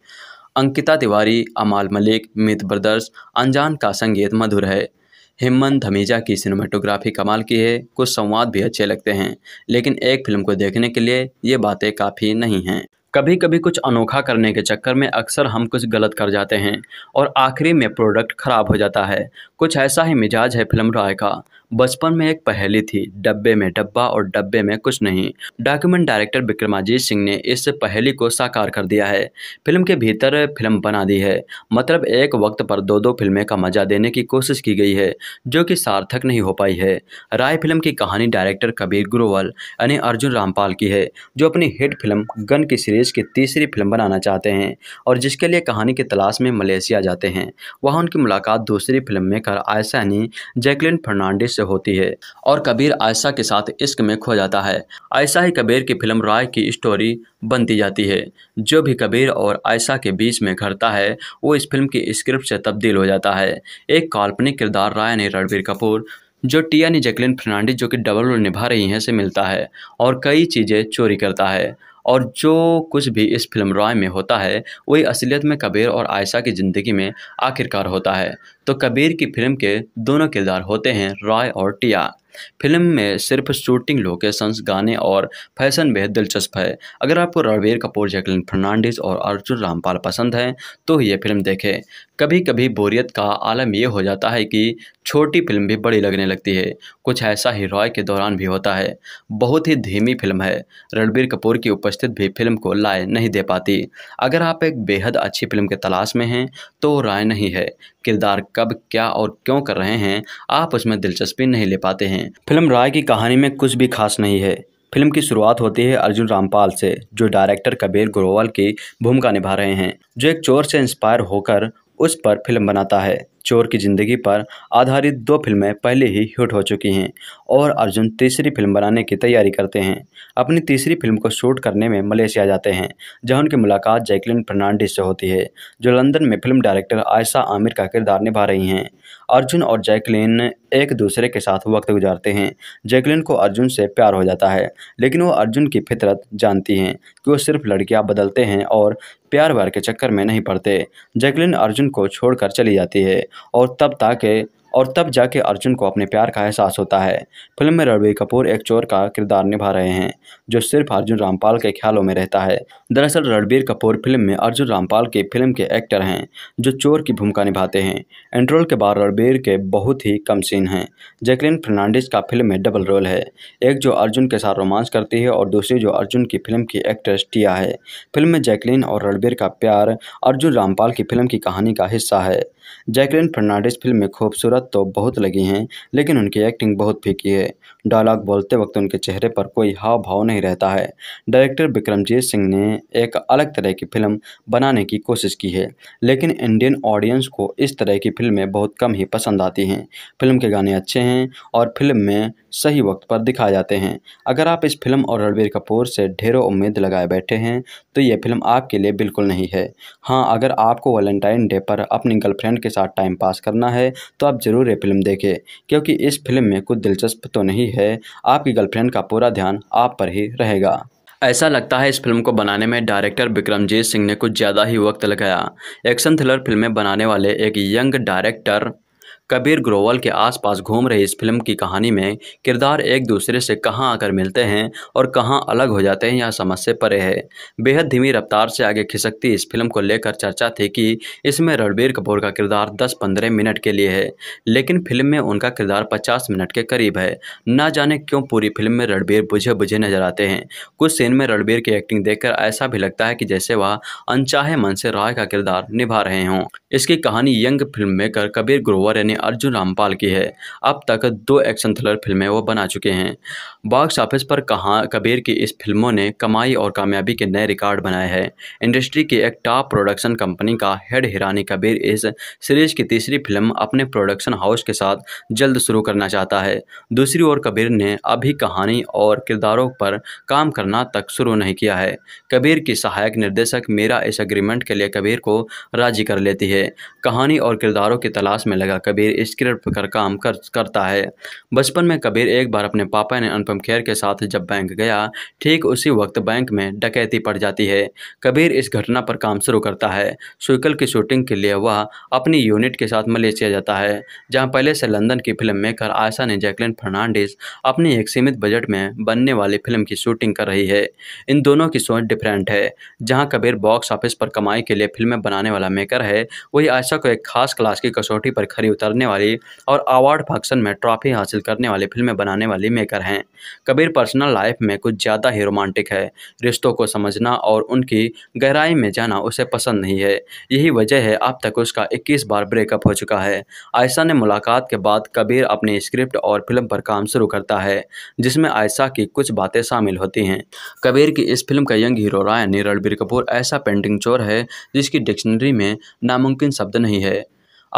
अंकिता तिवारी अमाल मलिक मित ब्रदर्स अनजान का संगीत मधुर है हेमंत धमीजा की सिनेमाटोग्राफी कमाल की है कुछ संवाद भी अच्छे लगते हैं लेकिन एक फिल्म को देखने के लिए ये बातें काफ़ी नहीं हैं कभी कभी कुछ अनोखा करने के चक्कर में अक्सर हम कुछ गलत कर जाते हैं और आखिरी में प्रोडक्ट खराब हो जाता है कुछ ऐसा ही मिजाज है फिल्म राय का बचपन में एक पहेली थी डब्बे में डब्बा और डब्बे में कुछ नहीं डॉक्यूमेंट डायरेक्टर विक्रमाजीत सिंह ने इस पहेली को साकार कर दिया है फिल्म के भीतर फिल्म बना दी है मतलब एक वक्त पर दो दो फिल्में का मजा देने की कोशिश की गई है जो कि सार्थक नहीं हो पाई है राय फिल्म की कहानी डायरेक्टर कबीर ग्रोवल यानी अर्जुन रामपाल की है जो अपनी हिट फिल्म गन की सीरीज की तीसरी फिल्म बनाना चाहते हैं और जिसके लिए कहानी की तलाश में मलेशिया जाते हैं वहाँ उनकी मुलाकात दूसरी फिल्म में कर आयसा जैकलिन फर्नांडिस से होती है और कबीर आयशा के साथ इश्क में खो जाता है ऐसा ही कबीर की फिल्म राय की स्टोरी बनती जाती है जो भी कबीर और आयशा के बीच में घटता है वो इस फिल्म की स्क्रिप्ट से तब्दील हो जाता है एक काल्पनिक किरदार राय ने रणबीर कपूर जो टिया ने जैकलिन फर्नांडिस जो कि डबल रोल निभा रही हैं से मिलता है और कई चीज़ें चोरी करता है और जो कुछ भी इस फिल्म रॉय में होता है वही असलियत में कबीर और आयशा की ज़िंदगी में आखिरकार होता है तो कबीर की फिल्म के दोनों किरदार होते हैं रॉय और टिया फिल्म में सिर्फ शूटिंग लोकेशंस गाने और फैशन बेहद दिलचस्प है अगर आपको रणबीर कपूर जैकलिन फर्नांडिस और अर्जुन रामपाल पसंद हैं तो ये फिल्म देखें कभी कभी बोरियत का आलम यह हो जाता है कि छोटी फिल्म भी बड़ी लगने लगती है कुछ ऐसा ही रॉय के दौरान भी होता है बहुत ही धीमी फिल्म है रणबीर कपूर की उपस्थिति भी फिल्म को लाए नहीं दे पाती अगर आप एक बेहद अच्छी फिल्म के तलाश में हैं तो राय नहीं है किरदार कब क्या और क्यों कर रहे हैं आप उसमें दिलचस्पी नहीं ले पाते हैं फिल्म राय की कहानी में कुछ भी खास नहीं है फिल्म की शुरुआत होती है अर्जुन रामपाल से जो डायरेक्टर कबीर ग्रोवाल की भूमिका निभा रहे हैं जो एक चोर से इंस्पायर होकर उस पर फिल्म बनाता है चोर की ज़िंदगी पर आधारित दो फिल्में पहले ही हिट हो चुकी हैं और अर्जुन तीसरी फिल्म बनाने की तैयारी करते हैं अपनी तीसरी फिल्म को शूट करने में मलेशिया जाते हैं जहां उनकी मुलाकात जैकलिन फर्नांडिस से होती है जो लंदन में फिल्म डायरेक्टर आयशा आमिर का किरदार निभा रही हैं अर्जुन और जैकलिन एक दूसरे के साथ वक्त गुजारते हैं जैकलिन को अर्जुन से प्यार हो जाता है लेकिन वो अर्जुन की फितरत जानती हैं कि वो सिर्फ लड़कियां बदलते हैं और प्यार व्यार के चक्कर में नहीं पड़ते जैकलिन अर्जुन को छोड़कर चली जाती है और तब ताकि और तब जाके अर्जुन को अपने प्यार का एहसास होता है फिल्म में रणबीर कपूर एक चोर का किरदार निभा रहे हैं जो सिर्फ अर्जुन रामपाल के ख्यालों में रहता है दरअसल रणबीर कपूर फिल्म में अर्जुन रामपाल की फिल्म के एक्टर हैं जो चोर की भूमिका निभाते हैं एंट्रोल के बाद रणबीर के बहुत ही कम सीन हैं जैकलिन फर्नांडिस का फिल्म में डबल रोल है एक जो अर्जुन के साथ रोमांस करती है और दूसरी जो अर्जुन की फिल्म की एक्ट्रेस टिया है फिल्म में जैकलिन और रणबीर का प्यार अर्जुन रामपाल की फिल्म की कहानी का हिस्सा है जैकलिन फर्नांडिस फिल्म में खूबसूरत तो बहुत लगी हैं लेकिन उनकी एक्टिंग बहुत फीकी है डायलॉग बोलते वक्त उनके चेहरे पर कोई हाव भाव नहीं रहता है डायरेक्टर बिक्रमजीत सिंह ने एक अलग तरह की फिल्म बनाने की कोशिश की है लेकिन इंडियन ऑडियंस को इस तरह की फिल्में बहुत कम ही पसंद आती हैं फिल्म के गाने अच्छे हैं और फिल्म में सही वक्त पर दिखाए जाते हैं अगर आप इस फिल्म और रणबीर कपूर से ढेरों उम्मीद लगाए बैठे हैं तो ये फिल्म आपके लिए बिल्कुल नहीं है हाँ अगर आपको वैलेंटाइन डे पर अपनी गर्लफ्रेंड के साथ टाइम पास करना है तो आप ज़रूर ये फिल्म देखें क्योंकि इस फिल्म में कुछ दिलचस्प तो नहीं है आपकी गर्लफ्रेंड का पूरा ध्यान आप पर ही रहेगा ऐसा लगता है इस फिल्म को बनाने में डायरेक्टर विक्रमजीत सिंह ने कुछ ज़्यादा ही वक्त लगाया एक्शन थ्रिलर फिल्में बनाने वाले एक यंग डायरेक्टर कबीर ग्रोवल के आसपास घूम रही इस फिल्म की कहानी में किरदार एक दूसरे से कहां आकर मिलते हैं और कहां अलग हो जाते हैं यह समझ से परे है बेहद धीमी रफ्तार से आगे खिसकती इस फिल्म को लेकर चर्चा थी कि इसमें रणबीर कपूर का किरदार दस पंद्रह मिनट के लिए है लेकिन फिल्म में उनका किरदार पचास मिनट के करीब है ना जाने क्यों पूरी फिल्म में रणबीर बुझे बुझे नजर आते हैं कुछ सीन में रणबीर की एक्टिंग देखकर ऐसा भी लगता है कि जैसे वह अनचाहे मन से राय का किरदार निभा रहे हों इसकी कहानी young film maker Kabir Grover यानी अर्जुन रामपाल की है अब तक दो एक्शन थ्रिलर फिल्में वो बना चुके हैं बॉक्स ऑफिस पर कहा कबीर की इस फिल्मों ने कमाई और कामयाबी के नए रिकॉर्ड बनाए हैं इंडस्ट्री की एक टॉप प्रोडक्शन कंपनी का हेड हिरानी कबीर इस सीरीज की तीसरी फिल्म अपने प्रोडक्शन हाउस के साथ जल्द शुरू करना चाहता है दूसरी ओर कबीर ने अभी कहानी और किरदारों पर काम करना तक शुरू नहीं किया है कबीर की सहायक निर्देशक मेरा इस अग्रीमेंट के लिए कबीर को राजी कर लेती है कहानी और किरदारों की तलाश में लगा कबीर लिए स्क्रिप्ट पर कर काम कर करता है बचपन में कबीर एक बार अपने पापा ने अनुपम खेर के साथ जब बैंक गया ठीक उसी वक्त बैंक में डकैती पड़ जाती है कबीर इस घटना पर काम शुरू करता है सुकल की शूटिंग के लिए वह अपनी यूनिट के साथ मलेशिया जाता है जहाँ पहले से लंदन की फिल्म मेकर आयशा ने जैकलिन फर्नांडिस अपने एक सीमित बजट में बनने वाली फिल्म की शूटिंग कर रही है इन दोनों की सोच डिफरेंट है जहाँ कबीर बॉक्स ऑफिस पर कमाई के लिए फिल्में बनाने वाला मेकर है वही आयशा को एक खास क्लास की कसौटी पर खरी उतर करने वाली और अवार्ड फंक्शन में ट्रॉफी हासिल करने वाली फिल्में बनाने वाली मेकर हैं कबीर पर्सनल लाइफ में कुछ ज़्यादा ही रोमांटिक है रिश्तों को समझना और उनकी गहराई में जाना उसे पसंद नहीं है यही वजह है अब तक उसका इक्कीस बार ब्रेकअप हो चुका है आयशा ने मुलाकात के बाद कबीर अपनी स्क्रिप्ट और फिल्म पर काम शुरू करता है जिसमें आयशा की कुछ बातें शामिल होती हैं कबीर की इस फिल्म का young hero Ryan Ranbir Kapoor ऐसा पेंटिंग चोर है जिसकी डिक्शनरी में नामुमकिन शब्द नहीं है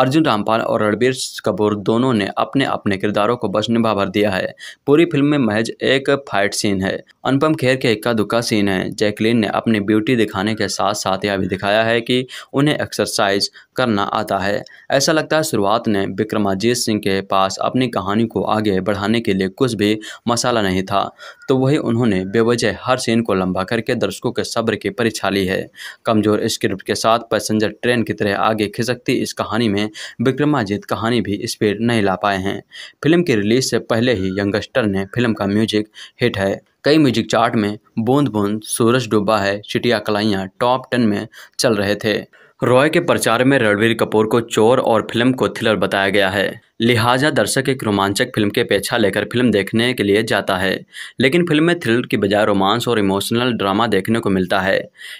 अर्जुन रामपाल और रणबीर कपूर दोनों ने अपने अपने किरदारों को बस निभा भर दिया है पूरी फिल्म में महज एक फाइट सीन है अनुपम खेर के इक्का दुक्का सीन है जैकलीन ने अपनी ब्यूटी दिखाने के साथ साथ यह भी दिखाया है कि उन्हें एक्सरसाइज करना आता है ऐसा लगता है शुरुआत ने विक्रमाजीत सिंह के पास अपनी कहानी को आगे बढ़ाने के लिए कुछ भी मसाला नहीं था तो वही उन्होंने बेवजह हर सीन को लंबा करके दर्शकों के सब्र की परीक्षा ली है कमज़ोर स्क्रिप्ट के साथ पैसेंजर ट्रेन की तरह आगे खिसकती इस कहानी में विक्रमाजीत कहानी भी स्पीड नहीं ला पाए हैं फिल्म की रिलीज से पहले ही यंगस्टर ने फिल्म का म्यूजिक हिट है कई म्यूजिक चार्ट में बूंद बूंद सूरज डूबा है चिटिया कलाइयाँ टॉप टेन में चल रहे थे रॉय के प्रचार में रणवीर कपूर को चोर और फिल्म को थ्रिलर बताया गया है लिहाजा दर्शक एक रोमांचक फिल्म के पेछा लेकर फिल्म देखने के लिए जाता है लेकिन फिल्म में थ्रिलर की बजाय रोमांस और इमोशनल ड्रामा देखने को मिलता है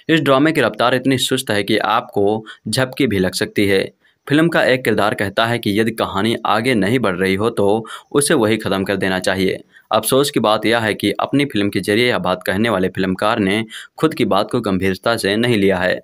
इस ड्रामे की रफ्तार इतनी सुस्त है कि आपको झपकी भी लग सकती है फिल्म का एक किरदार कहता है कि यदि कहानी आगे नहीं बढ़ रही हो तो उसे वही ख़त्म कर देना चाहिए अफसोस की बात यह है कि अपनी फिल्म के जरिए यह बात कहने वाले फिल्मकार ने खुद की बात को गंभीरता से नहीं लिया है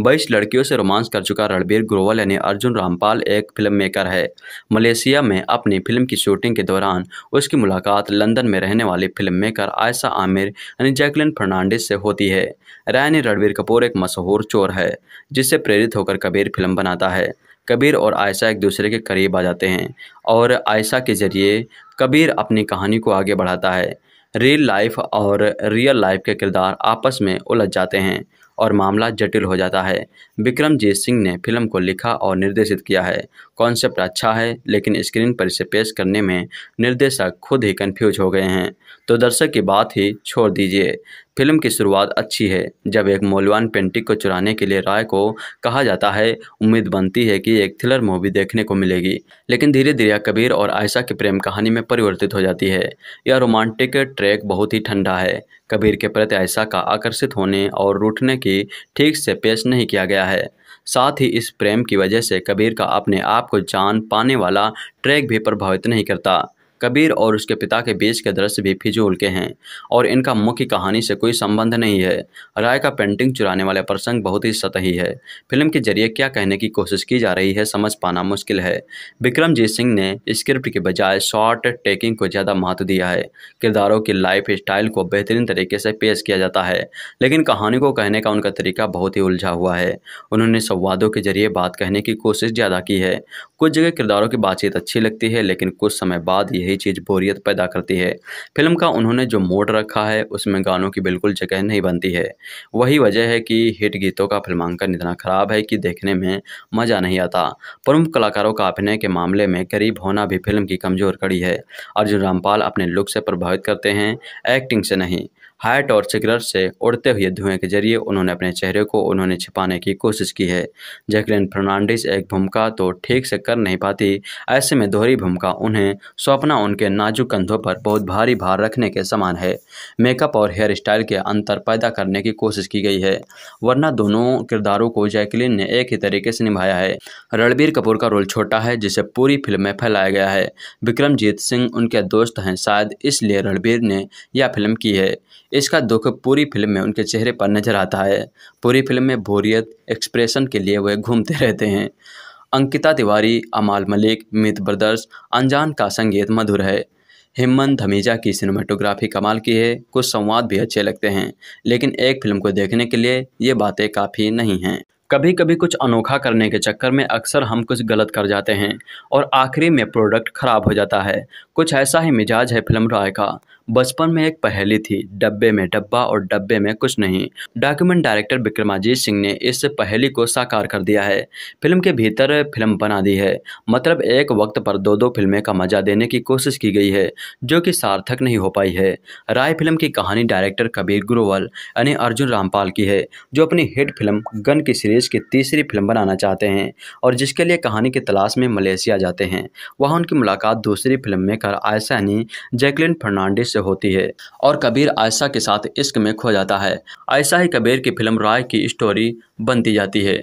बाईस लड़कियों से रोमांस कर चुका रणबीर ग्रोवल यानी अर्जुन रामपाल एक फिल्म मेकर है मलेशिया में अपनी फिल्म की शूटिंग के दौरान उसकी मुलाकात लंदन में रहने वाली फिल्म मेकर आयशा आमिर यानी जैकलिन फर्नांडिस से होती है रैनी रणबीर कपूर एक मशहूर चोर है जिससे प्रेरित होकर कबीर फिल्म बनाता है कबीर और आयशा एक दूसरे के करीब आ जाते हैं और आयशा के जरिए कबीर अपनी कहानी को आगे बढ़ाता है रियल लाइफ और रियल लाइफ के किरदार आपस में उलझ जाते हैं और मामला जटिल हो जाता है विक्रमजीत सिंह ने फिल्म को लिखा और निर्देशित किया है कॉन्सेप्ट अच्छा है लेकिन स्क्रीन पर इसे पेश करने में निर्देशक खुद ही कन्फ्यूज हो गए हैं तो दर्शक की बात ही छोड़ दीजिए फिल्म की शुरुआत अच्छी है जब एक मौलवान पेंटिंग को चुराने के लिए राय को कहा जाता है उम्मीद बनती है कि एक थ्रिलर मूवी देखने को मिलेगी लेकिन धीरे धीरे कबीर और आयशा की प्रेम कहानी में परिवर्तित हो जाती है यह रोमांटिक ट्रैक बहुत ही ठंडा है कबीर के प्रति आयशा का आकर्षित होने और रूठने की ठीक से पेश नहीं किया गया है साथ ही इस प्रेम की वजह से कबीर का अपने आप को जान पाने वाला ट्रैक भी प्रभावित नहीं करता कबीर और उसके पिता के बीच के दृश्य भी फिजूल के हैं और इनका मुख्य कहानी से कोई संबंध नहीं है राय का पेंटिंग चुराने वाला प्रसंग बहुत ही सतही है फिल्म के जरिए क्या कहने की कोशिश की जा रही है समझ पाना मुश्किल है विक्रमजीत सिंह ने स्क्रिप्ट के बजाय शॉर्ट टेकिंग को ज़्यादा महत्व दिया है किरदारों की लाइफ स्टाइल को बेहतरीन तरीके से पेश किया जाता है लेकिन कहानी को कहने का उनका तरीका बहुत ही उलझा हुआ है उन्होंने संवादों के जरिए बात कहने की कोशिश ज़्यादा की है कुछ जगह किरदारों की बातचीत अच्छी लगती है लेकिन कुछ समय बाद यही ये चीज़ बोरियत पैदा करती है फिल्म का उन्होंने जो मोड रखा है उसमें गानों की बिल्कुल जगह नहीं बनती है वही वजह है कि हिट गीतों का फिल्मांकन इतना ख़राब है कि देखने में मज़ा नहीं आता प्रमुख कलाकारों का अभिनय के मामले में गरीब होना भी फिल्म की कमज़ोर कड़ी है अर्जुन रामपाल अपने लुक से प्रभावित करते हैं एक्टिंग से नहीं हाइट और सिगरेट से उड़ते हुए धुएं के जरिए उन्होंने अपने चेहरे को उन्होंने छिपाने की कोशिश की है जैकलिन फर्नांडिस एक भूमिका तो ठीक से कर नहीं पाती ऐसे में दोहरी भूमिका उन्हें स्वप्ना उनके नाजुक कंधों पर बहुत भारी भार रखने के समान है मेकअप और हेयर स्टाइल के अंतर पैदा करने की कोशिश की गई है वरना दोनों किरदारों को जैकलिन ने एक ही तरीके से निभाया है रणबीर कपूर का रोल छोटा है जिसे पूरी फिल्म में फैलाया गया है विक्रमजीत सिंह उनके दोस्त हैं शायद इसलिए रणबीर ने यह फिल्म की है इसका दुख पूरी फिल्म में उनके चेहरे पर नजर आता है पूरी फिल्म में बोरियत एक्सप्रेशन के लिए वह घूमते रहते हैं अंकिता तिवारी अमाल मलिक मित ब्रदर्स अनजान का संगीत मधुर है हिमन धमीजा की सिनेमाटोग्राफी कमाल की है कुछ संवाद भी अच्छे लगते हैं लेकिन एक फिल्म को देखने के लिए ये बातें काफ़ी नहीं हैं कभी कभी कुछ अनोखा करने के चक्कर में अक्सर हम कुछ गलत कर जाते हैं और आखिरी में प्रोडक्ट खराब हो जाता है कुछ ऐसा ही मिजाज है फिल्म राय का बचपन में एक पहेली थी डब्बे में डब्बा और डब्बे में कुछ नहीं डॉक्यूमेंट डायरेक्टर विक्रमाजीत सिंह ने इस पहेली को साकार कर दिया है फिल्म के भीतर फिल्म बना दी है मतलब एक वक्त पर दो दो फिल्में का मजा देने की कोशिश की गई है जो कि सार्थक नहीं हो पाई है राय फिल्म की कहानी डायरेक्टर कबीर ग्रोवल यानी अर्जुन रामपाल की है जो अपनी हिट फिल्म गन की सीरीज की तीसरी फिल्म बनाना चाहते हैं और जिसके लिए कहानी की तलाश में मलेशिया जाते हैं वहाँ उनकी मुलाकात दूसरी फिल्म में कर आयसा यानी जैकलिन फर्नांडिस से होती है और कबीर आयशा के साथ इश्क में खो जाता है आयशा ही कबीर की फिल्म राय की स्टोरी बनती जाती है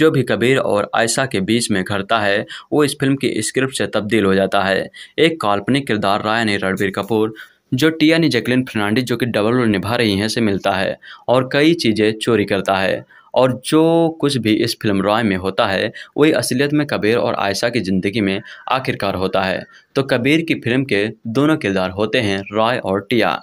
जो भी कबीर और आयशा के बीच में घटता है वो इस फिल्म की स्क्रिप्ट से तब्दील हो जाता है एक काल्पनिक किरदार राय ने रणबीर कपूर जो टिया ने जैकलिन फर्नांडिस जो कि डबल रोल निभा रही हैं से मिलता है और कई चीज़ें चोरी करता है और जो कुछ भी इस फिल्म रॉय में होता है वही असलियत में कबीर और आयशा की ज़िंदगी में आखिरकार होता है तो कबीर की फिल्म के दोनों किरदार होते हैं रॉय और टिया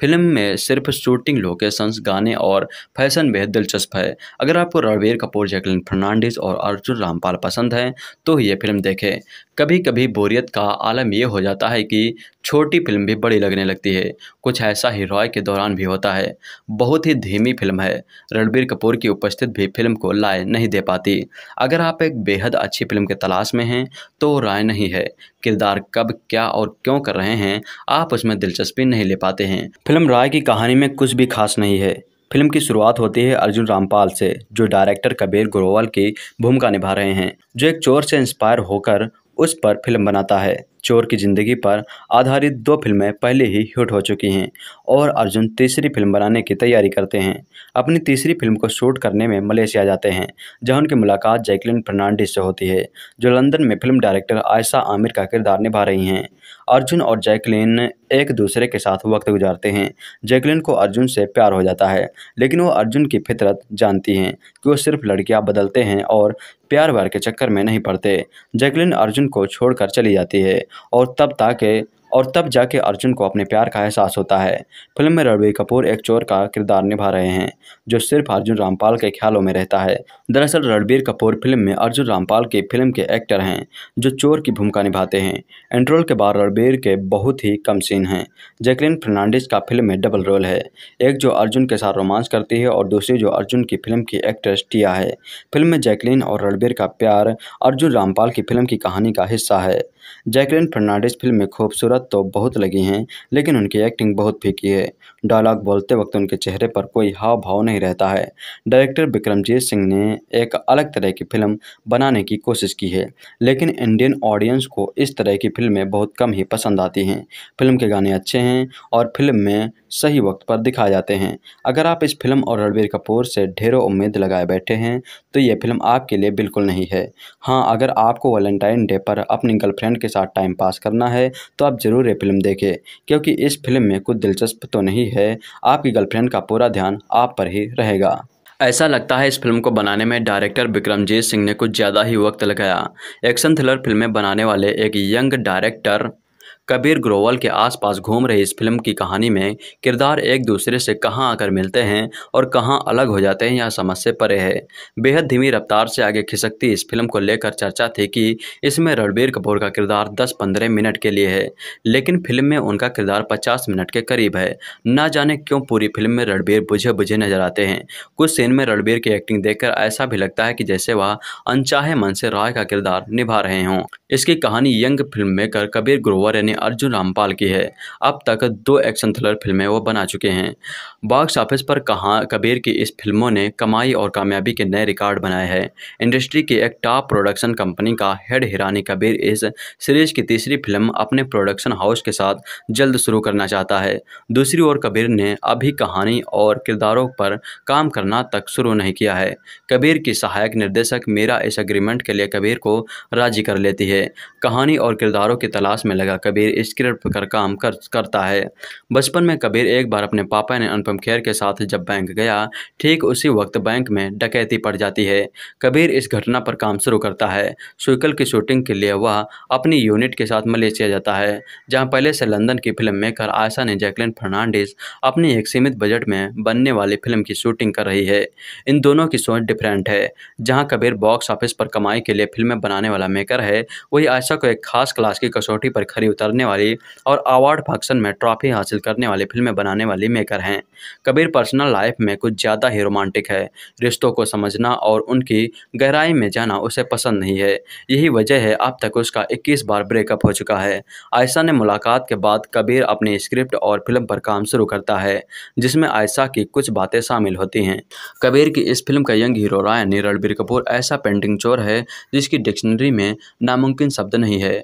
फिल्म में सिर्फ शूटिंग लोकेशंस गाने और फैशन बेहद दिलचस्प है अगर आपको रणबीर कपूर जैकलिन फर्नांडिस और अर्जुन रामपाल पसंद हैं तो ये फिल्म देखें कभी कभी बोरियत का आलम ये हो जाता है कि छोटी फिल्म भी बड़ी लगने लगती है कुछ ऐसा ही रॉय के दौरान भी होता है बहुत ही धीमी फिल्म है रणबीर कपूर की उपस्थित भी फिल्म को लाए नहीं दे पाती अगर आप एक बेहद अच्छी फिल्म के तलाश में हैं तो राय नहीं है किरदार कब क्या और क्यों कर रहे हैं आप उसमें दिलचस्पी नहीं ले पाते हैं फिल्म राय की कहानी में कुछ भी खास नहीं है फिल्म की शुरुआत होती है अर्जुन रामपाल से जो डायरेक्टर कबीर ग्रोवाल की भूमिका निभा रहे हैं जो एक चोर से इंस्पायर होकर उस पर फिल्म बनाता है चोर की ज़िंदगी पर आधारित दो फिल्में पहले ही हिट हो चुकी हैं और अर्जुन तीसरी फिल्म बनाने की तैयारी करते हैं अपनी तीसरी फिल्म को शूट करने में मलेशिया जाते हैं जहां उनकी मुलाकात जैकलिन फर्नांडिस से होती है जो लंदन में फिल्म डायरेक्टर आयशा आमिर का किरदार निभा रही हैं अर्जुन और जैकलिन एक दूसरे के साथ वक्त गुजारते हैं जैकलिन को अर्जुन से प्यार हो जाता है लेकिन वो अर्जुन की फितरत जानती हैं कि वो सिर्फ लड़कियां बदलते हैं और प्यार व्यार के चक्कर में नहीं पड़ते जैकलिन अर्जुन को छोड़कर चली जाती है और तब ताकि और तब जाके अर्जुन को अपने प्यार का एहसास होता है फिल्म में रणवीर कपूर एक चोर का किरदार निभा रहे हैं जो सिर्फ अर्जुन रामपाल के ख्यालों में रहता है दरअसल रणबीर कपूर फिल्म में अर्जुन रामपाल की फिल्म के एक्टर हैं जो चोर की भूमिका निभाते हैं एंट्रोल के बाद रणबीर के बहुत ही कम सीन हैं जैकलिन फर्नांडिस का फिल्म में डबल रोल है एक जो अर्जुन के साथ रोमांस करती है और दूसरी जो अर्जुन की फिल्म की एक्ट्रेस टिया है फिल्म में जैकलिन और रणबीर का प्यार अर्जुन रामपाल की फिल्म की कहानी का हिस्सा है जैकलिन फर्नांडिस फिल्म में खूबसूरत तो बहुत लगी हैं लेकिन उनकी एक्टिंग बहुत फीकी है डायलॉग बोलते वक्त उनके चेहरे पर कोई हाव भाव नहीं नहीं रहता है डायरेक्टर विक्रमजीत सिंह ने एक अलग तरह की फिल्म बनाने की कोशिश की है लेकिन इंडियन ऑडियंस को इस तरह की फिल्में बहुत कम ही पसंद आती हैं फिल्म के गाने अच्छे हैं और फिल्म में सही वक्त पर दिखाए जाते हैं अगर आप इस फिल्म और रणबीर कपूर से ढेरों उम्मीद लगाए बैठे हैं तो ये फिल्म आपके लिए बिल्कुल नहीं है हाँ अगर आपको वैलेंटाइन डे पर अपनी गर्लफ्रेंड के साथ टाइम पास करना है तो आप ज़रूर ये फिल्म देखें क्योंकि इस फिल्म में कुछ दिलचस्प तो नहीं है आपकी गर्लफ्रेंड का पूरा ध्यान आप पर ही रहेगा ऐसा लगता है इस फिल्म को बनाने में डायरेक्टर विक्रमजीत सिंह ने कुछ ज़्यादा ही वक्त लगाया एक्शन थ्रिलर फिल्में बनाने वाले एक यंग डायरेक्टर कबीर ग्रोवल के आसपास घूम रही इस फिल्म की कहानी में किरदार एक दूसरे से कहां आकर मिलते हैं और कहां अलग हो जाते हैं यह समझ से परे है बेहद धीमी रफ्तार से आगे खिसकती इस फिल्म को लेकर चर्चा थी कि इसमें रणबीर कपूर का किरदार 10-15 मिनट के लिए है लेकिन फिल्म में उनका किरदार 50 मिनट के करीब है ना जाने क्यों पूरी फिल्म में रणबीर बुझे बुझे नजर आते हैं कुछ सीन में रणबीर की एक्टिंग देखकर ऐसा भी लगता है कि जैसे वह अनचाहे मन से राय का किरदार निभा रहे हों इसकी कहानी young film maker Kabir Grover ने अर्जुन रामपाल की है अब तक दो एक्शन थ्रिलर फिल्में वो बना चुके हैं बॉक्स ऑफिस पर कहा कबीर की इस फिल्मों ने कमाई और कामयाबी के नए रिकॉर्ड बनाए हैं इंडस्ट्री की एक टॉप प्रोडक्शन कंपनी का हेड हिरानी कबीर इस सीरीज की तीसरी फिल्म अपने प्रोडक्शन हाउस के साथ जल्द शुरू करना चाहता है दूसरी ओर कबीर ने अभी कहानी और किरदारों पर काम करना तक शुरू नहीं किया है कबीर की सहायक निर्देशक मेरा इस अग्रीमेंट के लिए कबीर को राजी कर लेती है कहानी और किरदारों की तलाश में लगा कबीर कबीर स्क्रिप्ट कर काम कर करता है बचपन में कबीर एक बार अपने पापा ने अनुपम खेर के साथ जब बैंक गया ठीक उसी वक्त बैंक में डकैती पड़ जाती है कबीर इस घटना पर काम शुरू करता है सुकल की शूटिंग के लिए वह अपनी यूनिट के साथ मलेशिया जाता है जहाँ पहले से लंदन की फिल्म मेकर आयशा ने जैकलिन फर्नांडिस अपनी एक सीमित बजट में बनने वाली फिल्म की शूटिंग कर रही है इन दोनों की सोच डिफरेंट है जहाँ कबीर बॉक्स ऑफिस पर कमाई के लिए फिल्में बनाने वाला मेकर है वही आयशा को एक खास क्लास की कसौटी पर खरी उतर करने वाली और अवार्ड फंक्शन में ट्रॉफी हासिल करने वाली फिल्में बनाने वाली मेकर हैं कबीर पर्सनल लाइफ में कुछ ज़्यादा ही रोमांटिक है रिश्तों को समझना और उनकी गहराई में जाना उसे पसंद नहीं है यही वजह है अब तक उसका इक्कीस बार ब्रेकअप हो चुका है आयशा ने मुलाकात के बाद कबीर अपनी स्क्रिप्ट और फिल्म पर काम शुरू करता है जिसमें आयशा की कुछ बातें शामिल होती हैं कबीर की इस फिल्म का यंग हीरो राय रणबीर कपूर ऐसा पेंटिंग चोर है जिसकी डिक्शनरी में नामुमकिन शब्द नहीं है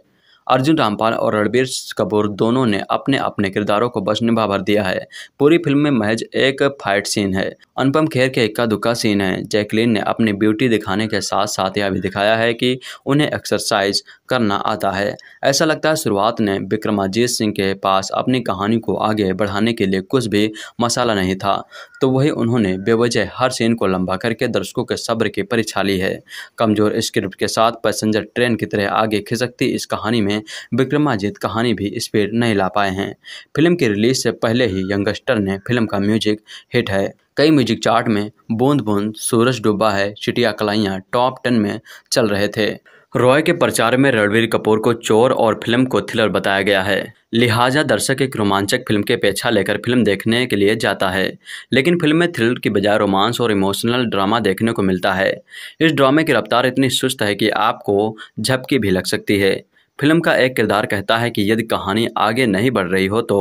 अर्जुन रामपाल और रणबीर कपूर दोनों ने अपने अपने किरदारों को बस निभा भर दिया है पूरी फिल्म में महज एक फाइट सीन है अनुपम खेर के इक्का दुक्का सीन है जैकलीन ने अपनी ब्यूटी दिखाने के साथ साथ यह भी दिखाया है कि उन्हें एक्सरसाइज करना आता है ऐसा लगता है शुरुआत ने विक्रमाजीत सिंह के पास अपनी कहानी को आगे बढ़ाने के लिए कुछ भी मसाला नहीं था तो वही उन्होंने बेवजह हर सीन को लंबा करके दर्शकों के सब्र की परीक्षा ली है कमज़ोर स्क्रिप्ट के साथ पैसेंजर ट्रेन की तरह आगे खिसकती इस कहानी में विक्रमाजीत कहानी भी इस पर नहीं ला पाए हैं फिल्म के रिलीज से पहले ही यंगस्टर ने फिल्म का म्यूजिक हिट है कई म्यूजिक चार्ट में बूंद बूंद सूरज डूबा है चिटिया कलाइयाँ टॉप टेन में चल रहे थे रॉय के प्रचार में रणवीर कपूर को चोर और फिल्म को थ्रिलर बताया गया है लिहाजा दर्शक एक रोमांचक फिल्म के पेछा लेकर फिल्म देखने के लिए जाता है लेकिन फिल्म में थ्रिलर की बजाय रोमांस और इमोशनल ड्रामा देखने को मिलता है इस ड्रामे की रफ्तार इतनी सुस्त है कि आपको झपकी भी लग सकती है फिल्म का एक किरदार कहता है कि यदि कहानी आगे नहीं बढ़ रही हो तो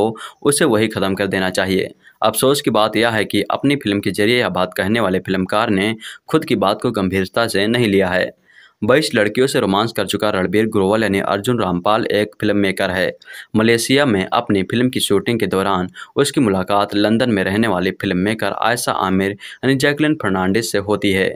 उसे वही ख़त्म कर देना चाहिए अफसोस की बात यह है कि अपनी फिल्म के जरिए यह बात कहने वाले फिल्मकार ने खुद की बात को गंभीरता से नहीं लिया है बाईस लड़कियों से रोमांस कर चुका रणबीर ग्रोवल यानी अर्जुन रामपाल एक फिल्म मेकर है मलेशिया में अपनी फिल्म की शूटिंग के दौरान उसकी मुलाकात लंदन में रहने वाली फिल्म मेकर आयशा आमिर यानी जैकलिन फर्नांडिस से होती है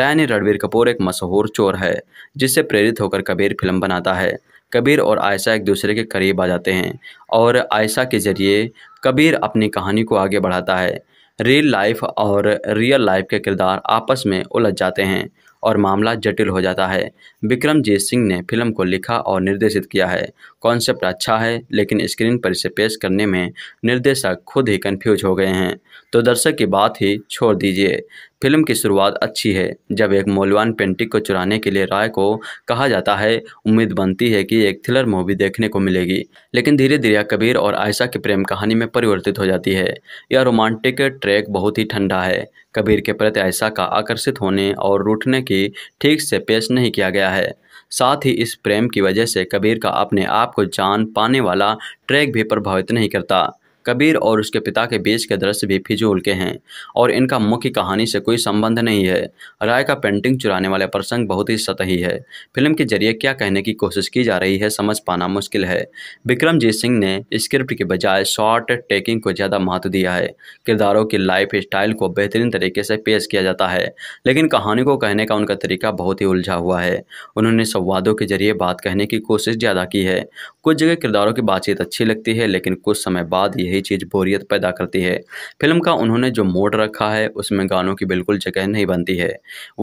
रैनी रणबीर कपूर एक मशहूर चोर है जिससे प्रेरित होकर कबीर फिल्म बनाता है कबीर और आयशा एक दूसरे के करीब आ जाते हैं और आयशा के ज़रिए कबीर अपनी कहानी को आगे बढ़ाता है रियल लाइफ और रियल लाइफ के किरदार आपस में उलझ जाते हैं और मामला जटिल हो जाता है विक्रमजीत सिंह ने फिल्म को लिखा और निर्देशित किया है कॉन्सेप्ट अच्छा है लेकिन स्क्रीन पर इसे पेश करने में निर्देशक खुद ही कन्फ्यूज हो गए हैं तो दर्शक की बात ही छोड़ दीजिए फिल्म की शुरुआत अच्छी है जब एक मौलवान पेंटिक को चुराने के लिए राय को कहा जाता है उम्मीद बनती है कि एक थ्रिलर मूवी देखने को मिलेगी लेकिन धीरे धीरे कबीर और आयशा की प्रेम कहानी में परिवर्तित हो जाती है यह रोमांटिक ट्रैक बहुत ही ठंडा है कबीर के प्रति आयशा का आकर्षित होने और रूठने की ठीक से पेश नहीं किया गया है साथ ही इस प्रेम की वजह से कबीर का अपने आप को जान पाने वाला ट्रैक भी प्रभावित नहीं करता कबीर और उसके पिता के बीच के दृश्य भी फिजूल के हैं और इनका मुख्य कहानी से कोई संबंध नहीं है राय का पेंटिंग चुराने वाले प्रसंग बहुत ही सतही है फिल्म के जरिए क्या कहने की कोशिश की जा रही है समझ पाना मुश्किल है विक्रमजीत सिंह ने स्क्रिप्ट के बजाय शॉर्ट टेकिंग को ज़्यादा महत्व दिया है किरदारों की लाइफ स्टाइल को बेहतरीन तरीके से पेश किया जाता है लेकिन कहानी को कहने का उनका तरीका बहुत ही उलझा हुआ है उन्होंने संवादों के जरिए बात कहने की कोशिश ज़्यादा की है कुछ जगह किरदारों की बातचीत अच्छी लगती है लेकिन कुछ समय बाद यह यही चीज़ बोरियत पैदा करती है फिल्म का उन्होंने जो मोड रखा है उसमें गानों की बिल्कुल जगह नहीं बनती है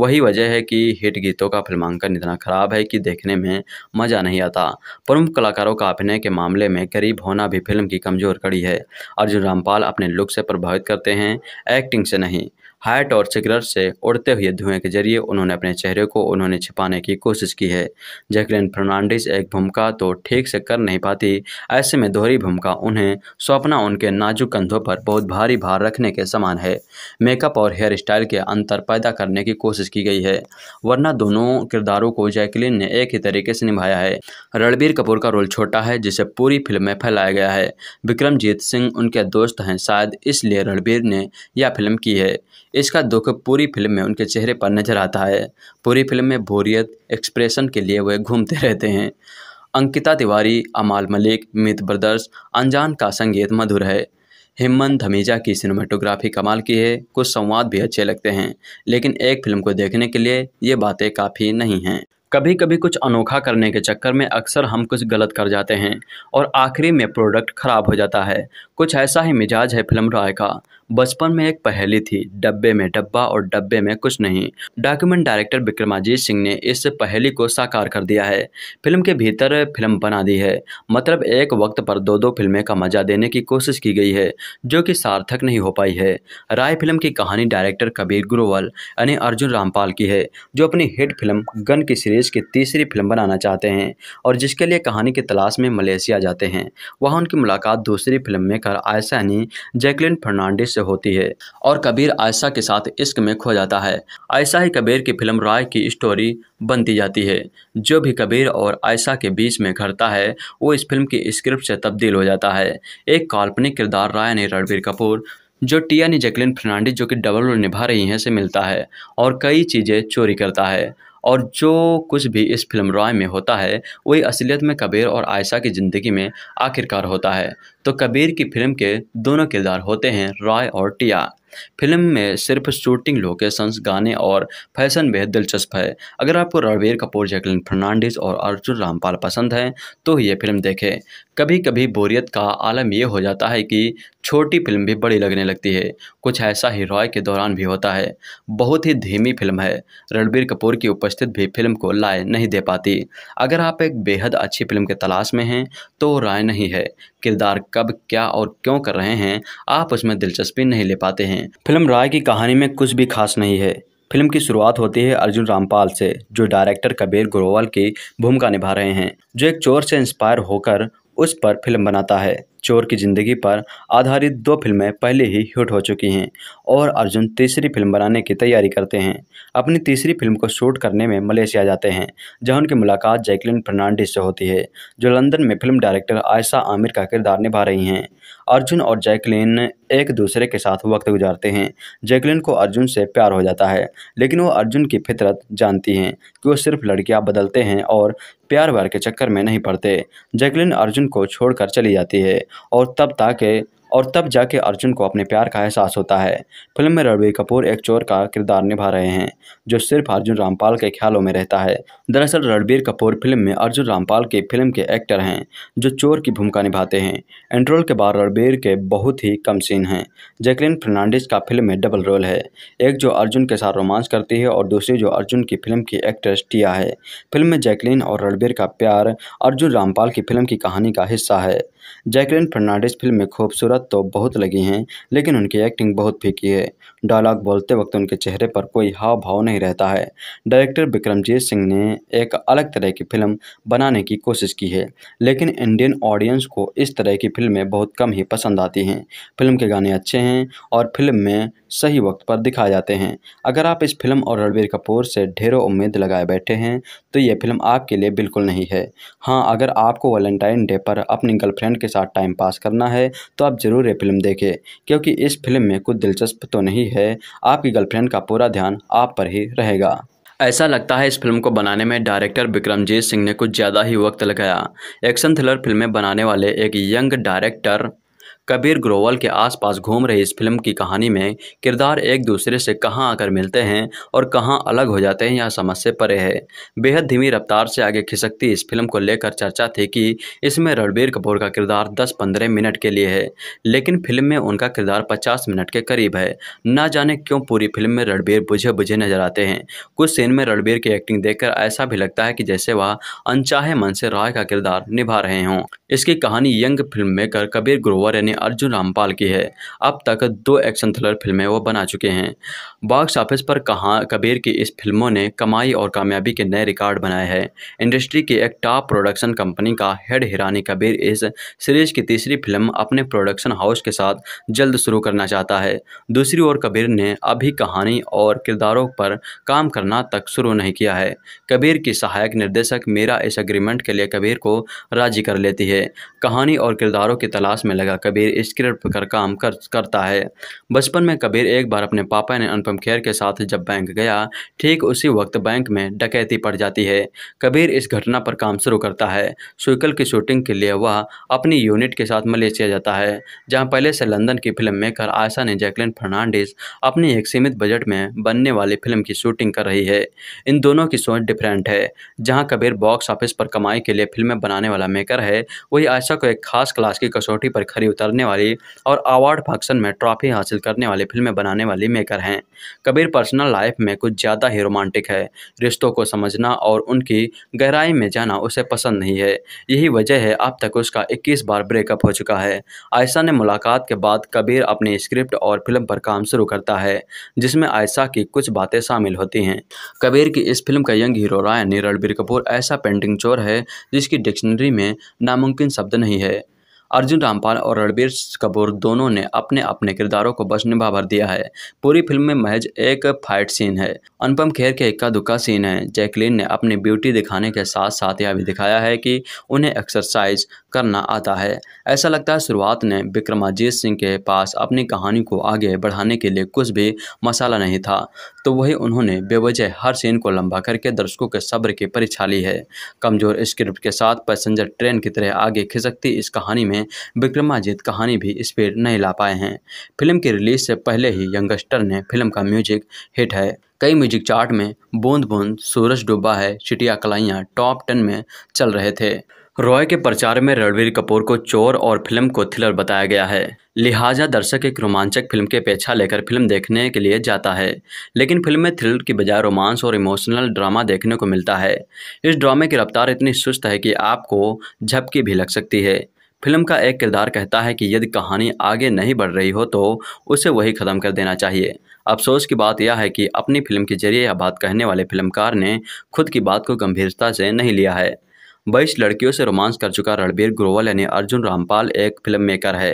वही वजह है कि हिट गीतों का फिल्मांकन इतना ख़राब है कि देखने में मज़ा नहीं आता प्रमुख कलाकारों का अभिनय के मामले में गरीब होना भी फिल्म की कमज़ोर कड़ी है अर्जुन रामपाल अपने लुक से प्रभावित करते हैं एक्टिंग से नहीं हाइट और सिगरेट से उड़ते हुए धुएं के जरिए उन्होंने अपने चेहरे को उन्होंने छिपाने की कोशिश की है जैकलिन फर्नांडिस एक भूमिका तो ठीक से कर नहीं पाती ऐसे में दोहरी भूमिका उन्हें सौंपना उनके नाजुक कंधों पर बहुत भारी भार रखने के समान है मेकअप और हेयर स्टाइल के अंतर पैदा करने की कोशिश की गई है वरना दोनों किरदारों को जैकलिन ने एक ही तरीके से निभाया है रणबीर कपूर का रोल छोटा है जिसे पूरी फिल्म में फैलाया गया है विक्रमजीत सिंह उनके दोस्त हैं शायद इसलिए रणबीर ने यह फिल्म की है इसका दुख पूरी फिल्म में उनके चेहरे पर नजर आता है पूरी फिल्म में बोरियत एक्सप्रेशन के लिए वह घूमते रहते हैं अंकिता तिवारी अमाल मलिक मित ब्रदर्स अनजान का संगीत मधुर है हिम्मन धमीजा की सिनेमाटोग्राफी कमाल की है कुछ संवाद भी अच्छे लगते हैं लेकिन एक फिल्म को देखने के लिए ये बातें काफ़ी नहीं हैं कभी कभी कुछ अनोखा करने के चक्कर में अक्सर हम कुछ गलत कर जाते हैं और आखिरी में प्रोडक्ट ख़राब हो जाता है कुछ ऐसा ही मिजाज है फिल्म राय का बचपन में एक पहेली थी डब्बे में डब्बा और डब्बे में कुछ नहीं डॉक्यूमेंट डायरेक्टर विक्रमाजीत सिंह ने इस पहेली को साकार कर दिया है फिल्म के भीतर फिल्म बना दी है मतलब एक वक्त पर दो दो फिल्में का मजा देने की कोशिश की गई है जो कि सार्थक नहीं हो पाई है राय फिल्म की कहानी डायरेक्टर कबीर ग्रोवल यानी अर्जुन रामपाल की है जो अपनी हिट फिल्म गन की सीरीज सीरीज़ की तीसरी फिल्म बनाना चाहते हैं और जिसके लिए कहानी की तलाश में मलेशिया जाते हैं वहाँ उनकी मुलाकात दूसरी फिल्म में कर आयशा यानी जैकलिन फर्नांडिस से होती है और कबीर आयशा के साथ इश्क में खो जाता है ऐसा ही कबीर की फिल्म राय की स्टोरी बनती जाती है जो भी कबीर और आयशा के बीच में घरता है वो इस फिल्म की स्क्रिप्ट से तब्दील हो जाता है एक काल्पनिक किरदार राय ने रणबीर कपूर जो टिया ने जैकलिन फर्नांडिस जो कि डबल रोल निभा रही हैं से मिलता है और कई चीज़ें चोरी करता है और जो कुछ भी इस फिल्म रॉय में होता है वही असलियत में कबीर और आयशा की ज़िंदगी में आखिरकार होता है तो कबीर की फिल्म के दोनों किरदार होते हैं रॉय और टिया फिल्म में सिर्फ शूटिंग लोकेशंस गाने और फैशन बेहद दिलचस्प है अगर आपको रणबीर कपूर जैकलिन फर्नांडिस और अर्जुन रामपाल पसंद हैं तो ये फिल्म देखें कभी कभी बोरियत का आलम यह हो जाता है कि छोटी फिल्म भी बड़ी लगने लगती है कुछ ऐसा ही रॉय के दौरान भी होता है बहुत ही धीमी फिल्म है रणबीर कपूर की उपस्थित भी फिल्म को लाए नहीं दे पाती अगर आप एक बेहद अच्छी फिल्म के तलाश में हैं तो राय नहीं है किरदार कब क्या और क्यों कर रहे हैं आप उसमें दिलचस्पी नहीं ले पाते हैं फिल्म राय की कहानी में कुछ भी खास नहीं है फिल्म की शुरुआत होती है अर्जुन रामपाल से जो डायरेक्टर कबीर ग्रोवाल की भूमिका निभा रहे हैं जो एक चोर से इंस्पायर होकर उस पर फिल्म बनाता है चोर की ज़िंदगी पर आधारित दो फिल्में पहले ही हिट हो चुकी हैं और अर्जुन तीसरी फिल्म बनाने की तैयारी करते हैं अपनी तीसरी फिल्म को शूट करने में मलेशिया जाते हैं जहां उनकी मुलाकात जैकलिन फर्नांडिस से होती है जो लंदन में फिल्म डायरेक्टर आयशा आमिर का किरदार निभा रही हैं अर्जुन और जैकलिन एक दूसरे के साथ वक्त गुजारते हैं जैकलिन को अर्जुन से प्यार हो जाता है लेकिन वो अर्जुन की फितरत जानती हैं कि वो सिर्फ लड़कियाँ बदलते हैं और प्यार व्यार के चक्कर में नहीं पड़ते जैकलिन अर्जुन को छोड़कर चली जाती है और तब ताकि और तब जाके अर्जुन को अपने प्यार का एहसास होता है फिल्म में रणबीर कपूर एक चोर का किरदार निभा रहे हैं जो सिर्फ अर्जुन रामपाल के ख्यालों में रहता है दरअसल रणबीर कपूर फिल्म में अर्जुन रामपाल की फिल्म के एक्टर हैं जो चोर की भूमिका निभाते हैं एंट्रोल के बाद रणबीर के बहुत ही कम सीन हैं जैकलिन फर्नांडिस का फिल्म में डबल रोल है एक जो अर्जुन के साथ रोमांस करती है और दूसरी जो अर्जुन की फिल्म की एक्ट्रेस टिया है फिल्म में जैकलिन और रणबीर का प्यार अर्जुन रामपाल की फिल्म की कहानी का हिस्सा है जैकलिन फर्नांडिस फिल्म में खूबसूरत जरूरत तो बहुत लगी हैं लेकिन उनकी एक्टिंग बहुत फीकी है डायलॉग बोलते वक्त उनके चेहरे पर कोई हाव भाव नहीं रहता है डायरेक्टर विक्रमजीत सिंह ने एक अलग तरह की फिल्म बनाने की कोशिश की है लेकिन इंडियन ऑडियंस को इस तरह की फिल्में बहुत कम ही पसंद आती हैं फिल्म के गाने अच्छे हैं और फिल्म में सही वक्त पर दिखाए जाते हैं अगर आप इस फिल्म और रणबीर कपूर से ढेरों उम्मीद लगाए बैठे हैं तो ये फिल्म आपके लिए बिल्कुल नहीं है हाँ अगर आपको वैलेंटाइन डे पर अपनी गर्लफ्रेंड के साथ टाइम पास करना है तो आप ज़रूर ये फिल्म देखें क्योंकि इस फिल्म में कुछ दिलचस्प तो नहीं है आपकी गर्लफ्रेंड का पूरा ध्यान आप पर ही रहेगा ऐसा लगता है इस फिल्म को बनाने में डायरेक्टर विक्रमजीत सिंह ने कुछ ज़्यादा ही वक्त लगाया एक्शन थ्रिलर फिल्में बनाने वाले एक यंग डायरेक्टर कबीर ग्रोवल के आसपास घूम रही इस फिल्म की कहानी में किरदार एक दूसरे से कहां आकर मिलते हैं और कहां अलग हो जाते हैं यह समझ से परे है बेहद धीमी रफ्तार से आगे खिसकती इस फिल्म को लेकर चर्चा थी कि इसमें रणबीर कपूर का किरदार 10-15 मिनट के लिए है लेकिन फिल्म में उनका किरदार 50 मिनट के करीब है ना जाने क्यों पूरी फिल्म में रणबीर बुझे बुझे नजर आते हैं कुछ सीन में रणबीर की एक्टिंग देखकर ऐसा भी लगता है कि जैसे वह अनचाहे मन से राय का किरदार निभा रहे हों इसकी कहानी young film maker Kabir Grover यानी अर्जुन रामपाल की है अब तक दो एक्शन थ्रिलर फिल्में वो बना चुके हैं बॉक्स ऑफिस पर कहा कबीर की इस फिल्मों ने कमाई और कामयाबी के नए रिकॉर्ड बनाए हैं इंडस्ट्री की एक टॉप प्रोडक्शन कंपनी का हेड हिरानी कबीर इस सीरीज की तीसरी फिल्म अपने प्रोडक्शन हाउस के साथ जल्द शुरू करना चाहता है दूसरी ओर कबीर ने अभी कहानी और किरदारों पर काम करना तक शुरू नहीं किया है कबीर की सहायक निर्देशक मेरा इस अग्रीमेंट के लिए कबीर को राजी कर लेती है कहानी और किरदारों की तलाश में लगा कबीर स्क्रिप्ट पर काम कर, करता है बचपन में कबीर एक बार अपने पापा ने अनुपम खेर के साथ जब बैंक गया ठीक उसी वक्त बैंक में डकैती पड़ जाती है कबीर इस घटना पर काम शुरू करता है सुइकल की शूटिंग के लिए वह अपनी यूनिट के साथ मलेशिया जाता है जहाँ पहले से लंदन की फिल्म मेकर आयशा ने जैकलिन फर्नांडिस अपनी एक सीमित बजट में बनने वाली फिल्म की शूटिंग कर रही है इन दोनों की सोच डिफरेंट है जहाँ कबीर बॉक्स ऑफिस पर कमाई के लिए फिल्में बनाने वाला मेकर है वही आयशा को एक खास क्लास की कसौटी पर खरी उतरने वाली और अवार्ड फंक्शन में ट्रॉफी हासिल करने वाली फिल्में बनाने वाली मेकर हैं कबीर पर्सनल लाइफ में कुछ ज़्यादा ही रोमांटिक है रिश्तों को समझना और उनकी गहराई में जाना उसे पसंद नहीं है यही वजह है अब तक उसका 21 बार ब्रेकअप हो चुका है आयशा ने मुलाकात के बाद कबीर अपनी स्क्रिप्ट और फिल्म पर काम शुरू करता है जिसमें आयशा की कुछ बातें शामिल होती हैं कबीर की इस फिल्म का young hero Ryan Ranbir Kapoor ऐसा पेंटिंग चोर है जिसकी डिक्शनरी में नामुमकिन शब्द नहीं है अर्जुन रामपाल और रणबीर कपूर दोनों ने अपने अपने किरदारों को बस निभा भर दिया है पूरी फिल्म में महज एक फाइट सीन है अनुपम खेर के इक्का दुक्का सीन है जैकलीन ने अपनी ब्यूटी दिखाने के साथ साथ यह भी दिखाया है कि उन्हें एक्सरसाइज करना आता है ऐसा लगता है शुरुआत ने विक्रमाजीत सिंह के पास अपनी कहानी को आगे बढ़ाने के लिए कुछ भी मसाला नहीं था तो वही उन्होंने बेवजह हर सीन को लंबा करके दर्शकों के सब्र की परीक्षा ली है कमजोर स्क्रिप्ट के साथ पैसेंजर ट्रेन की तरह आगे खिसकती इस कहानी में विक्रमाजीत कहानी भी स्पीड नहीं ला पाए हैं फिल्म की रिलीज से पहले ही यंगस्टर ने फिल्म का म्यूजिक हिट है कई म्यूजिक चार्ट में बूंद बूंद सूरज डूबा है चिटिया कलाइयाँ टॉप टेन में चल रहे थे रॉय के प्रचार में रणवीर कपूर को चोर और फिल्म को थ्रिलर बताया गया है लिहाजा दर्शक एक रोमांचक फिल्म के पेछा लेकर फिल्म देखने के लिए जाता है लेकिन फिल्म में थ्रिलर की बजाय रोमांस और इमोशनल ड्रामा देखने को मिलता है इस ड्रामे की रफ्तार इतनी सुस्त है कि आपको झपकी भी लग सकती है फिल्म का एक किरदार कहता है कि यदि कहानी आगे नहीं बढ़ रही हो तो उसे वही ख़त्म कर देना चाहिए अफसोस की बात यह है कि अपनी फिल्म के जरिए यह बात कहने वाले फिल्मकार ने खुद की बात को गंभीरता से नहीं लिया है बाईस लड़कियों से रोमांस कर चुका रणबीर ग्रोवल यानी अर्जुन रामपाल एक फिल्म मेकर है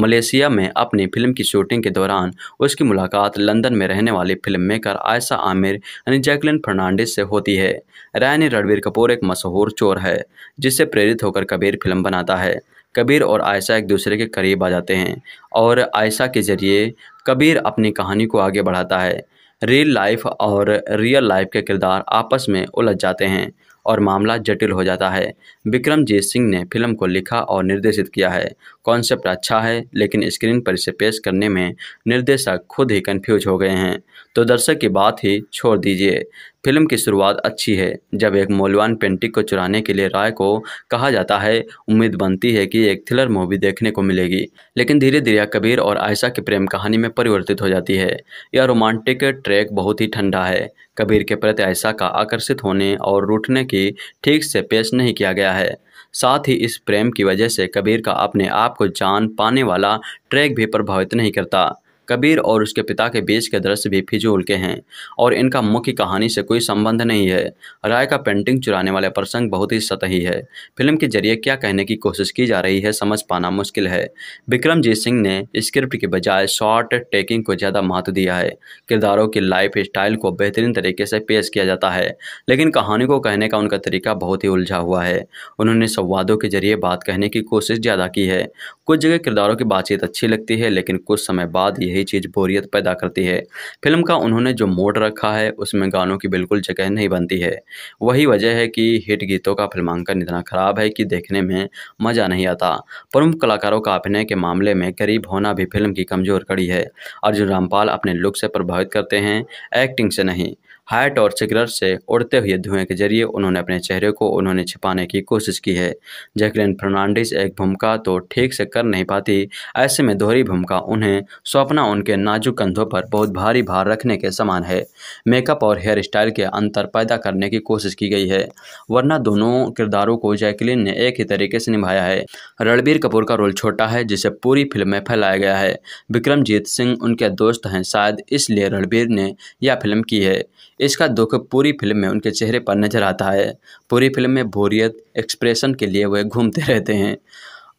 मलेशिया में अपनी फिल्म की शूटिंग के दौरान उसकी मुलाकात लंदन में रहने वाली फिल्म मेकर आयशा आमिर यानी जैकलिन फर्नांडिस से होती है रायनी रणबीर कपूर एक मशहूर चोर है जिससे प्रेरित होकर कबीर फिल्म बनाता है कबीर और आयशा एक दूसरे के करीब आ जाते हैं और आयशा के जरिए कबीर अपनी कहानी को आगे बढ़ाता है रियल लाइफ और रियल लाइफ के किरदार आपस में उलझ जाते हैं और मामला जटिल हो जाता है विक्रमजीत सिंह ने फिल्म को लिखा और निर्देशित किया है कॉन्सेप्ट अच्छा है लेकिन स्क्रीन पर इसे पेश करने में निर्देशक खुद ही कन्फ्यूज हो गए हैं तो दर्शक की बात ही छोड़ दीजिए फिल्म की शुरुआत अच्छी है जब एक मौलवान पेंटिंग को चुराने के लिए राय को कहा जाता है उम्मीद बनती है कि एक थ्रिलर मूवी देखने को मिलेगी लेकिन धीरे धीरे कबीर और आयशा की प्रेम कहानी में परिवर्तित हो जाती है यह रोमांटिक ट्रैक बहुत ही ठंडा है कबीर के प्रति आयशा का आकर्षित होने और रूठने की ठीक से पेश नहीं किया गया है साथ ही इस प्रेम की वजह से कबीर का अपने आप को जान पाने वाला ट्रैक भी प्रभावित नहीं करता कबीर और उसके पिता के बीच के दृश्य भी फिजूल के हैं और इनका मुख्य कहानी से कोई संबंध नहीं है राय का पेंटिंग चुराने वाले प्रसंग बहुत ही सतही है फिल्म के जरिए क्या कहने की कोशिश की जा रही है समझ पाना मुश्किल है विक्रमजीत सिंह ने स्क्रिप्ट के बजाय शॉर्ट टेकिंग को ज़्यादा महत्व दिया है किरदारों की लाइफ स्टाइल को बेहतरीन तरीके से पेश किया जाता है लेकिन कहानी को कहने का उनका तरीका बहुत ही उलझा हुआ है उन्होंने संवादों के जरिए बात कहने की कोशिश ज़्यादा की है कुछ जगह किरदारों की बातचीत अच्छी लगती है लेकिन कुछ समय बाद यह यही चीज़ बोरियत पैदा करती है फिल्म का उन्होंने जो मोड रखा है उसमें गानों की बिल्कुल जगह नहीं बनती है वही वजह है कि हिट गीतों का फिल्मांकन इतना ख़राब है कि देखने में मज़ा नहीं आता प्रमुख कलाकारों का अभिनय के मामले में गरीब होना भी फिल्म की कमज़ोर कड़ी है अर्जुन रामपाल अपने लुक से प्रभावित करते हैं एक्टिंग से नहीं हाइट और सिगरेट से उड़ते हुए धुएं के जरिए उन्होंने अपने चेहरे को उन्होंने छिपाने की कोशिश की है जैकलिन फर्नांडिस एक भूमिका तो ठीक से कर नहीं पाती ऐसे में दोहरी भूमिका उन्हें स्वप्ना उनके नाजुक कंधों पर बहुत भारी भार रखने के समान है मेकअप और हेयर स्टाइल के अंतर पैदा करने की कोशिश की गई है वरना दोनों किरदारों को जैकलिन ने एक ही तरीके से निभाया है रणबीर कपूर का रोल छोटा है जिसे पूरी फिल्म में फैलाया गया है विक्रमजीत सिंह उनके दोस्त हैं शायद इसलिए रणबीर ने यह फिल्म की है इसका दुख पूरी फिल्म में उनके चेहरे पर नज़र आता है पूरी फिल्म में बोरियत एक्सप्रेशन के लिए वह घूमते रहते हैं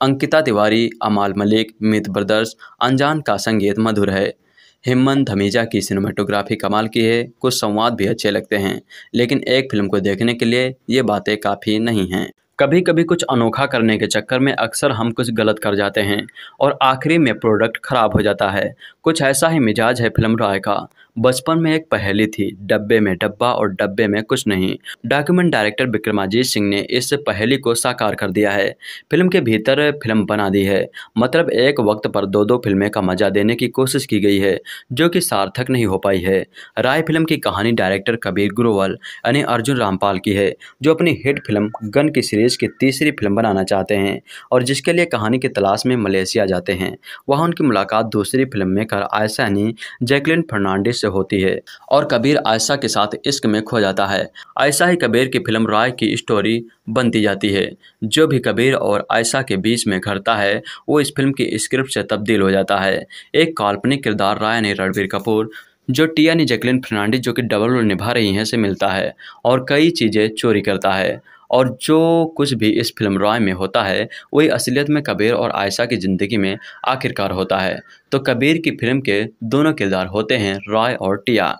अंकिता तिवारी अमाल मलिक मित ब्रदर्स अनजान का संगीत मधुर है हिम्मन धमीजा की सिनेमाटोग्राफी कमाल की है कुछ संवाद भी अच्छे लगते हैं लेकिन एक फिल्म को देखने के लिए ये बातें काफ़ी नहीं हैं कभी कभी कुछ अनोखा करने के चक्कर में अक्सर हम कुछ गलत कर जाते हैं और आखिरी में प्रोडक्ट खराब हो जाता है कुछ ऐसा ही मिजाज है फिल्म राय का बचपन में एक पहेली थी डब्बे में डब्बा और डब्बे में कुछ नहीं डॉक्यूमेंट डायरेक्टर विक्रमाजीत सिंह ने इस पहेली को साकार कर दिया है फिल्म के भीतर फिल्म बना दी है मतलब एक वक्त पर दो दो फिल्में का मजा देने की कोशिश की गई है जो कि सार्थक नहीं हो पाई है राय फिल्म की कहानी डायरेक्टर कबीर ग्रोवल यानी अर्जुन रामपाल की है जो अपनी हिट फिल्म गन की सीरीज की तीसरी फिल्म बनाना चाहते हैं और जिसके लिए कहानी की तलाश में मलेशिया जाते हैं वहाँ उनकी मुलाकात दूसरी फिल्म में कर आयसानी जैकलिन फर्नांडिस से होती है और कबीर आयशा के साथ इश्क में खो जाता है ऐसा ही कबीर की फिल्म राय की स्टोरी बनती जाती है जो भी कबीर और आयशा के बीच में घटता है वो इस फिल्म की स्क्रिप्ट से तब्दील हो जाता है एक काल्पनिक किरदार राय ने रणबीर कपूर जो टियानी जैकलिन फर्नांडिस जो कि डबल रोल निभा रही हैं से मिलता है और कई चीज़ें चोरी करता है और जो कुछ भी इस फिल्म रॉय में होता है वही असलियत में कबीर और आयशा की ज़िंदगी में आखिरकार होता है तो कबीर की फिल्म के दोनों किरदार होते हैं रॉय और टिया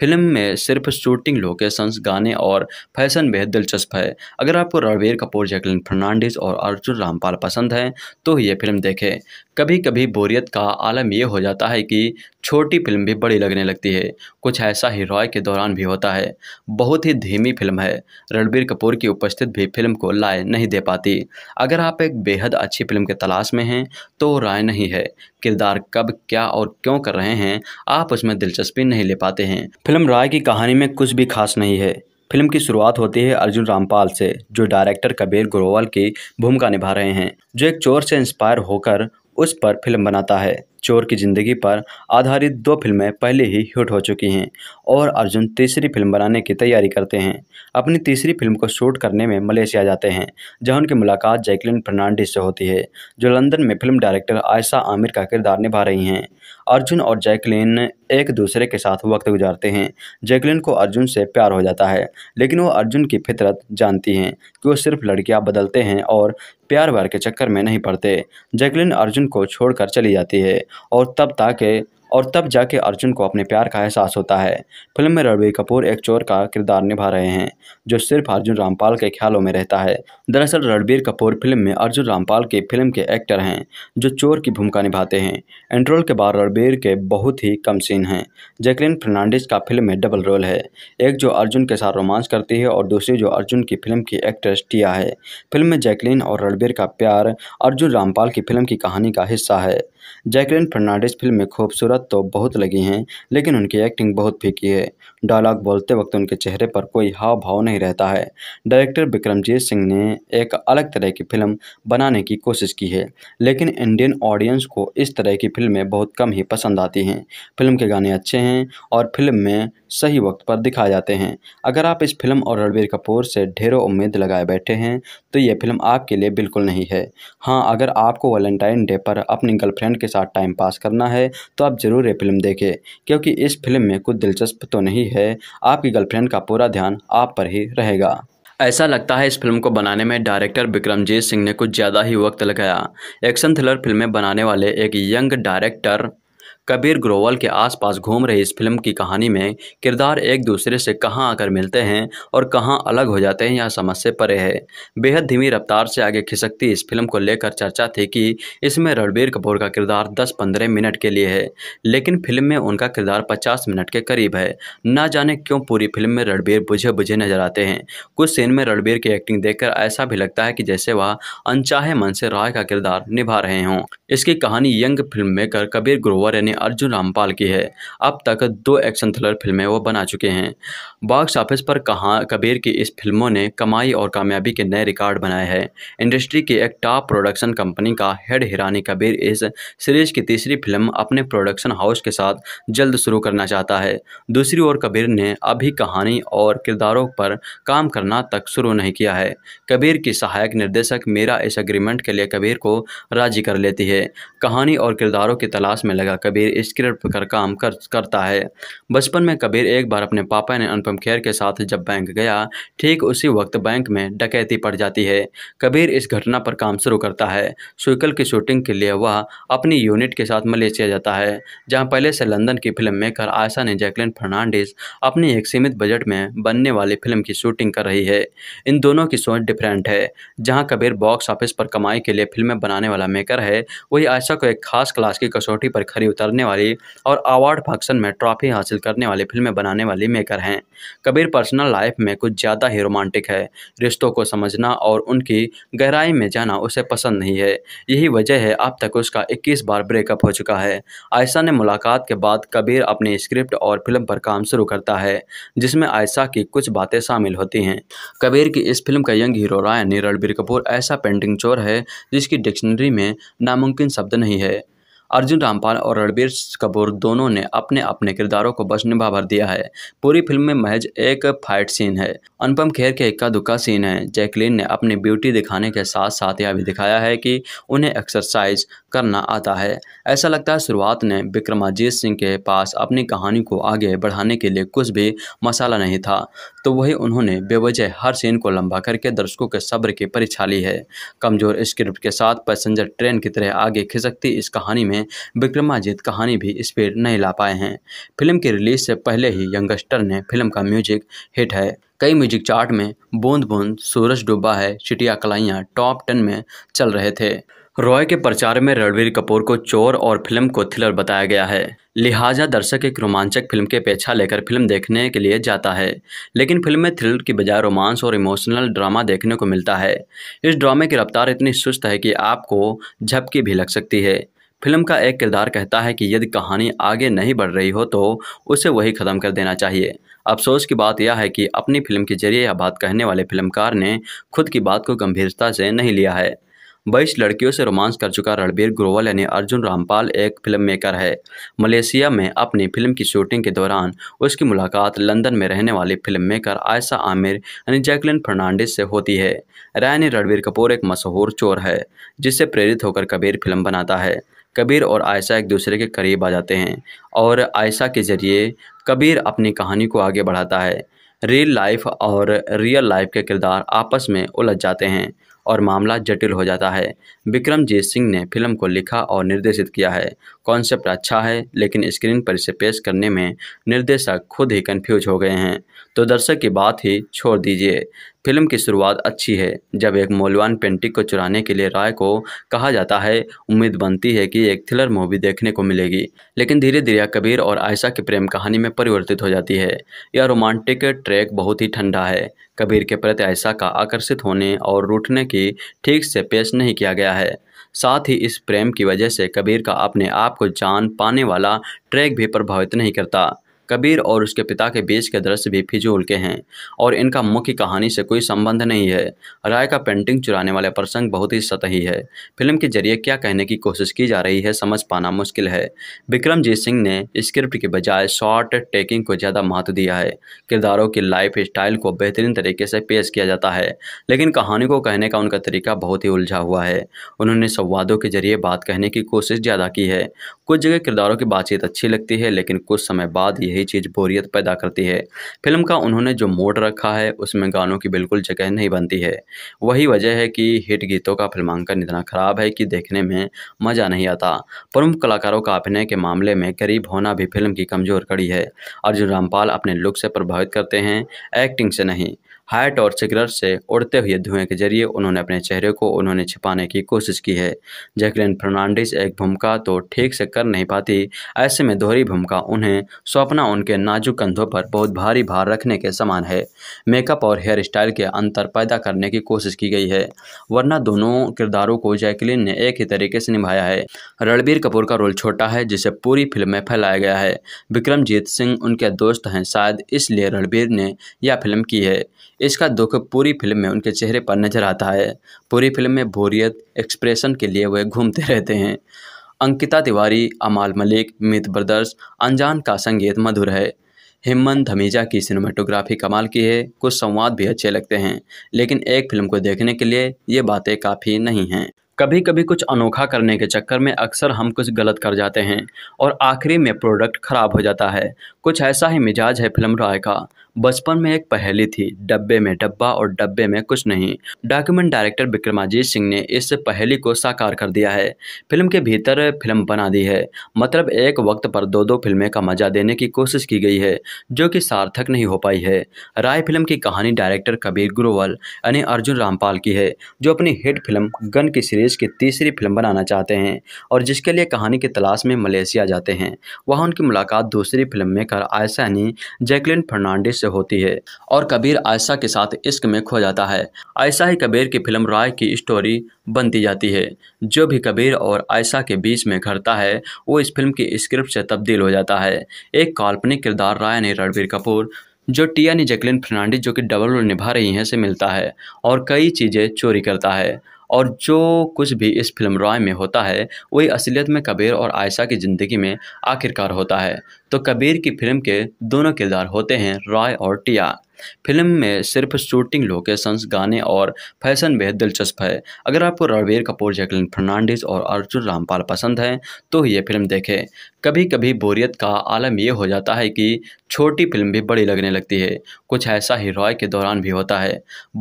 फिल्म में सिर्फ शूटिंग लोकेशंस गाने और फैशन बेहद दिलचस्प है अगर आपको रणबीर कपूर जैकलिन फर्नांडिस और अर्जुन रामपाल पसंद हैं तो ये फिल्म देखें कभी कभी बोरियत का आलम यह हो जाता है कि छोटी फिल्म भी बड़ी लगने लगती है कुछ ऐसा ही रॉय के दौरान भी होता है बहुत ही धीमी फिल्म है रणबीर कपूर की उपस्थिति भी फिल्म को लाए नहीं दे पाती अगर आप एक बेहद अच्छी फिल्म के तलाश में हैं तो राय नहीं है किरदार कब क्या और क्यों कर रहे हैं आप उसमें दिलचस्पी नहीं ले पाते हैं फिल्म राय की कहानी में कुछ भी खास नहीं है फिल्म की शुरुआत होती है अर्जुन रामपाल से जो डायरेक्टर कबीर ग्रोवाल की भूमिका निभा रहे हैं जो एक चोर से इंस्पायर होकर उस पर फिल्म बनाता है चोर की ज़िंदगी पर आधारित दो फिल्में पहले ही हिट हो चुकी हैं और अर्जुन तीसरी फिल्म बनाने की तैयारी करते हैं अपनी तीसरी फिल्म को शूट करने में मलेशिया जाते हैं जहां उनकी मुलाकात जैकलिन फर्नांडिस से होती है जो लंदन में फिल्म डायरेक्टर आयशा आमिर का किरदार निभा रही हैं अर्जुन और जैकलिन एक दूसरे के साथ वक्त गुजारते हैं जैकलिन को अर्जुन से प्यार हो जाता है लेकिन वो अर्जुन की फितरत जानती हैं कि वो सिर्फ लड़कियां बदलते हैं और प्यार व्यार के चक्कर में नहीं पड़ते जैकलिन अर्जुन को छोड़कर चली जाती है और तब ताकि और तब जाके अर्जुन को अपने प्यार का एहसास होता है फिल्म में रणबीर कपूर एक चोर का किरदार निभा रहे हैं जो सिर्फ अर्जुन रामपाल के ख्यालों में रहता है दरअसल रणबीर कपूर फिल्म में अर्जुन रामपाल की फिल्म के एक्टर हैं जो चोर की भूमिका निभाते हैं एंट्रोल के बाद रणबीर के बहुत ही कम सीन हैं जैकलिन फर्नांडिस का फिल्म में डबल रोल है एक जो अर्जुन के साथ रोमांस करती है और दूसरी जो अर्जुन की फिल्म की एक्ट्रेस टिया है फिल्म में जैकलिन और रणबीर का प्यार अर्जुन रामपाल की फिल्म की कहानी का हिस्सा है जैकलिन फर्नांडिस फिल्म में खूबसूरत तो बहुत लगी हैं लेकिन उनकी एक्टिंग बहुत फीकी है डायलॉग बोलते वक्त उनके चेहरे पर कोई हाव भाव नहीं रहता है डायरेक्टर विक्रमजीत सिंह ने एक अलग तरह की फिल्म बनाने की कोशिश की है लेकिन इंडियन ऑडियंस को इस तरह की फिल्में बहुत कम ही पसंद आती हैं फिल्म के गाने अच्छे हैं और फिल्म में सही वक्त पर दिखाए जाते हैं अगर आप इस फिल्म और रणबीर कपूर से ढेरों उम्मीद लगाए बैठे हैं तो ये फिल्म आपके लिए बिल्कुल नहीं है हाँ अगर आपको वैलेंटाइन डे पर अपनी गर्लफ्रेंड के साथ टाइम पास करना है तो आप ज़रूर ये फिल्म देखें क्योंकि इस फिल्म में कुछ दिलचस्प तो नहीं है आपकी गर्लफ्रेंड का पूरा ध्यान आप पर ही रहेगा ऐसा लगता है इस फिल्म को बनाने में डायरेक्टर बिक्रमजीत सिंह ने कुछ ज़्यादा ही वक्त लगाया एक्शन थ्रिलर फिल्में बनाने वाले एक यंग डायरेक्टर कबीर ग्रोवल के आसपास घूम रही इस फिल्म की कहानी में किरदार एक दूसरे से कहां आकर मिलते हैं और कहां अलग हो जाते हैं यह समझ से परे है बेहद धीमी रफ्तार से आगे खिसकती इस फिल्म को लेकर चर्चा थी कि इसमें रणबीर कपूर का किरदार 10-15 मिनट के लिए है लेकिन फिल्म में उनका किरदार 50 मिनट के करीब है ना जाने क्यों पूरी फिल्म में रणबीर बुझे बुझे नजर आते हैं कुछ सीन में रणबीर की एक्टिंग देखकर ऐसा भी लगता है कि जैसे वह अनचाहे मन से राय का किरदार निभा रहे हों इसकी कहानी young film maker Kabir Grover यानी अर्जुन रामपाल की है अब तक दो एक्शन थ्रिलर फिल्में वो बना चुके हैं बॉक्स ऑफिस पर कहा कबीर की इस फिल्मों ने कमाई और कामयाबी के नए रिकॉर्ड बनाए हैं इंडस्ट्री की एक टॉप प्रोडक्शन कंपनी का हेड हिरानी कबीर इस सीरीज की तीसरी फिल्म अपने प्रोडक्शन हाउस के साथ जल्द शुरू करना चाहता है दूसरी ओर कबीर ने अभी कहानी और किरदारों पर काम करना तक शुरू नहीं किया है कबीर की सहायक निर्देशक मेरा इस अग्रीमेंट के लिए कबीर को राजी कर लेती है कहानी और किरदारों की तलाश में लगा कबीर लिए स्क्रिप्ट पर कर काम कर करता है बचपन में कबीर एक बार अपने पापा ने अनुपम खेर के साथ जब बैंक गया ठीक उसी वक्त बैंक में डकैती पड़ जाती है कबीर इस घटना पर काम शुरू करता है सुकल की शूटिंग के लिए वह अपनी यूनिट के साथ मलेशिया जाता है जहाँ पहले से लंदन की फिल्म मेकर आयशा ने जैकलिन फर्नांडिस अपने एक सीमित बजट में बनने वाली फिल्म की शूटिंग कर रही है इन दोनों की सोच डिफरेंट है जहाँ कबीर बॉक्स ऑफिस पर कमाई के लिए फिल्में बनाने वाला मेकर है वही आयशा को एक खास क्लास की कसौटी पर खरी उतर करने वाली और अवार्ड फंक्शन में ट्रॉफी हासिल करने वाली फिल्में बनाने वाली मेकर हैं कबीर पर्सनल लाइफ में कुछ ज़्यादा ही रोमांटिक है रिश्तों को समझना और उनकी गहराई में जाना उसे पसंद नहीं है यही वजह है अब तक उसका इक्कीस बार ब्रेकअप हो चुका है आयशा ने मुलाकात के बाद कबीर अपनी स्क्रिप्ट और फिल्म पर काम शुरू करता है जिसमें आयशा की कुछ बातें शामिल होती हैं कबीर की इस फिल्म का young hero Ryan Ranbir Kapoor ऐसा पेंटिंग चोर है जिसकी डिक्शनरी में नामुमकिन शब्द नहीं है अर्जुन रामपाल और रणबीर कपूर दोनों ने अपने अपने किरदारों को बस निभा भर दिया है पूरी फिल्म में महज एक फाइट सीन है अनुपम खेर के इक्का दुक्का सीन है जैकलीन ने अपनी ब्यूटी दिखाने के साथ साथ यह भी दिखाया है कि उन्हें एक्सरसाइज करना आता है ऐसा लगता है शुरुआत ने विक्रमाजीत सिंह के पास अपनी कहानी को आगे बढ़ाने के लिए कुछ भी मसाला नहीं था तो वही उन्होंने बेवजह हर सीन को लंबा करके दर्शकों के सब्र की परीक्षा ली है कमज़ोर स्क्रिप्ट के साथ पैसेंजर ट्रेन की तरह आगे खिसकती इस कहानी में विक्रमाजीत कहानी भी स्पीड नहीं ला पाए हैं फिल्म की रिलीज से पहले ही यंगस्टर ने फिल्म का म्यूजिक हिट है कई म्यूजिक चार्ट में बूंद बूंद सूरज डूबा है चिटिया कलाइयाँ टॉप टेन में चल रहे थे रॉय के प्रचार में रणवीर कपूर को चोर और फिल्म को थ्रिलर बताया गया है लिहाजा दर्शक एक रोमांचक फिल्म के पेछा लेकर फिल्म देखने के लिए जाता है लेकिन फिल्म में थ्रिलर की बजाय रोमांस और इमोशनल ड्रामा देखने को मिलता है इस ड्रामे की रफ्तार इतनी सुस्त है कि आपको झपकी भी लग सकती है फिल्म का एक किरदार कहता है कि यदि कहानी आगे नहीं बढ़ रही हो तो उसे वही ख़त्म कर देना चाहिए अफसोस की बात यह है कि अपनी फिल्म के जरिए यह बात कहने वाले फिल्मकार ने खुद की बात को गंभीरता से नहीं लिया है बाईस लड़कियों से रोमांस कर चुका रणबीर ग्रोवल यानी अर्जुन रामपाल एक फिल्म मेकर है मलेशिया में अपनी फिल्म की शूटिंग के दौरान उसकी मुलाकात लंदन में रहने वाली फिल्म मेकर आयशा आमिर यानी जैकलिन फर्नांडिस से होती है रैन रणबीर कपूर एक मशहूर चोर है जिससे प्रेरित होकर कबीर फिल्म बनाता है कबीर और आयशा एक दूसरे के करीब आ जाते हैं और आयशा के ज़रिए कबीर अपनी कहानी को आगे बढ़ाता है रियल लाइफ और रियल लाइफ के किरदार आपस में उलझ जाते हैं और मामला जटिल हो जाता है विक्रमजीत सिंह ने फिल्म को लिखा और निर्देशित किया है कॉन्सेप्ट अच्छा है लेकिन स्क्रीन पर इसे पेश करने में निर्देशक खुद ही कन्फ्यूज हो गए हैं तो दर्शक की बात ही छोड़ दीजिए फिल्म की शुरुआत अच्छी है जब एक मौलवान पेंटिक को चुराने के लिए राय को कहा जाता है उम्मीद बनती है कि एक थ्रिलर मूवी देखने को मिलेगी लेकिन धीरे धीरे कबीर और आयशा की प्रेम कहानी में परिवर्तित हो जाती है यह रोमांटिक ट्रैक बहुत ही ठंडा है कबीर के प्रति आयशा का आकर्षित होने और रूठने की ठीक से पेश नहीं किया गया है साथ ही इस प्रेम की वजह से कबीर का अपने आप को जान पाने वाला ट्रैक भी प्रभावित नहीं करता कबीर और उसके पिता के बीच के दृश्य भी फिजूल के हैं और इनका मुख्य कहानी से कोई संबंध नहीं है राय का पेंटिंग चुराने वाला प्रसंग बहुत ही सतही है फिल्म के जरिए क्या कहने की कोशिश की जा रही है समझ पाना मुश्किल है विक्रमजीत सिंह ने स्क्रिप्ट के बजाय शॉर्ट टेकिंग को ज़्यादा महत्व दिया है किरदारों की लाइफ स्टाइल को बेहतरीन तरीके से पेश किया जाता है लेकिन कहानी को कहने का उनका तरीका बहुत ही उलझा हुआ है उन्होंने संवादों के जरिए बात कहने की कोशिश ज़्यादा की है कुछ जगह किरदारों की बातचीत अच्छी लगती है लेकिन कुछ समय बाद यही यही चीज़ बोरियत पैदा करती है फिल्म का उन्होंने जो मोड रखा है उसमें गानों की बिल्कुल जगह नहीं बनती है वही वजह है कि हिट गीतों का फिल्मांकन इतना ख़राब है कि देखने में मज़ा नहीं आता प्रमुख कलाकारों का अभिनय के मामले में गरीब होना भी फिल्म की कमज़ोर कड़ी है अर्जुन रामपाल अपने लुक से प्रभावित करते हैं एक्टिंग से नहीं हाइट और सिगरेट से उड़ते हुए धुएं के जरिए उन्होंने अपने चेहरे को उन्होंने छिपाने की कोशिश की है जैकलिन फर्नांडिस एक भूमिका तो ठीक से कर नहीं पाती ऐसे में दोहरी भूमिका उन्हें स्वप्ना उनके नाजुक कंधों पर बहुत भारी भार रखने के समान है मेकअप और हेयर स्टाइल के अंतर पैदा करने की कोशिश की गई है वरना दोनों किरदारों को जैकलिन ने एक ही तरीके से निभाया है रणबीर कपूर का रोल छोटा है जिसे पूरी फिल्म में फैलाया गया है विक्रमजीत सिंह उनके दोस्त हैं शायद इसलिए रणबीर ने यह फिल्म की है इसका दुख पूरी फिल्म में उनके चेहरे पर नजर आता है पूरी फिल्म में बोरियत एक्सप्रेशन के लिए वह घूमते रहते हैं अंकिता तिवारी अमाल मलिक मित ब्रदर्स अनजान का संगीत मधुर है हिमन धमीजा की सिनेमाटोग्राफी कमाल की है कुछ संवाद भी अच्छे लगते हैं लेकिन एक फिल्म को देखने के लिए ये बातें काफ़ी नहीं हैं कभी कभी कुछ अनोखा करने के चक्कर में अक्सर हम कुछ गलत कर जाते हैं और आखिरी में प्रोडक्ट खराब हो जाता है कुछ ऐसा ही मिजाज है फिल्म राय का बचपन में एक पहेली थी डब्बे में डब्बा और डब्बे में कुछ नहीं डॉक्यूमेंट डायरेक्टर विक्रमाजीत सिंह ने इस पहेली को साकार कर दिया है फिल्म के भीतर फिल्म बना दी है मतलब एक वक्त पर दो दो फिल्में का मजा देने की कोशिश की गई है जो कि सार्थक नहीं हो पाई है राय फिल्म की कहानी डायरेक्टर कबीर ग्रोवल यानी अर्जुन रामपाल की है जो अपनी हिट फिल्म गन की सीरीज की तीसरी फिल्म बनाना चाहते हैं और जिसके लिए कहानी की तलाश में मलेशिया जाते हैं वहाँ उनकी मुलाकात दूसरी फिल्म में कर आयसा यानी जैकलिन फर्नांडिस से होती है और कबीर आयशा के साथ इश्क में खो जाता है आयशा ही कबीर की फिल्म राय की स्टोरी बनती जाती है जो भी कबीर और आयशा के बीच में घटता है वो इस फिल्म की स्क्रिप्ट से तब्दील हो जाता है एक काल्पनिक किरदार राय ने रणबीर कपूर जो टिया ने जैकलिन फर्नांडिस जो कि डबल रोल निभा रही हैं से मिलता है और कई चीज़ें चोरी करता है और जो कुछ भी इस फिल्म रॉय में होता है वही असलियत में कबीर और आयशा की ज़िंदगी में आखिरकार होता है तो कबीर की फिल्म के दोनों किरदार होते हैं रॉय और टिया फिल्म में सिर्फ शूटिंग लोकेशंस गाने और फैशन बेहद दिलचस्प है अगर आपको रणबीर कपूर जैकलिन फर्नांडिस और अर्जुन रामपाल पसंद हैं तो ये फिल्म देखें कभी कभी बोरियत का आलम ये हो जाता है कि छोटी फिल्म भी बड़ी लगने लगती है कुछ ऐसा ही रॉय के दौरान भी होता है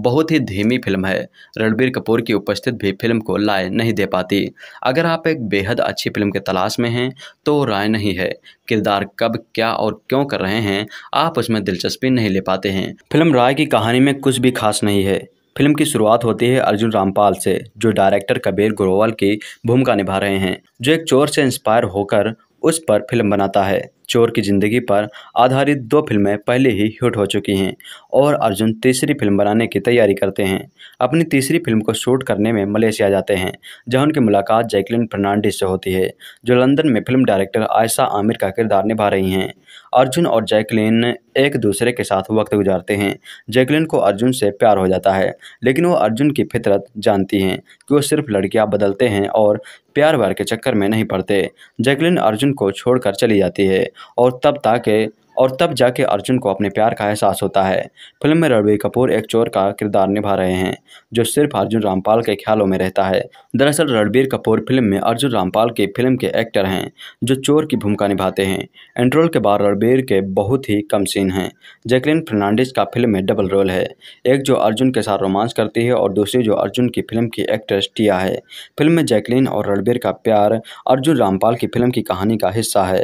बहुत ही धीमी फिल्म है रणबीर कपूर की उपस्थित भी फिल्म को लाए नहीं दे पाती अगर आप एक बेहद अच्छी फिल्म के तलाश में हैं तो राय नहीं है किरदार कब क्या और क्यों कर रहे हैं आप उसमें दिलचस्पी नहीं ले पाते हैं फिल्म राय की कहानी में कुछ भी खास नहीं है फिल्म की शुरुआत होती है अर्जुन रामपाल से जो डायरेक्टर कबीर ग्रोवाल की भूमिका निभा रहे हैं जो एक चोर से इंस्पायर होकर उस पर फिल्म बनाता है चोर की ज़िंदगी पर आधारित दो फिल्में पहले ही हिट हो चुकी हैं और अर्जुन तीसरी फिल्म बनाने की तैयारी करते हैं अपनी तीसरी फिल्म को शूट करने में मलेशिया जाते हैं जहां उनकी मुलाकात जैकलिन फर्नांडिस से होती है जो लंदन में फिल्म डायरेक्टर आयशा आमिर का किरदार निभा रही हैं अर्जुन और जैकलिन एक दूसरे के साथ वक्त गुजारते हैं जैकलिन को अर्जुन से प्यार हो जाता है लेकिन वो अर्जुन की फितरत जानती हैं कि वो सिर्फ लड़कियां बदलते हैं और प्यार व्यार के चक्कर में नहीं पड़ते जैकलिन अर्जुन को छोड़कर चली जाती है और तब ताकि और तब जाके अर्जुन को अपने प्यार का एहसास होता है फिल्म में रणबीर कपूर एक चोर का किरदार निभा रहे हैं जो सिर्फ अर्जुन रामपाल के ख्यालों में रहता है दरअसल रणबीर कपूर फिल्म में अर्जुन रामपाल की फिल्म के एक्टर हैं जो चोर की भूमिका निभाते हैं एंट्रोल के बाद रणबीर के बहुत ही कम सीन हैं जैकलिन फर्नांडिस का फिल्म में डबल रोल है एक जो अर्जुन के साथ रोमांस करती है और दूसरी जो अर्जुन की फिल्म की एक्ट्रेस टिया है फिल्म में जैकलिन और रणबीर का प्यार अर्जुन रामपाल की फिल्म की कहानी का हिस्सा है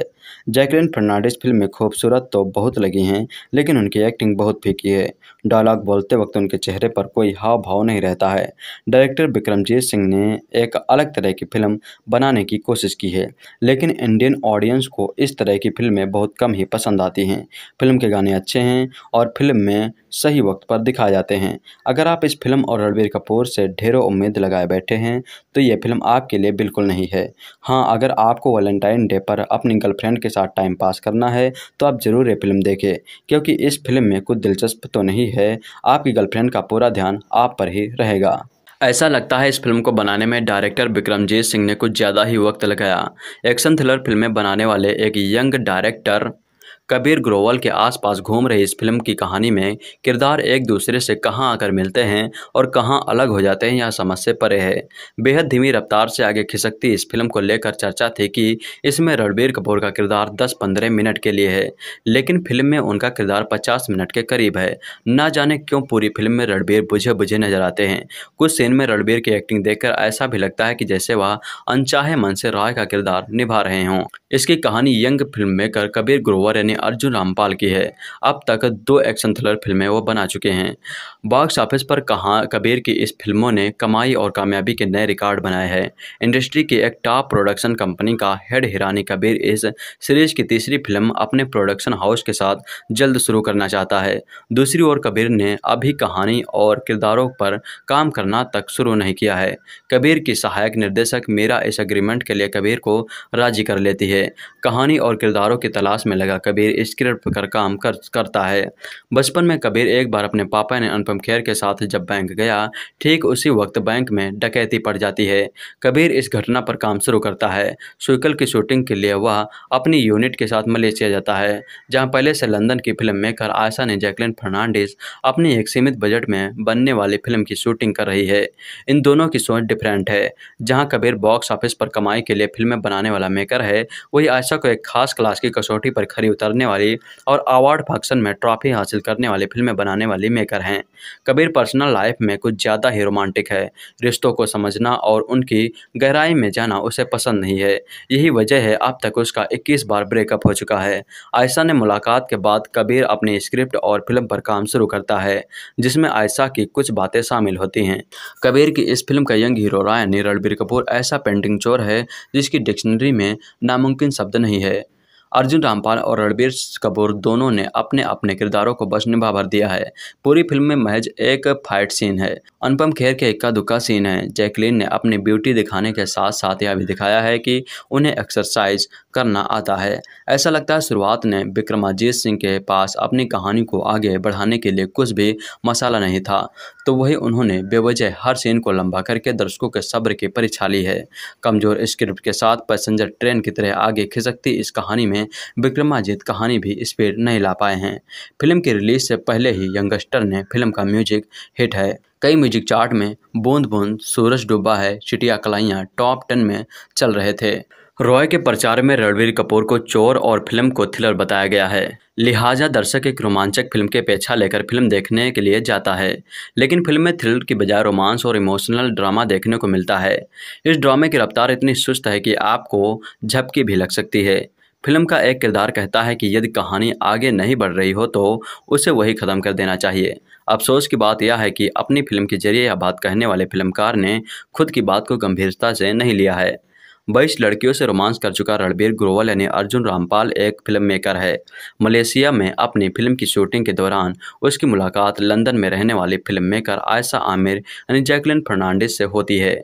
जैकलिन फर्नांडिस फिल्म में खूबसूरत तो बहुत लगी हैं लेकिन उनकी एक्टिंग बहुत फीकी है डायलॉग बोलते वक्त उनके चेहरे पर कोई हाव भाव नहीं रहता है डायरेक्टर विक्रमजीत सिंह ने एक अलग तरह की फिल्म बनाने की कोशिश की है लेकिन इंडियन ऑडियंस को इस तरह की फिल्में बहुत कम ही पसंद आती हैं फिल्म के गाने अच्छे हैं और फिल्म में सही वक्त पर दिखाए जाते हैं अगर आप इस फिल्म और रणबीर कपूर से ढेरों उम्मीद लगाए बैठे हैं तो ये फिल्म आपके लिए बिल्कुल नहीं है हाँ अगर आपको वैलेंटाइन डे पर अपनी गर्लफ्रेंड के साथ टाइम पास करना है तो आप ज़रूर ये फिल्म देखें क्योंकि इस फिल्म में कुछ दिलचस्प तो नहीं है है आपकी गर्लफ्रेंड का पूरा ध्यान आप पर ही रहेगा ऐसा लगता है इस फिल्म को बनाने में डायरेक्टर विक्रमजीत सिंह ने कुछ ज़्यादा ही वक्त लगाया एक्शन थ्रिलर फिल्में बनाने वाले एक यंग डायरेक्टर कबीर ग्रोवल के आसपास घूम रही इस फिल्म की कहानी में किरदार एक दूसरे से कहां आकर मिलते हैं और कहां अलग हो जाते हैं यह समझ से परे है बेहद धीमी रफ्तार से आगे खिसकती इस फिल्म को लेकर चर्चा थी कि इसमें रणबीर कपूर का किरदार 10-15 मिनट के लिए है लेकिन फिल्म में उनका किरदार 50 मिनट के करीब है ना जाने क्यों पूरी फिल्म में रणबीर बुझे बुझे नजर आते हैं कुछ सीन में रणबीर की एक्टिंग देखकर ऐसा भी लगता है कि जैसे वह अनचाहे मन से राय का किरदार निभा रहे हों इसकी कहानी young film maker Kabir Grover ने अर्जुन रामपाल की है अब तक दो एक्शन थ्रिलर फिल्में वो बना चुके हैं बॉक्स ऑफिस पर कहा कबीर की इस फिल्मों ने कमाई और कामयाबी के नए रिकॉर्ड बनाए हैं इंडस्ट्री की एक टॉप प्रोडक्शन कंपनी का हेड हिरानी कबीर इस सीरीज की तीसरी फिल्म अपने प्रोडक्शन हाउस के साथ जल्द शुरू करना चाहता है दूसरी ओर कबीर ने अभी कहानी और किरदारों पर काम करना तक शुरू नहीं किया है कबीर की सहायक निर्देशक मेरा इस अग्रीमेंट के लिए कबीर को राजी कर लेती है कहानी और किरदारों की तलाश में लगा कबीर कबीर स्क्रिप्ट कर काम कर करता है बचपन में कबीर एक बार अपने पापा ने अनुपम खेर के साथ जब बैंक गया ठीक उसी वक्त बैंक में डकैती पड़ जाती है कबीर इस घटना पर काम शुरू करता है सुकल की शूटिंग के लिए वह अपनी यूनिट के साथ मलेशिया जाता है जहाँ पहले से लंदन की फिल्म मेकर आयशा ने जैकलिन फर्नांडिस अपनी एक सीमित बजट में बनने वाली फिल्म की शूटिंग कर रही है इन दोनों की सोच डिफरेंट है जहाँ कबीर बॉक्स ऑफिस पर कमाई के लिए फिल्में बनाने वाला मेकर है वही आयशा को एक खास क्लास की कसौटी पर खरी उतर करने वाली और अवार्ड फंक्शन में ट्रॉफी हासिल करने वाली फिल्में बनाने वाली मेकर हैं कबीर पर्सनल लाइफ में कुछ ज़्यादा ही रोमांटिक है रिश्तों को समझना और उनकी गहराई में जाना उसे पसंद नहीं है यही वजह है अब तक उसका इक्कीस बार ब्रेकअप हो चुका है आयशा ने मुलाकात के बाद कबीर अपनी स्क्रिप्ट और फिल्म पर काम शुरू करता है जिसमें आयशा की कुछ बातें शामिल होती हैं कबीर की इस फिल्म का यंग हीरो राय रणबीर कपूर ऐसा पेंटिंग चोर है जिसकी डिक्शनरी में नामुमकिन शब्द नहीं है अर्जुन रामपाल और रणबीर कपूर दोनों ने अपने अपने किरदारों को बस निभा भर दिया है पूरी फिल्म में महज एक फाइट सीन है अनुपम खेर के इक्का दुक्का सीन है जैकलीन ने अपनी ब्यूटी दिखाने के साथ साथ यह भी दिखाया है कि उन्हें एक्सरसाइज करना आता है ऐसा लगता है शुरुआत ने विक्रमाजीत सिंह के पास अपनी कहानी को आगे बढ़ाने के लिए कुछ भी मसाला नहीं था तो वही उन्होंने बेवजह हर सीन को लंबा करके दर्शकों के सब्र की परीक्षा ली है कमज़ोर स्क्रिप्ट के साथ पैसेंजर ट्रेन की तरह आगे खिसकती इस कहानी में विक्रमाजीत कहानी भी इस पर नहीं ला पाए हैं फिल्म के रिलीज से पहले ही यंगस्टर ने फिल्म का म्यूजिक हिट है कई म्यूजिक चार्ट में बूंद बूंद सूरज डूबा है चिटिया कलाइयाँ टॉप टेन में चल रहे थे रॉय के प्रचार में रणवीर कपूर को चोर और फिल्म को थ्रिलर बताया गया है लिहाजा दर्शक एक रोमांचक फिल्म के पेछा लेकर फिल्म देखने के लिए जाता है लेकिन फिल्म में थ्रिलर की बजाय रोमांस और इमोशनल ड्रामा देखने को मिलता है इस ड्रामे की रफ्तार इतनी सुस्त है कि आपको झपकी भी लग सकती है फिल्म का एक किरदार कहता है कि यदि कहानी आगे नहीं बढ़ रही हो तो उसे वही ख़त्म कर देना चाहिए अफसोस की बात यह है कि अपनी फिल्म के जरिए यह बात कहने वाले फिल्मकार ने खुद की बात को गंभीरता से नहीं लिया है बाईस लड़कियों से रोमांस कर चुका रणबीर ग्रोवल यानी अर्जुन रामपाल एक फिल्म मेकर है मलेशिया में अपनी फिल्म की शूटिंग के दौरान उसकी मुलाकात लंदन में रहने वाली फिल्म मेकर आयशा आमिर यानी जैकलिन फर्नांडिस से होती है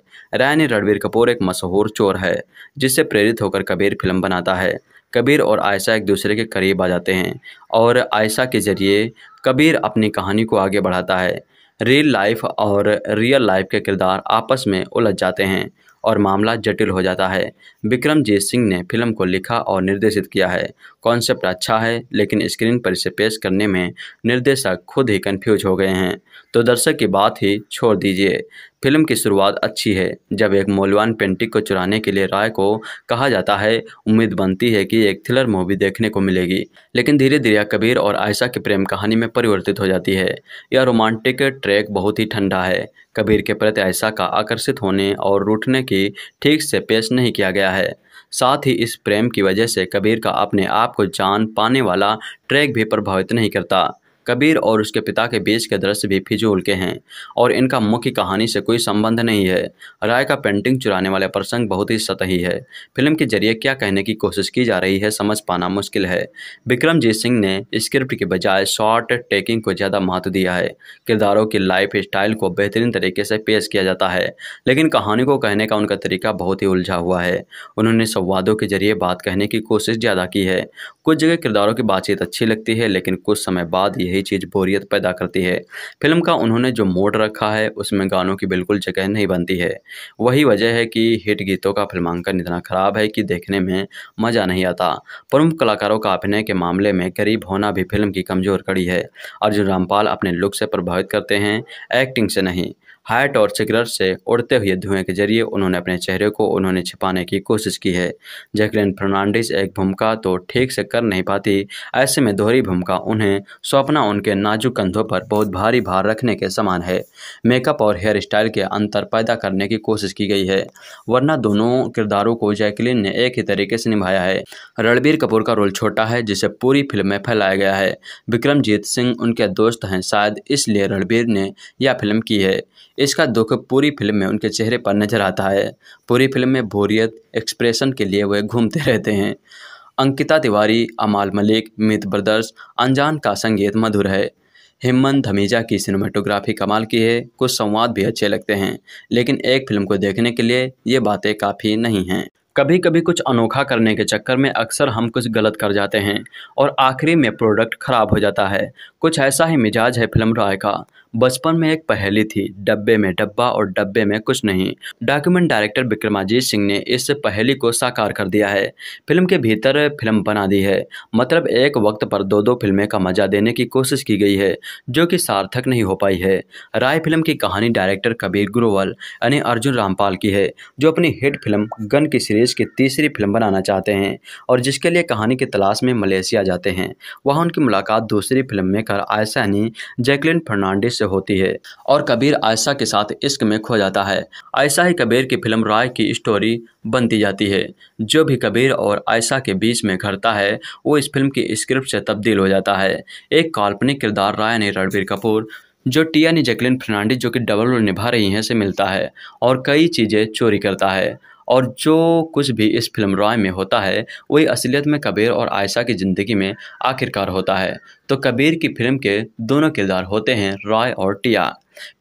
रैनी रणबीर कपूर एक मशहूर चोर है जिससे प्रेरित होकर कबीर फिल्म बनाता है कबीर और आयशा एक दूसरे के करीब आ जाते हैं और आयशा के ज़रिए कबीर अपनी कहानी को आगे बढ़ाता है रियल लाइफ और रियल लाइफ के किरदार आपस में उलझ जाते हैं और मामला जटिल हो जाता है विक्रमजीत सिंह ने फिल्म को लिखा और निर्देशित किया है कॉन्सेप्ट अच्छा है लेकिन स्क्रीन पर इसे पेश करने में निर्देशक खुद ही कन्फ्यूज हो गए हैं तो दर्शक की बात ही छोड़ दीजिए फिल्म की शुरुआत अच्छी है जब एक मौलवान पेंटिक को चुराने के लिए राय को कहा जाता है उम्मीद बनती है कि एक थ्रिलर मूवी देखने को मिलेगी लेकिन धीरे धीरे कबीर और आयशा की प्रेम कहानी में परिवर्तित हो जाती है यह रोमांटिक ट्रैक बहुत ही ठंडा है कबीर के प्रति आयशा का आकर्षित होने और रूठने की ठीक से पेश नहीं किया गया है साथ ही इस प्रेम की वजह से कबीर का अपने आप को जान पाने वाला ट्रैक भी प्रभावित नहीं करता कबीर और उसके पिता के बीच के दृश्य भी फिजूल के हैं और इनका मुख्य कहानी से कोई संबंध नहीं है राय का पेंटिंग चुराने वाले प्रसंग बहुत ही सतही है फिल्म के जरिए क्या कहने की कोशिश की जा रही है समझ पाना मुश्किल है विक्रमजीत सिंह ने स्क्रिप्ट के बजाय शॉर्ट टेकिंग को ज़्यादा महत्व दिया है किरदारों की लाइफ स्टाइल को बेहतरीन तरीके से पेश किया जाता है लेकिन कहानी को कहने का उनका तरीका बहुत ही उलझा हुआ है उन्होंने संवादों के जरिए बात कहने की कोशिश ज़्यादा की है कुछ जगह किरदारों की बातचीत अच्छी लगती है लेकिन कुछ समय बाद यह यही चीज़ बोरियत पैदा करती है फिल्म का उन्होंने जो मोड रखा है उसमें गानों की बिल्कुल जगह नहीं बनती है वही वजह है कि हिट गीतों का फिल्मांकन इतना ख़राब है कि देखने में मज़ा नहीं आता प्रमुख कलाकारों का अभिनय के मामले में गरीब होना भी फिल्म की कमज़ोर कड़ी है अर्जुन रामपाल अपने लुक से प्रभावित करते हैं एक्टिंग से नहीं हाइट और सिगरेट से उड़ते हुए धुएं के जरिए उन्होंने अपने चेहरे को उन्होंने छिपाने की कोशिश की है जैकलिन फर्नांडिस एक भूमिका तो ठीक से कर नहीं पाती ऐसे में दोहरी भूमिका उन्हें सौंपना उनके नाजुक कंधों पर बहुत भारी भार रखने के समान है मेकअप और हेयर स्टाइल के अंतर पैदा करने की कोशिश की गई है वरना दोनों किरदारों को जैकलिन ने एक ही तरीके से निभाया है रणबीर कपूर का रोल छोटा है जिसे पूरी फिल्म में फैलाया गया है विक्रमजीत सिंह उनके दोस्त हैं शायद इसलिए रणबीर ने यह फिल्म की है इसका दुख पूरी फिल्म में उनके चेहरे पर नजर आता है पूरी फिल्म में बोरियत एक्सप्रेशन के लिए वह घूमते रहते हैं अंकिता तिवारी अमाल मलिक मित ब्रदर्स अनजान का संगीत मधुर है हिम्मन धमीजा की सिनेमाटोग्राफी कमाल की है कुछ संवाद भी अच्छे लगते हैं लेकिन एक फिल्म को देखने के लिए ये बातें काफ़ी नहीं हैं कभी कभी कुछ अनोखा करने के चक्कर में अक्सर हम कुछ गलत कर जाते हैं और आखिरी में प्रोडक्ट ख़राब हो जाता है कुछ ऐसा ही मिजाज है फिल्म राय का बचपन में एक पहेली थी डब्बे में डब्बा और डब्बे में कुछ नहीं डॉक्यूमेंट डायरेक्टर विक्रमाजीत सिंह ने इस पहेली को साकार कर दिया है फिल्म के भीतर फिल्म बना दी है मतलब एक वक्त पर दो दो फिल्में का मजा देने की कोशिश की गई है जो कि सार्थक नहीं हो पाई है राय फिल्म की कहानी डायरेक्टर कबीर ग्रोवल यानी अर्जुन रामपाल की है जो अपनी हिट फिल्म गन की सीरीज सीरीज़ की तीसरी फिल्म बनाना चाहते हैं और जिसके लिए कहानी की तलाश में मलेशिया जाते हैं वहाँ उनकी मुलाकात दूसरी फिल्म में कर आयशा यानी जैकलिन फर्नांडिस से होती है और कबीर आयशा के साथ इश्क में खो जाता है ऐसा ही कबीर की फिल्म राय की स्टोरी बनती जाती है जो भी कबीर और आयशा के बीच में घरता है वो इस फिल्म की स्क्रिप्ट से तब्दील हो जाता है एक काल्पनिक किरदार राय ने रणबीर कपूर जो टिया ने जैकलिन फर्नांडिस जो कि डबल रोल निभा रही हैं से मिलता है और कई चीज़ें चोरी करता है और जो कुछ भी इस फिल्म रॉय में होता है वही असलियत में कबीर और आयशा की ज़िंदगी में आखिरकार होता है तो कबीर की फिल्म के दोनों किरदार होते हैं रॉय और टिया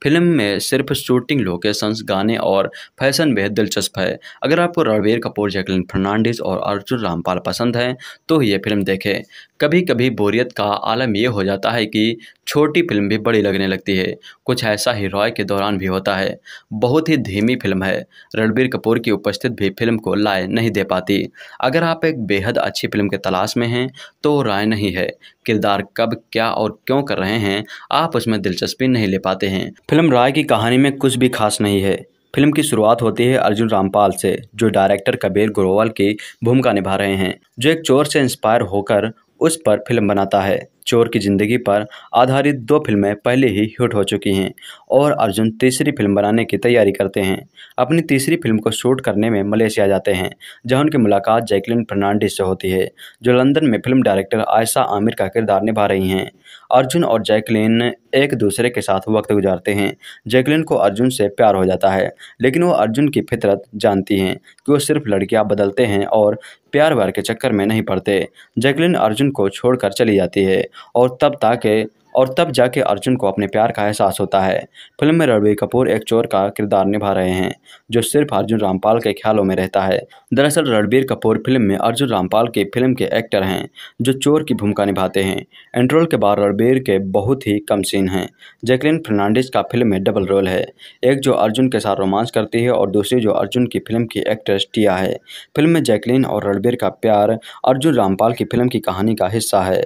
फिल्म में सिर्फ शूटिंग लोकेशंस गाने और फैशन बेहद दिलचस्प है अगर आपको रणबीर कपूर जैकलिन फर्नांडिस और अर्जुन रामपाल पसंद हैं तो ये फिल्म देखें कभी कभी बोरियत का आलम यह हो जाता है कि छोटी फिल्म भी बड़ी लगने लगती है कुछ ऐसा ही रॉय के दौरान भी होता है बहुत ही धीमी फिल्म है रणबीर कपूर की उपस्थित भी फिल्म को लाए नहीं दे पाती अगर आप एक बेहद अच्छी फिल्म के तलाश में हैं तो राय नहीं है किरदार कब क्या और क्यों कर रहे हैं आप उसमें दिलचस्पी नहीं ले पाते हैं हैं फिल्म राय की कहानी में कुछ भी खास नहीं है फिल्म की शुरुआत होती है अर्जुन रामपाल से जो डायरेक्टर कबीर ग्रोवाल की भूमिका निभा रहे हैं जो एक चोर से इंस्पायर होकर उस पर फिल्म बनाता है चोर की ज़िंदगी पर आधारित दो फिल्में पहले ही हिट हो चुकी हैं और अर्जुन तीसरी फिल्म बनाने की तैयारी करते हैं अपनी तीसरी फिल्म को शूट करने में मलेशिया जाते हैं जहां उनकी मुलाकात जैकलिन फर्नांडिस से होती है जो लंदन में फिल्म डायरेक्टर आयशा आमिर का किरदार निभा रही हैं अर्जुन और जैकलिन एक दूसरे के साथ वक्त गुजारते हैं जैकलिन को अर्जुन से प्यार हो जाता है लेकिन वो अर्जुन की फितरत जानती हैं कि वो सिर्फ लड़कियाँ बदलते हैं और प्यार व्यार के चक्कर में नहीं पड़ते जैकलिन अर्जुन को छोड़कर चली जाती है और तब ताकि और तब जाके अर्जुन को अपने प्यार का एहसास होता है फिल्म में रणबीर कपूर एक चोर का किरदार निभा रहे हैं जो सिर्फ अर्जुन रामपाल के ख्यालों में रहता है दरअसल रणबीर कपूर फिल्म में अर्जुन रामपाल की फिल्म के एक्टर हैं जो चोर की भूमिका निभाते हैं एंट्रोल के बाद रणबीर के बहुत ही कम सीन हैं जैकलिन फर्नांडिस का फिल्म में डबल रोल है एक जो अर्जुन के साथ रोमांस करती है और दूसरी जो अर्जुन की फिल्म की एक्ट्रेस टिया है फिल्म में जैकलिन और रणबीर का प्यार अर्जुन रामपाल की फिल्म की कहानी का हिस्सा है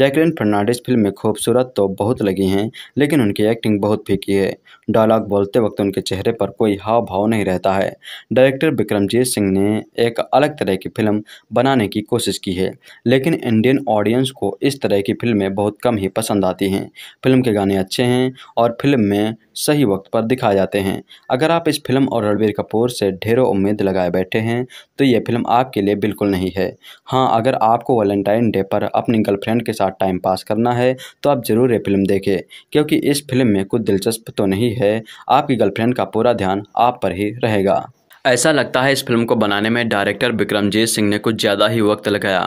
जैकलिन फर्नांडिस फिल्म में खूबसूरत जरूरत तो बहुत लगी हैं लेकिन उनकी एक्टिंग बहुत फीकी है डायलॉग बोलते वक्त उनके चेहरे पर कोई हाव भाव नहीं रहता है डायरेक्टर विक्रमजीत सिंह ने एक अलग तरह की फिल्म बनाने की कोशिश की है लेकिन इंडियन ऑडियंस को इस तरह की फिल्में बहुत कम ही पसंद आती हैं फिल्म के गाने अच्छे हैं और फिल्म में सही वक्त पर दिखाए जाते हैं अगर आप इस फिल्म और रणबीर कपूर से ढेरों उम्मीद लगाए बैठे हैं तो ये फिल्म आपके लिए बिल्कुल नहीं है हाँ अगर आपको वैलेंटाइन डे पर अपनी गर्लफ्रेंड के साथ टाइम पास करना है तो आप ज़रूर ये फिल्म देखें क्योंकि इस फिल्म में कुछ दिलचस्प तो नहीं है आपकी गर्लफ्रेंड का पूरा ध्यान आप पर ही रहेगा ऐसा लगता है इस फिल्म को बनाने में डायरेक्टर विक्रमजीत सिंह ने कुछ ज़्यादा ही वक्त लगाया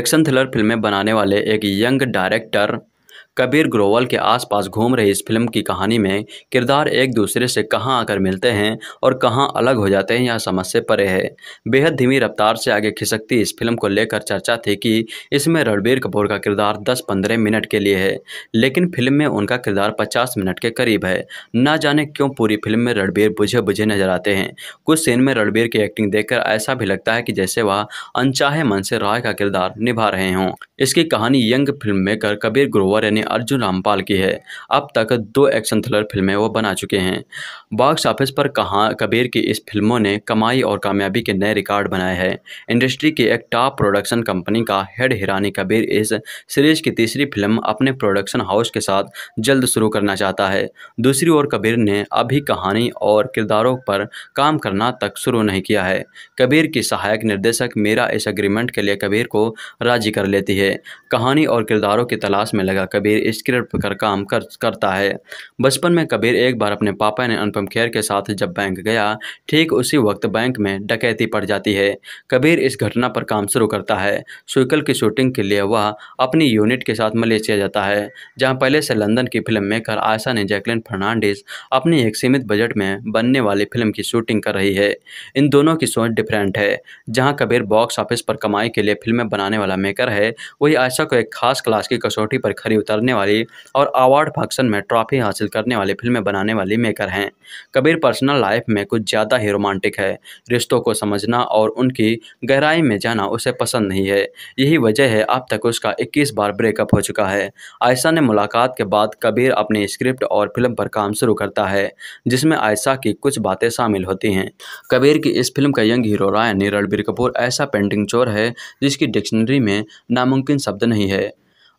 एक्शन थ्रिलर फिल्में बनाने वाले एक यंग डायरेक्टर कबीर ग्रोवल के आसपास घूम रही इस फिल्म की कहानी में किरदार एक दूसरे से कहां आकर मिलते हैं और कहां अलग हो जाते हैं यह समझ से परे है बेहद धीमी रफ्तार से आगे खिसकती इस फिल्म को लेकर चर्चा थी कि इसमें रणबीर कपूर का किरदार 10-15 मिनट के लिए है लेकिन फिल्म में उनका किरदार 50 मिनट के करीब है ना जाने क्यों पूरी फिल्म में रणबीर बुझे बुझे नजर आते हैं कुछ सीन में रणबीर की एक्टिंग देखकर ऐसा भी लगता है कि जैसे वह अनचाहे मन से राय का किरदार निभा रहे हों इसकी कहानी young film maker Kabir Grover यानी अर्जुन रामपाल की है अब तक दो एक्शन थ्रिलर फिल्में वो बना चुके हैं बॉक्स ऑफिस पर कहा कबीर की इस फिल्मों ने कमाई और कामयाबी के नए रिकॉर्ड बनाए हैं इंडस्ट्री की एक टॉप प्रोडक्शन कंपनी का हेड हिरानी कबीर इस सीरीज की तीसरी फिल्म अपने प्रोडक्शन हाउस के साथ जल्द शुरू करना चाहता है दूसरी ओर कबीर ने अभी कहानी और किरदारों पर काम करना तक शुरू नहीं किया है कबीर की सहायक निर्देशक मेरा इस अग्रीमेंट के लिए कबीर को राजी कर लेती है कहानी और किरदारों की तलाश में लगा कबीर स्क्रिप्ट पर काम कर करता है बचपन में कबीर एक बार अपने पापा ने अनुपम खेर के साथ जब बैंक गया ठीक उसी वक्त बैंक में डकैती पड़ जाती है कबीर इस घटना पर काम शुरू करता है सुइकल की शूटिंग के लिए वह अपनी यूनिट के साथ मलेशिया जाता है जहाँ पहले से लंदन की फिल्म मेकर आयशा ने जैकलिन फर्नांडिस अपनी एक सीमित बजट में बनने वाली फिल्म की शूटिंग कर रही है इन दोनों की सोच डिफरेंट है जहाँ कबीर बॉक्स ऑफिस पर कमाई के लिए फिल्में बनाने वाला मेकर है वही आयशा को एक खास क्लास की कसौटी पर खरी उतरने वाली और अवार्ड फंक्शन में ट्रॉफी हासिल करने वाली फिल्में बनाने वाली मेकर हैं कबीर पर्सनल लाइफ में कुछ ज़्यादा ही रोमांटिक है रिश्तों को समझना और उनकी गहराई में जाना उसे पसंद नहीं है यही वजह है अब तक उसका 21 बार ब्रेकअप हो चुका है आयशा ने मुलाकात के बाद कबीर अपनी स्क्रिप्ट और फिल्म पर काम शुरू करता है जिसमें आयशा की कुछ बातें शामिल होती हैं कबीर की इस फिल्म का young hero Ryan Ranbir Kapoor ऐसा पेंटिंग चोर है जिसकी डिक्शनरी में नामुमकिन शब्द नहीं है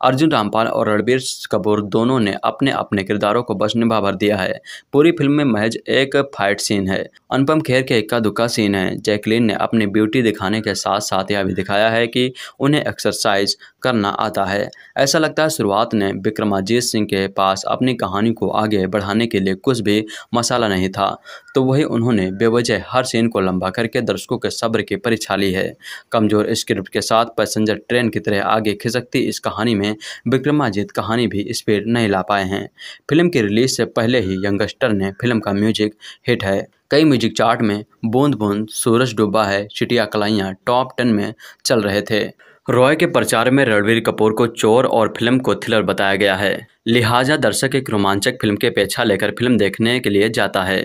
अर्जुन रामपाल और रणबीर कपूर दोनों ने अपने अपने किरदारों को बस निभा भर दिया है पूरी फिल्म में महज एक फाइट सीन है अनुपम खेर के इक्का दुक्का सीन है जैकलीन ने अपनी ब्यूटी दिखाने के साथ साथ यह भी दिखाया है कि उन्हें एक्सरसाइज करना आता है ऐसा लगता है शुरुआत ने विक्रमाजीत सिंह के पास अपनी कहानी को आगे बढ़ाने के लिए कुछ भी मसाला नहीं था तो वही उन्होंने बेवजह हर सीन को लंबा करके दर्शकों के सब्र की परीक्षा ली है कमजोर स्क्रिप्ट के साथ पैसेंजर ट्रेन की तरह आगे खिसकती इस कहानी में ने विक्रमाजीत कहानी भी इस पर नहीं ला पाए हैं फिल्म के रिलीज से पहले ही यंगस्टर ने फिल्म का म्यूजिक हिट है कई म्यूजिक चार्ट में बूंद बूंद सूरज डूबा है चिटिया कलाइयाँ टॉप टेन में चल रहे थे रॉय के प्रचार में रणवीर कपूर को चोर और फिल्म को थ्रिलर बताया गया है लिहाजा दर्शक एक रोमांचक फिल्म के पेछा लेकर फिल्म देखने के लिए जाता है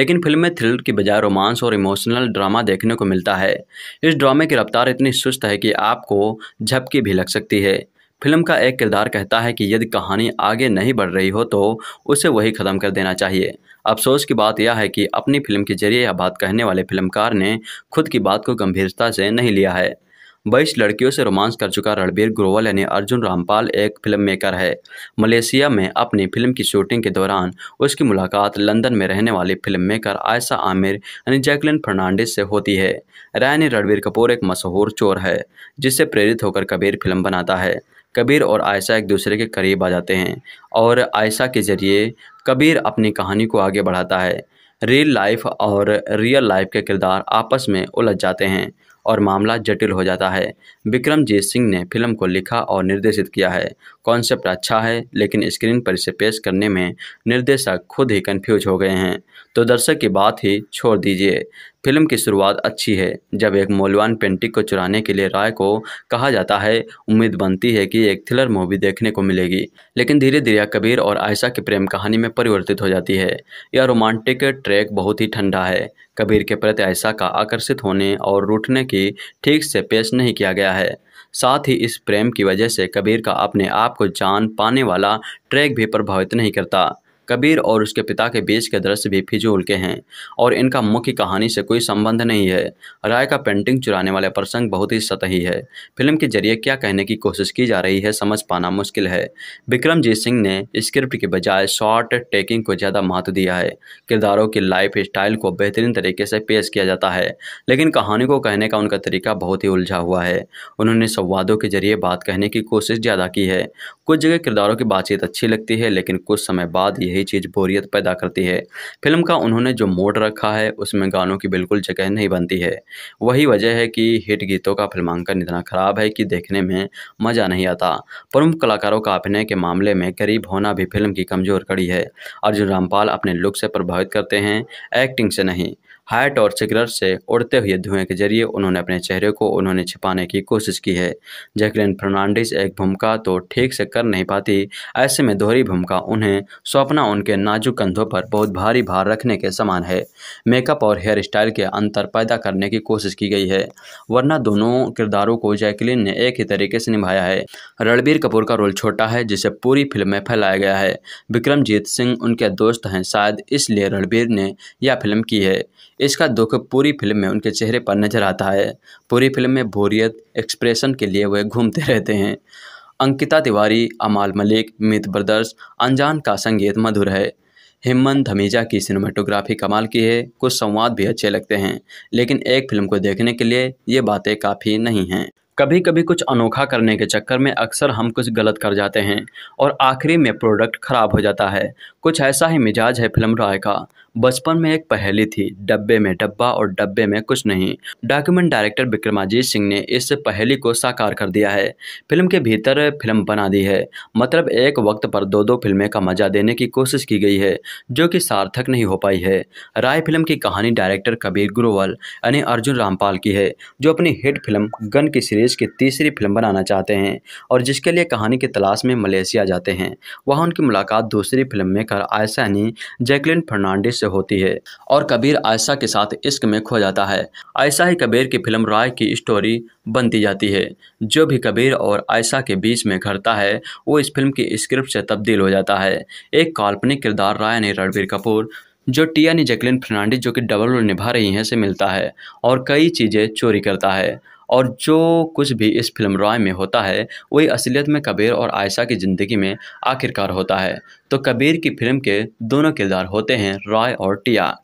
लेकिन फिल्म में थ्रिलर की बजाय रोमांस और इमोशनल ड्रामा देखने को मिलता है इस ड्रामे की रफ्तार इतनी सुस्त है कि आपको झपकी भी लग सकती है फिल्म का एक किरदार कहता है कि यदि कहानी आगे नहीं बढ़ रही हो तो उसे वही ख़त्म कर देना चाहिए अफसोस की बात यह है कि अपनी फिल्म के जरिए यह बात कहने वाले फिल्मकार ने खुद की बात को गंभीरता से नहीं लिया है बाईस लड़कियों से रोमांस कर चुका रणबीर ग्रोवल यानी अर्जुन रामपाल एक फिल्म मेकर है मलेशिया में अपनी फिल्म की शूटिंग के दौरान उसकी मुलाकात लंदन में रहने वाली फिल्म मेकर आयशा आमिर यानी जैकलिन फर्नांडिस से होती है रैनी रणबीर कपूर एक मशहूर चोर है जिससे प्रेरित होकर कबीर फिल्म बनाता है कबीर और आयशा एक दूसरे के करीब आ जाते हैं और आयशा के ज़रिए कबीर अपनी कहानी को आगे बढ़ाता है रियल लाइफ और रियल लाइफ के किरदार आपस में उलझ जाते हैं और मामला जटिल हो जाता है विक्रमजीत सिंह ने फिल्म को लिखा और निर्देशित किया है कॉन्सेप्ट अच्छा है लेकिन स्क्रीन पर इसे पेश करने में निर्देशक खुद ही कन्फ्यूज हो गए हैं तो दर्शक की बात ही छोड़ दीजिए फिल्म की शुरुआत अच्छी है जब एक मौलवान पेंटिंग को चुराने के लिए राय को कहा जाता है उम्मीद बनती है कि एक थ्रिलर मूवी देखने को मिलेगी लेकिन धीरे धीरे कबीर और आयशा की प्रेम कहानी में परिवर्तित हो जाती है यह रोमांटिक ट्रैक बहुत ही ठंडा है कबीर के प्रति आयशा का आकर्षित होने और रूठने की ठीक से पेश नहीं किया गया है साथ ही इस प्रेम की वजह से कबीर का अपने आप को जान पाने वाला ट्रैक भी प्रभावित नहीं करता कबीर और उसके पिता के बीच के दृश्य भी फिजूल के हैं और इनका मुख्य कहानी से कोई संबंध नहीं है राय का पेंटिंग चुराने वाले प्रसंग बहुत ही सतही है फिल्म के जरिए क्या कहने की कोशिश की जा रही है समझ पाना मुश्किल है विक्रमजीत सिंह ने स्क्रिप्ट के बजाय शॉर्ट टेकिंग को ज़्यादा महत्व दिया है किरदारों की लाइफ स्टाइल को बेहतरीन तरीके से पेश किया जाता है लेकिन कहानी को कहने का उनका तरीका बहुत ही उलझा हुआ है उन्होंने संवादों के जरिए बात कहने की कोशिश ज़्यादा की है कुछ जगह किरदारों की बातचीत अच्छी लगती है लेकिन कुछ समय बाद यह यही चीज़ बोरियत पैदा करती है फिल्म का उन्होंने जो मोड रखा है उसमें गानों की बिल्कुल जगह नहीं बनती है वही वजह है कि हिट गीतों का फिल्मांकन इतना ख़राब है कि देखने में मज़ा नहीं आता प्रमुख कलाकारों का अभिनय के मामले में गरीब होना भी फिल्म की कमज़ोर कड़ी है अर्जुन रामपाल अपने लुक से प्रभावित करते हैं एक्टिंग से नहीं हाइट और सिगरेट से उड़ते हुए धुएं के जरिए उन्होंने अपने चेहरे को उन्होंने छिपाने की कोशिश की है जैकलिन फर्नांडिस एक भूमिका तो ठीक से कर नहीं पाती ऐसे में दोहरी भूमिका उन्हें स्वप्ना उनके नाजुक कंधों पर बहुत भारी भार रखने के समान है मेकअप और हेयर स्टाइल के अंतर पैदा करने की कोशिश की गई है वरना दोनों किरदारों को जैकलिन ने एक ही तरीके से निभाया है रणबीर कपूर का रोल छोटा है जिसे पूरी फिल्म में फैलाया गया है विक्रमजीत सिंह उनके दोस्त हैं शायद इसलिए रणबीर ने यह फिल्म की है इसका दुख पूरी फिल्म में उनके चेहरे पर नजर आता है पूरी फिल्म में बोरियत एक्सप्रेशन के लिए वह घूमते रहते हैं अंकिता तिवारी अमाल मलिक मित ब्रदर्स अनजान का संगीत मधुर है हिम्मन धमीजा की सिनेमाटोग्राफी कमाल की है कुछ संवाद भी अच्छे लगते हैं लेकिन एक फिल्म को देखने के लिए ये बातें काफ़ी नहीं हैं कभी कभी कुछ अनोखा करने के चक्कर में अक्सर हम कुछ गलत कर जाते हैं और आखिरी में प्रोडक्ट खराब हो जाता है कुछ ऐसा ही मिजाज है फिल्म राय का बचपन में एक पहेली थी डब्बे में डब्बा और डब्बे में कुछ नहीं डॉक्यूमेंट डायरेक्टर विक्रमाजीत सिंह ने इस पहेली को साकार कर दिया है फिल्म के भीतर फिल्म बना दी है मतलब एक वक्त पर दो दो फिल्में का मजा देने की कोशिश की गई है जो कि सार्थक नहीं हो पाई है राय फिल्म की कहानी डायरेक्टर कबीर ग्रोवल यानी अर्जुन रामपाल की है जो अपनी हिट फिल्म गन की सीरीज की तीसरी फिल्म बनाना चाहते हैं और जिसके लिए कहानी की तलाश में मलेशिया जाते हैं वहाँ उनकी मुलाकात दूसरी फिल्म में कर आयसा यानी जैकलिन फर्नांडिस से होती है और कबीर आयशा के साथ इश्क में खो जाता है ऐसा ही कबीर की फिल्म राय की स्टोरी बनती जाती है जो भी कबीर और आयशा के बीच में घरता है वो इस फिल्म की स्क्रिप्ट से तब्दील हो जाता है एक काल्पनिक किरदार राय ने रणबीर कपूर जो टिया ने जैकलिन फर्नांडिस जो कि डबल रोल निभा रही हैं से मिलता है और कई चीज़ें चोरी करता है और जो कुछ भी इस फिल्म रॉय में होता है वही असलियत में कबीर और आयशा की ज़िंदगी में आखिरकार होता है तो कबीर की फिल्म के दोनों किरदार होते हैं रॉय और टिया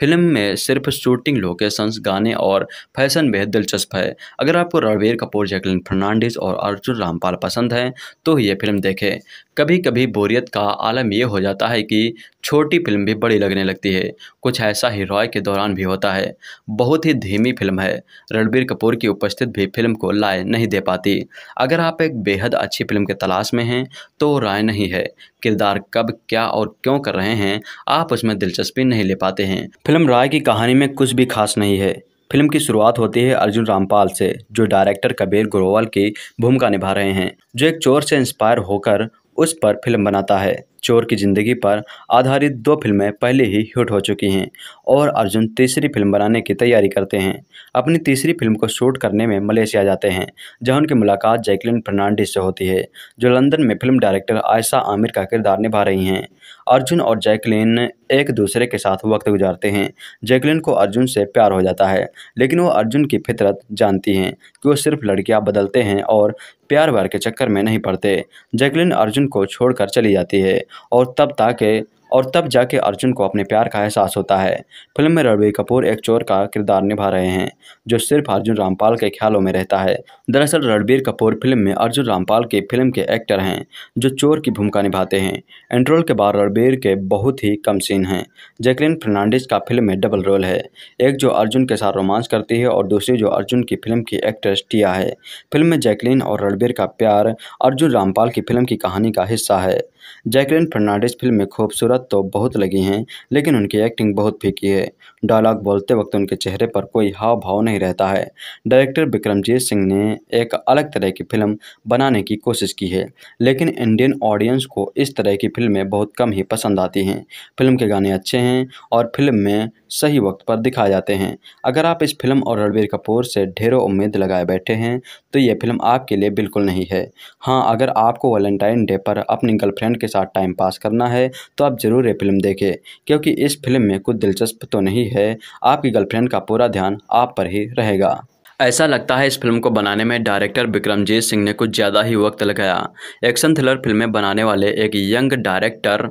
फिल्म में सिर्फ शूटिंग लोकेशंस गाने और फैशन बेहद दिलचस्प है अगर आपको रणबीर कपूर जैकलिन फर्नांडिस और अर्जुन रामपाल पसंद हैं तो ये फिल्म देखें कभी कभी बोरियत का आलम यह हो जाता है कि छोटी फिल्म भी बड़ी लगने लगती है कुछ ऐसा ही रॉय के दौरान भी होता है बहुत ही धीमी फिल्म है रणबीर कपूर की उपस्थिति भी फिल्म को लाए नहीं दे पाती अगर आप एक बेहद अच्छी फिल्म के तलाश में हैं तो राय नहीं है किरदार कब क्या और क्यों कर रहे हैं आप उसमें दिलचस्पी नहीं ले पाते हैं फिल्म राय की कहानी में कुछ भी खास नहीं है फिल्म की शुरुआत होती है अर्जुन रामपाल से जो डायरेक्टर कबीर ग्रोवाल की भूमिका निभा रहे हैं जो एक चोर से इंस्पायर होकर उस पर फिल्म बनाता है चोर की ज़िंदगी पर आधारित दो फिल्में पहले ही हिट हो चुकी हैं और अर्जुन तीसरी फिल्म बनाने की तैयारी करते हैं अपनी तीसरी फिल्म को शूट करने में मलेशिया जाते हैं जहां उनकी मुलाकात जैकलिन फर्नांडिस से होती है जो लंदन में फिल्म डायरेक्टर आयशा आमिर का किरदार निभा रही हैं अर्जुन और जैकलिन एक दूसरे के साथ वक्त गुजारते हैं जैकलिन को अर्जुन से प्यार हो जाता है लेकिन वो अर्जुन की फितरत जानती हैं कि वो सिर्फ लड़कियां बदलते हैं और प्यार व्यार के चक्कर में नहीं पड़ते जैकलिन अर्जुन को छोड़कर चली जाती है और तब ताकि और तब जाके अर्जुन को अपने प्यार का एहसास होता है फिल्म में रणबीर कपूर एक चोर का किरदार निभा रहे हैं जो सिर्फ अर्जुन रामपाल के ख्यालों में रहता है दरअसल रणबीर कपूर फिल्म में अर्जुन रामपाल की फिल्म के एक्टर हैं जो चोर की भूमिका निभाते हैं एंट्रोल के बाद रणबीर के बहुत ही कम सीन हैं जैकलिन फर्नांडिस का फिल्म में डबल रोल है एक जो अर्जुन के साथ रोमांस करती है और दूसरी जो अर्जुन की फिल्म की एक्ट्रेस टिया है फिल्म में जैकलिन और रणबीर का प्यार अर्जुन रामपाल की फिल्म की कहानी का हिस्सा है जैकलिन फर्नांडिस फिल्म में खूबसूरत तो बहुत लगी हैं लेकिन उनकी एक्टिंग बहुत फीकी है डायलॉग बोलते वक्त उनके चेहरे पर कोई हाव भाव नहीं रहता है डायरेक्टर विक्रमजीत सिंह ने एक अलग तरह की फिल्म बनाने की कोशिश की है लेकिन इंडियन ऑडियंस को इस तरह की फिल्में बहुत कम ही पसंद आती हैं फिल्म के गाने अच्छे हैं और फिल्म में सही वक्त पर दिखाए जाते हैं अगर आप इस फिल्म और रणबीर कपूर से ढेरों उम्मीद लगाए बैठे हैं तो ये फिल्म आपके लिए बिल्कुल नहीं है हाँ अगर आपको वैलेंटाइन डे पर अपनी गर्लफ्रेंड के साथ टाइम पास करना है तो आप ज़रूर ये फिल्म देखें क्योंकि इस फिल्म में कुछ दिलचस्प तो नहीं है आपकी गर्लफ्रेंड का पूरा ध्यान आप पर ही रहेगा ऐसा लगता है इस फिल्म को बनाने में डायरेक्टर विक्रमजीत सिंह ने कुछ ज़्यादा ही वक्त लगाया एक्शन थ्रिलर फिल्में बनाने वाले एक यंग डायरेक्टर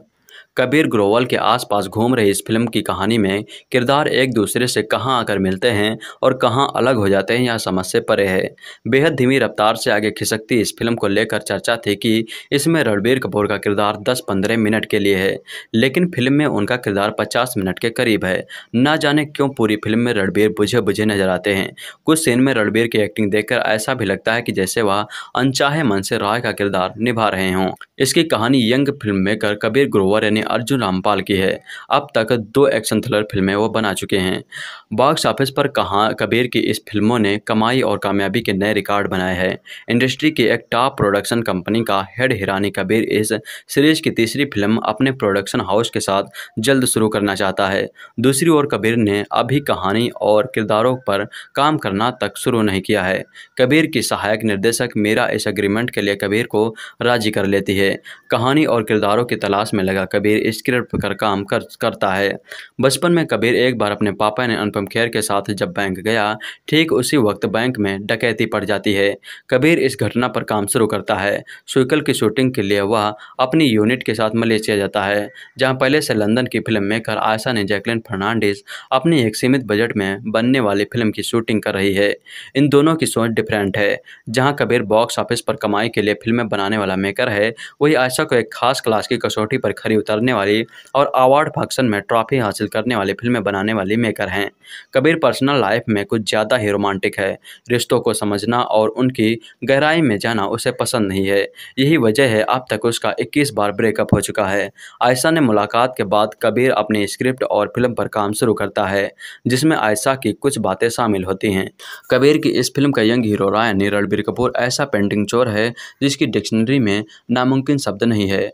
कबीर ग्रोवल के आसपास घूम रही इस फिल्म की कहानी में किरदार एक दूसरे से कहां आकर मिलते हैं और कहां अलग हो जाते हैं यह समझ से परे है बेहद धीमी रफ्तार से आगे खिसकती इस फिल्म को लेकर चर्चा थी कि इसमें रणबीर कपूर का किरदार दस पंद्रह मिनट के लिए है लेकिन फिल्म में उनका किरदार पचास मिनट के करीब है ना जाने क्यों पूरी फिल्म में रणबीर बुझे बुझे नजर आते हैं कुछ सीन में रणबीर की एक्टिंग देखकर ऐसा भी लगता है कि जैसे वह अनचाहे मन से राय का किरदार निभा रहे हों इसकी कहानी young film maker Kabir Grover यानी अर्जुन रामपाल की है अब तक दो एक्शन थ्रिलर फिल्में वो बना चुके हैं बॉक्स ऑफिस पर कहा कबीर की इस फिल्मों ने कमाई और कामयाबी के नए रिकॉर्ड बनाए हैं इंडस्ट्री की एक टॉप प्रोडक्शन कंपनी का हेड हिरानी कबीर इस सीरीज की तीसरी फिल्म अपने प्रोडक्शन हाउस के साथ जल्द शुरू करना चाहता है दूसरी ओर कबीर ने अभी कहानी और किरदारों पर काम करना तक शुरू नहीं किया है कबीर की सहायक निर्देशक मेरा इस अग्रीमेंट के लिए कबीर को राजी कर लेती है कहानी और किरदारों की तलाश में लगा कबीर लिए स्क्रिप्ट पर कर काम कर करता है बचपन में कबीर एक बार अपने पापा ने अनुपम खेर के साथ जब बैंक गया ठीक उसी वक्त बैंक में डकैती पड़ जाती है कबीर इस घटना पर काम शुरू करता है सुकल की शूटिंग के लिए वह अपनी यूनिट के साथ मलेशिया जाता है जहाँ पहले से लंदन की फिल्म मेकर आयशा ने जैकलिन फर्नांडिस अपने एक सीमित बजट में बनने वाली फिल्म की शूटिंग कर रही है इन दोनों की सोच डिफरेंट है जहाँ कबीर बॉक्स ऑफिस पर कमाई के लिए फिल्में बनाने वाला मेकर है वही आयशा को एक खास क्लास की कसौटी पर खरी उतर करने वाली और अवार्ड फंक्शन में ट्रॉफी हासिल करने वाली फिल्में बनाने वाली मेकर हैं कबीर पर्सनल लाइफ में कुछ ज़्यादा ही रोमांटिक है रिश्तों को समझना और उनकी गहराई में जाना उसे पसंद नहीं है यही वजह है अब तक उसका इक्कीस बार ब्रेकअप हो चुका है आयशा ने मुलाकात के बाद कबीर अपनी स्क्रिप्ट और फिल्म पर काम शुरू करता है जिसमें आयशा की कुछ बातें शामिल होती हैं कबीर की इस फिल्म का young hero Ryan Ranbir Kapoor ऐसा पेंटिंग चोर है जिसकी डिक्शनरी में नामुमकिन शब्द नहीं है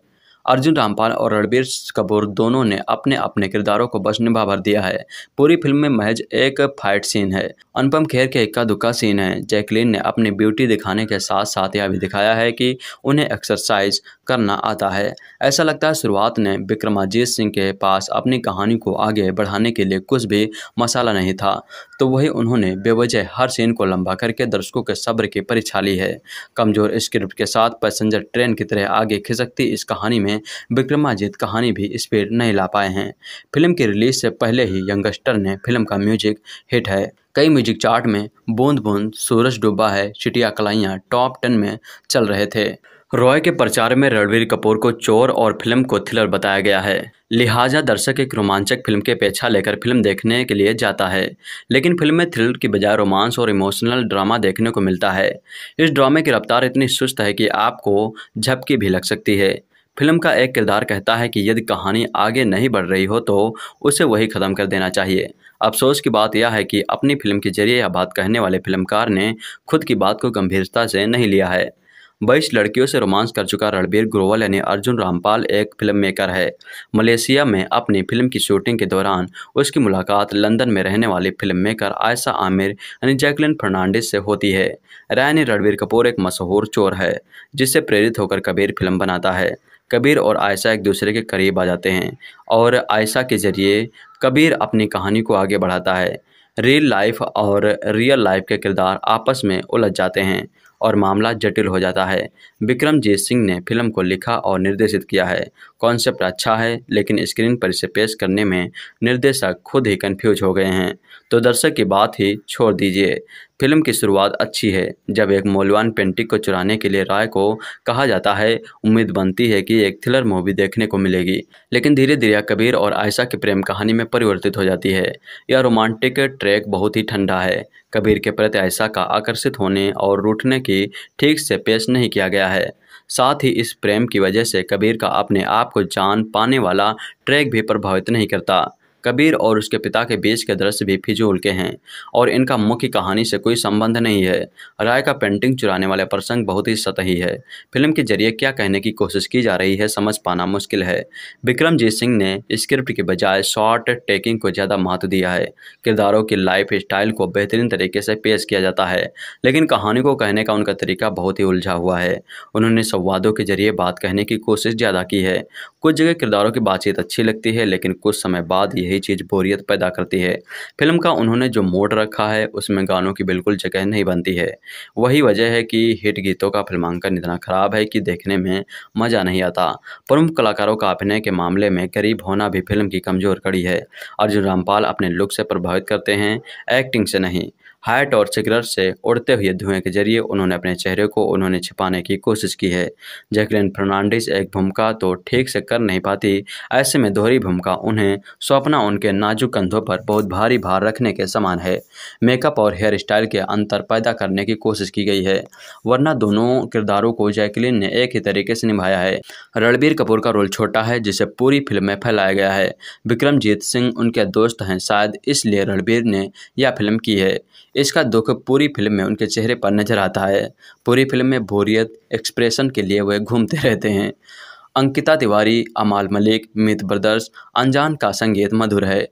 अर्जुन रामपाल और रणबीर कपूर दोनों ने अपने अपने किरदारों को बस निभा भर दिया है पूरी फिल्म में महज एक फाइट सीन है अनुपम खेर के इक्का दुक्का सीन है जैकलीन ने अपनी ब्यूटी दिखाने के साथ साथ यह भी दिखाया है कि उन्हें एक्सरसाइज करना आता है ऐसा लगता है शुरुआत ने विक्रमाजीत सिंह के पास अपनी कहानी को आगे बढ़ाने के लिए कुछ भी मसाला नहीं था तो वही उन्होंने बेवजह हर सीन को लंबा करके दर्शकों के सब्र की परीक्षा ली है कमज़ोर स्क्रिप्ट के साथ पैसेंजर ट्रेन की तरह आगे खिसकती इस कहानी में विक्रमाजीत कहानी भी स्पीड नहीं ला पाए हैं फिल्म की रिलीज से पहले ही यंगस्टर ने फिल्म का म्यूजिक हिट है कई म्यूजिक चार्ट में बूंद बूंद सूरज डूबा है चिटिया कलाइयाँ टॉप टेन में चल रहे थे रॉय के प्रचार में रणवीर कपूर को चोर और फिल्म को थ्रिलर बताया गया है लिहाजा दर्शक एक रोमांचक फिल्म के पेछा लेकर फिल्म देखने के लिए जाता है लेकिन फिल्म में थ्रिलर की बजाय रोमांस और इमोशनल ड्रामा देखने को मिलता है इस ड्रामे की रफ्तार इतनी सुस्त है कि आपको झपकी भी लग सकती है फिल्म का एक किरदार कहता है कि यदि कहानी आगे नहीं बढ़ रही हो तो उसे वही ख़त्म कर देना चाहिए अफसोस की बात यह है कि अपनी फिल्म के जरिए यह बात कहने वाले फिल्मकार ने खुद की बात को गंभीरता से नहीं लिया है बाईस लड़कियों से रोमांस कर चुका रणबीर ग्रोवल यानी अर्जुन रामपाल एक फिल्म मेकर है मलेशिया में अपनी फिल्म की शूटिंग के दौरान उसकी मुलाकात लंदन में रहने वाली फिल्म मेकर आयशा आमिर यानी जैकलिन फर्नांडिस से होती है रैन रणबीर कपूर एक मशहूर चोर है जिससे प्रेरित होकर कबीर फिल्म बनाता है कबीर और आयशा एक दूसरे के करीब आ जाते हैं और आयशा के ज़रिए कबीर अपनी कहानी को आगे बढ़ाता है रियल लाइफ और रियल लाइफ के किरदार आपस में उलझ जाते हैं और मामला जटिल हो जाता है विक्रमजीत सिंह ने फिल्म को लिखा और निर्देशित किया है कॉन्सेप्ट अच्छा है लेकिन स्क्रीन पर इसे पेश करने में निर्देशक खुद ही कन्फ्यूज हो गए हैं तो दर्शक की बात ही छोड़ दीजिए फिल्म की शुरुआत अच्छी है जब एक मौलवान पेंटिक को चुराने के लिए राय को कहा जाता है उम्मीद बनती है कि एक थ्रिलर मूवी देखने को मिलेगी लेकिन धीरे धीरे कबीर और आयशा की प्रेम कहानी में परिवर्तित हो जाती है यह रोमांटिक ट्रैक बहुत ही ठंडा है कबीर के प्रति आयशा का आकर्षित होने और रूठने की ठीक से पेश नहीं किया गया है साथ ही इस प्रेम की वजह से कबीर का अपने आप को जान पाने वाला ट्रैक भी प्रभावित नहीं करता कबीर और उसके पिता के बीच के दृश्य भी फिजूल के हैं और इनका मुख्य कहानी से कोई संबंध नहीं है राय का पेंटिंग चुराने वाला प्रसंग बहुत ही सतही है फिल्म के जरिए क्या कहने की कोशिश की जा रही है समझ पाना मुश्किल है विक्रमजीत सिंह ने स्क्रिप्ट के बजाय शॉर्ट टेकिंग को ज़्यादा महत्व दिया है किरदारों की लाइफ स्टाइल को बेहतरीन तरीके से पेश किया जाता है लेकिन कहानी को कहने का उनका तरीका बहुत ही उलझा हुआ है उन्होंने संवादों के जरिए बात कहने की कोशिश ज़्यादा की है कुछ जगह किरदारों की बातचीत अच्छी लगती है लेकिन कुछ समय बाद यही ये चीज़ बोरियत पैदा करती है फिल्म का उन्होंने जो मोड रखा है उसमें गानों की बिल्कुल जगह नहीं बनती है वही वजह है कि हिट गीतों का फिल्मांकन इतना ख़राब है कि देखने में मज़ा नहीं आता प्रमुख कलाकारों का अभिनय के मामले में गरीब होना भी फिल्म की कमज़ोर कड़ी है अर्जुन रामपाल अपने लुक से प्रभावित करते हैं एक्टिंग से नहीं हाइट और सिगरेट से उड़ते हुए धुएं के जरिए उन्होंने अपने चेहरे को उन्होंने छिपाने की कोशिश की है जैकलिन फर्नांडिस एक भूमिका तो ठीक से कर नहीं पाती ऐसे में दोहरी भूमिका उन्हें स्वप्ना उनके नाजुक कंधों पर बहुत भारी भार रखने के समान है मेकअप और हेयर स्टाइल के अंतर पैदा करने की कोशिश की गई है वरना दोनों किरदारों को जैकलिन ने एक ही तरीके से निभाया है रणबीर कपूर का रोल छोटा है जिसे पूरी फिल्म में फैलाया गया है विक्रमजीत सिंह उनके दोस्त हैं शायद इसलिए रणबीर ने यह फिल्म की है इसका दुख पूरी फिल्म में उनके चेहरे पर नजर आता है पूरी फिल्म में बोरियत एक्सप्रेशन के लिए वह घूमते रहते हैं अंकिता तिवारी अमाल मलिक मित ब्रदर्स अनजान का संगीत मधुर है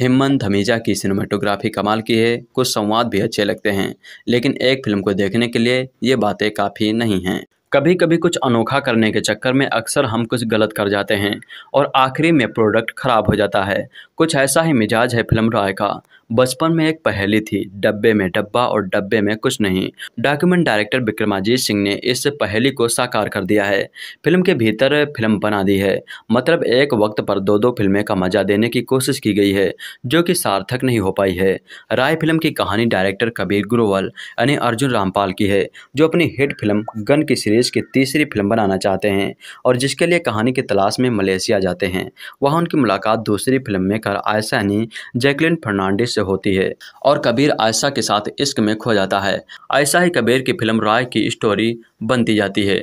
हिम्मन धमीजा की सिनेमाटोग्राफी कमाल की है कुछ संवाद भी अच्छे लगते हैं लेकिन एक फिल्म को देखने के लिए ये बातें काफ़ी नहीं हैं कभी कभी कुछ अनोखा करने के चक्कर में अक्सर हम कुछ गलत कर जाते हैं और आखिरी में प्रोडक्ट खराब हो जाता है कुछ ऐसा ही मिजाज है फिल्म राय का बचपन में एक पहेली थी डब्बे में डब्बा और डब्बे में कुछ नहीं डॉक्यूमेंट डायरेक्टर विक्रमाजीत सिंह ने इस पहेली को साकार कर दिया है फिल्म के भीतर फिल्म बना दी है मतलब एक वक्त पर दो दो फिल्में का मजा देने की कोशिश की गई है जो कि सार्थक नहीं हो पाई है राय फिल्म की कहानी डायरेक्टर कबीर ग्रोवल यानी अर्जुन रामपाल की है जो अपनी हिट फिल्म गन की सीरीज की तीसरी फिल्म बनाना चाहते हैं और जिसके लिए कहानी की तलाश में मलेशिया जाते हैं वहाँ उनकी मुलाकात दूसरी फिल्म में कर आयसा यानी जैकलिन फर्नांडिस से होती है और कबीर आयशा के साथ इश्क में खो जाता है आयशा ही कबीर की फिल्म राय की स्टोरी बनती जाती है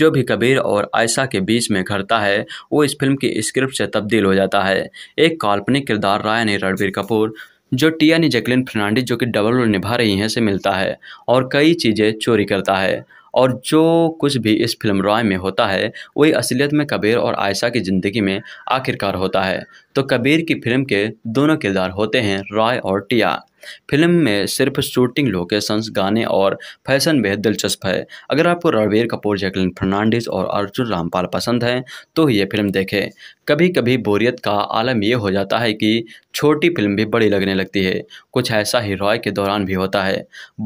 जो भी कबीर और आयशा के बीच में घटता है वो इस फिल्म की स्क्रिप्ट से तब्दील हो जाता है एक काल्पनिक किरदार राय ने रणबीर कपूर जो टिया ने जैकलिन फर्नांडिस जो कि डबल रोल निभा रही हैं से मिलता है और कई चीज़ें चोरी करता है और जो कुछ भी इस फिल्म रॉय में होता है वही असलियत में कबीर और आयशा की ज़िंदगी में आखिरकार होता है तो कबीर की फिल्म के दोनों किरदार होते हैं रॉय और टिया फिल्म में सिर्फ शूटिंग लोकेशंस गाने और फैशन बेहद दिलचस्प है अगर आपको रणबीर कपूर जैकलिन फर्नांडिस और अर्जुन रामपाल पसंद हैं तो ये फिल्म देखें कभी कभी बोरियत का आलम ये हो जाता है कि छोटी फिल्म भी बड़ी लगने लगती है कुछ ऐसा ही रॉय के दौरान भी होता है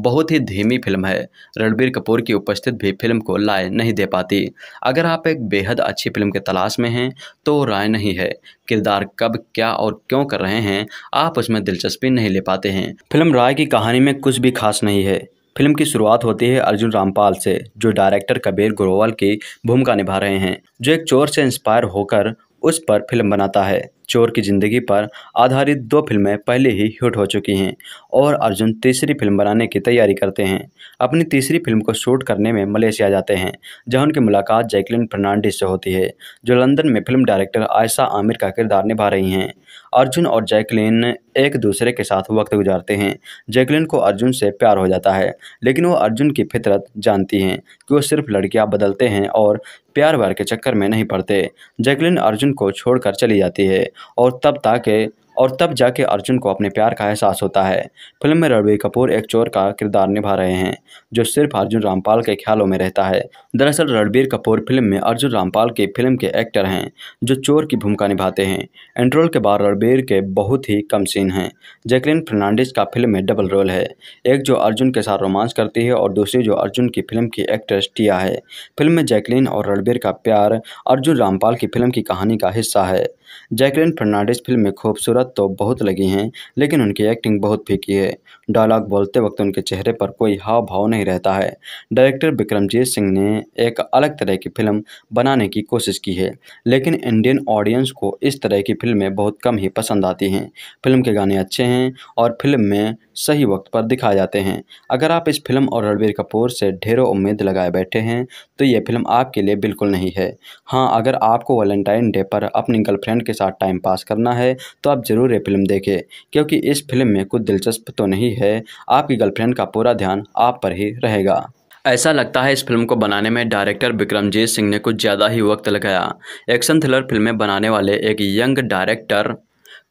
बहुत ही धीमी फिल्म है रणबीर कपूर की उपस्थित भी फिल्म को लाए नहीं दे पाती अगर आप एक बेहद अच्छी फिल्म के तलाश में हैं तो राय नहीं है किरदार कब क्या और क्यों कर रहे हैं आप उसमें दिलचस्पी नहीं ले पाते हैं फिल्म राय की कहानी में कुछ भी खास नहीं है फिल्म की शुरुआत होती है अर्जुन रामपाल से जो डायरेक्टर कबीर ग्रोवाल की भूमिका निभा रहे हैं जो एक चोर से इंस्पायर होकर उस पर फिल्म बनाता है चोर की ज़िंदगी पर आधारित दो फिल्में पहले ही हिट हो चुकी हैं और अर्जुन तीसरी फिल्म बनाने की तैयारी करते हैं अपनी तीसरी फिल्म को शूट करने में मलेशिया जाते हैं जहां उनकी मुलाकात जैकलिन फर्नांडिस से होती है जो लंदन में फिल्म डायरेक्टर आयशा आमिर का किरदार निभा रही हैं अर्जुन और जैकलिन एक दूसरे के साथ वक्त गुजारते हैं जैकलिन को अर्जुन से प्यार हो जाता है लेकिन वो अर्जुन की फितरत जानती हैं कि वो सिर्फ लड़कियां बदलते हैं और प्यार व्यार के चक्कर में नहीं पड़ते जैकलिन अर्जुन को छोड़कर चली जाती है और तब ताकि और तब जाके अर्जुन को अपने प्यार का एहसास होता है फिल्म में रणबीर कपूर एक चोर का किरदार निभा रहे हैं जो सिर्फ अर्जुन रामपाल के ख्यालों में रहता है दरअसल रणबीर कपूर फिल्म में अर्जुन रामपाल की फिल्म के एक्टर हैं जो चोर की भूमिका निभाते हैं एंट्रोल के बाद रणबीर के बहुत ही कम सीन हैं जैकलिन फर्नांडिस का फिल्म में डबल रोल है एक जो अर्जुन के साथ रोमांस करती है और दूसरी जो अर्जुन की फिल्म की एक्ट्रेस टिया है फिल्म में जैकलिन और रणबीर का प्यार अर्जुन रामपाल की फिल्म की कहानी का हिस्सा है जैकलिन फर्नांडिस फिल्म में खूबसूरत तो बहुत लगी हैं लेकिन उनकी एक्टिंग बहुत फीकी है डायलॉग बोलते वक्त उनके चेहरे पर कोई हाव भाव नहीं रहता है डायरेक्टर विक्रमजीत सिंह ने एक अलग तरह की फिल्म बनाने की कोशिश की है लेकिन इंडियन ऑडियंस को इस तरह की फिल्में बहुत कम ही पसंद आती हैं फिल्म के गाने अच्छे हैं और फिल्म में सही वक्त पर दिखाए जाते हैं अगर आप इस फिल्म और रणबीर कपूर से ढेरों उम्मीद लगाए बैठे हैं तो ये फिल्म आपके लिए बिल्कुल नहीं है हाँ अगर आपको वैलेंटाइन डे पर अपनी गर्लफ्रेंड के साथ टाइम पास करना है तो आप ज़रूर ये फिल्म देखें क्योंकि इस फिल्म में कुछ दिलचस्प तो नहीं है है आपकी गर्लफ्रेंड का पूरा ध्यान आप पर ही रहेगा ऐसा लगता है इस फिल्म को बनाने में डायरेक्टर विक्रमजीत सिंह ने कुछ ज़्यादा ही वक्त लगाया एक्शन थ्रिलर फिल्में बनाने वाले एक यंग डायरेक्टर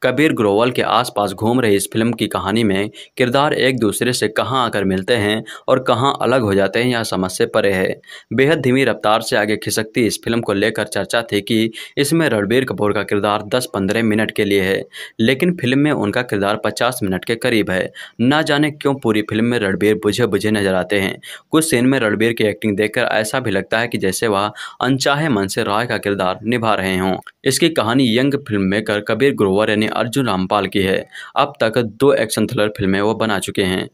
कबीर ग्रोवल के आसपास घूम रही इस फिल्म की कहानी में किरदार एक दूसरे से कहां आकर मिलते हैं और कहां अलग हो जाते हैं यह समझ से परे है बेहद धीमी रफ्तार से आगे खिसकती इस फिल्म को लेकर चर्चा थी कि इसमें रणबीर कपूर का किरदार 10-15 मिनट के लिए है लेकिन फिल्म में उनका किरदार 50 मिनट के करीब है ना जाने क्यों पूरी फिल्म में रणबीर बुझे बुझे नजर आते हैं कुछ सीन में रणबीर की एक्टिंग देखकर ऐसा भी लगता है कि जैसे वह अनचाहे मन से राय का किरदार निभा रहे हों इसकी कहानी young film maker Kabir Grover ने अर्जुन रामपाल की है अब तक दो एक्शन थ्रिलर फिल्में वो बना चुके हैं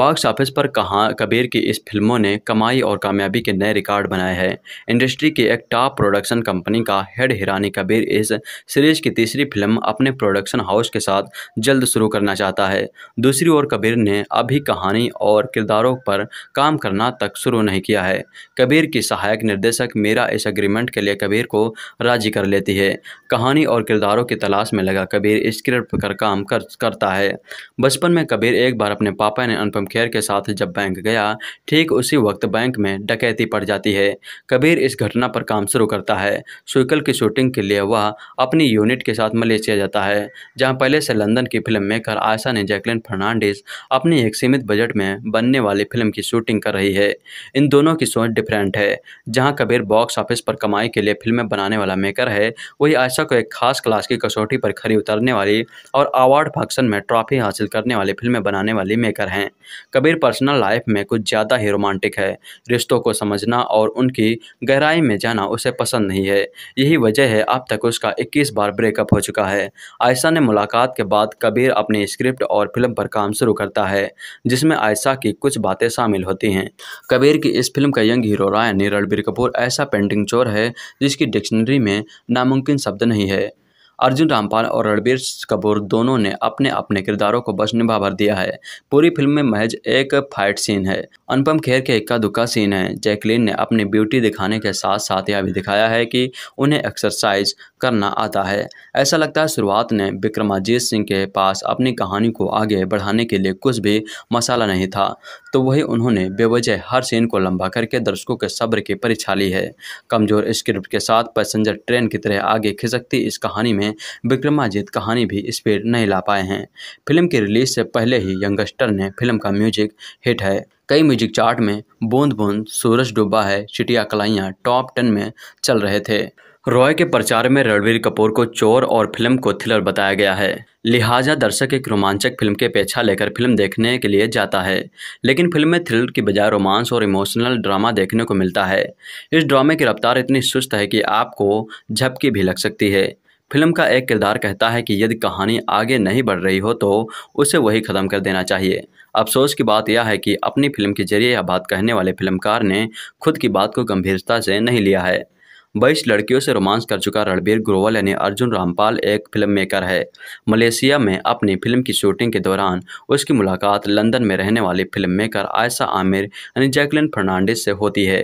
बॉक्स ऑफिस पर कहा कबीर की इस फिल्मों ने कमाई और कामयाबी के नए रिकॉर्ड बनाए हैं इंडस्ट्री की एक टॉप प्रोडक्शन कंपनी का हेड हिरानी कबीर इस सीरीज की तीसरी फिल्म अपने प्रोडक्शन हाउस के साथ जल्द शुरू करना चाहता है दूसरी ओर कबीर ने अभी कहानी और किरदारों पर काम करना तक शुरू नहीं किया है कबीर की सहायक निर्देशक मेरा इस अग्रीमेंट के लिए कबीर को राजी कर लेती है कहानी और किरदारों की तलाश में लगा कबीर कबीर स्क्रिप्ट पर काम कर करता है बचपन में कबीर एक बार अपने पापा ने अनुपम खेर के साथ जब बैंक गया ठीक उसी वक्त बैंक में डकैती पड़ जाती है कबीर इस घटना पर काम शुरू करता है सुइकल की शूटिंग के लिए वह अपनी यूनिट के साथ मलेशिया जाता है जहाँ पहले से लंदन की फिल्म मेकर आयशा ने जैकलिन फर्नांडिस अपनी एक सीमित बजट में बनने वाली फिल्म की शूटिंग कर रही है इन दोनों की सोच डिफरेंट है जहाँ कबीर बॉक्स ऑफिस पर कमाई के लिए फिल्में बनाने वाला मेकर है वही आयशा को एक खास क्लास की कसौटी पर खरी उतर करने वाली और अवार्ड फंक्शन में ट्रॉफी हासिल करने वाली फिल्में बनाने वाली मेकर हैं कबीर पर्सनल लाइफ में कुछ ज़्यादा ही रोमांटिक है रिश्तों को समझना और उनकी गहराई में जाना उसे पसंद नहीं है यही वजह है अब तक उसका इक्कीस बार ब्रेकअप हो चुका है आयशा ने मुलाकात के बाद कबीर अपनी स्क्रिप्ट और फिल्म पर काम शुरू करता है जिसमें आयशा की कुछ बातें शामिल होती हैं कबीर की इस फिल्म का young hero Ryan Ranbir Kapoor ऐसा पेंटिंग चोर है जिसकी डिक्शनरी में नामुमकिन शब्द नहीं है अर्जुन रामपाल और रणबीर कपूर दोनों ने अपने अपने किरदारों को बस निभा भर दिया है पूरी फिल्म में महज एक फाइट सीन है अनुपम खेर के इक्का दुक्का सीन है जैकलीन ने अपनी ब्यूटी दिखाने के साथ साथ यह भी दिखाया है कि उन्हें एक्सरसाइज करना आता है ऐसा लगता है शुरुआत ने विक्रमाजीत सिंह के पास अपनी कहानी को आगे बढ़ाने के लिए कुछ भी मसाला नहीं था तो वही उन्होंने बेवजह हर सीन को लंबा करके दर्शकों के सब्र की परीक्षा ली है कमज़ोर स्क्रिप्ट के साथ पैसेंजर ट्रेन की तरह आगे खिसकती इस कहानी में विक्रमाजीत कहानी भी इस पर नहीं ला पाए हैं फिल्म के रिलीज से पहले ही यंगस्टर ने फिल्म का म्यूजिक हिट है कई म्यूजिक चार्ट में बूंद बूंद सूरज डूबा है चिटिया कलाइयाँ टॉप टेन में चल रहे थे रॉय के प्रचार में रणवीर कपूर को चोर और फिल्म को थ्रिलर बताया गया है लिहाजा दर्शक एक रोमांचक फिल्म के पेछा लेकर फिल्म देखने के लिए जाता है लेकिन फिल्म में थ्रिलर की बजाय रोमांस और इमोशनल ड्रामा देखने को मिलता है इस ड्रामे की रफ्तार इतनी सुस्त है कि आपको झपकी भी लग सकती है फिल्म का एक किरदार कहता है कि यदि कहानी आगे नहीं बढ़ रही हो तो उसे वही ख़त्म कर देना चाहिए अफसोस की बात यह है कि अपनी फिल्म के जरिए यह बात कहने वाले फिल्मकार ने खुद की बात को गंभीरता से नहीं लिया है बाईस लड़कियों से रोमांस कर चुका रणबीर ग्रोवल यानी अर्जुन रामपाल एक फिल्म मेकर है मलेशिया में अपनी फिल्म की शूटिंग के दौरान उसकी मुलाकात लंदन में रहने वाली फिल्म मेकर आयशा आमिर यानी जैकलिन फर्नांडिस से होती है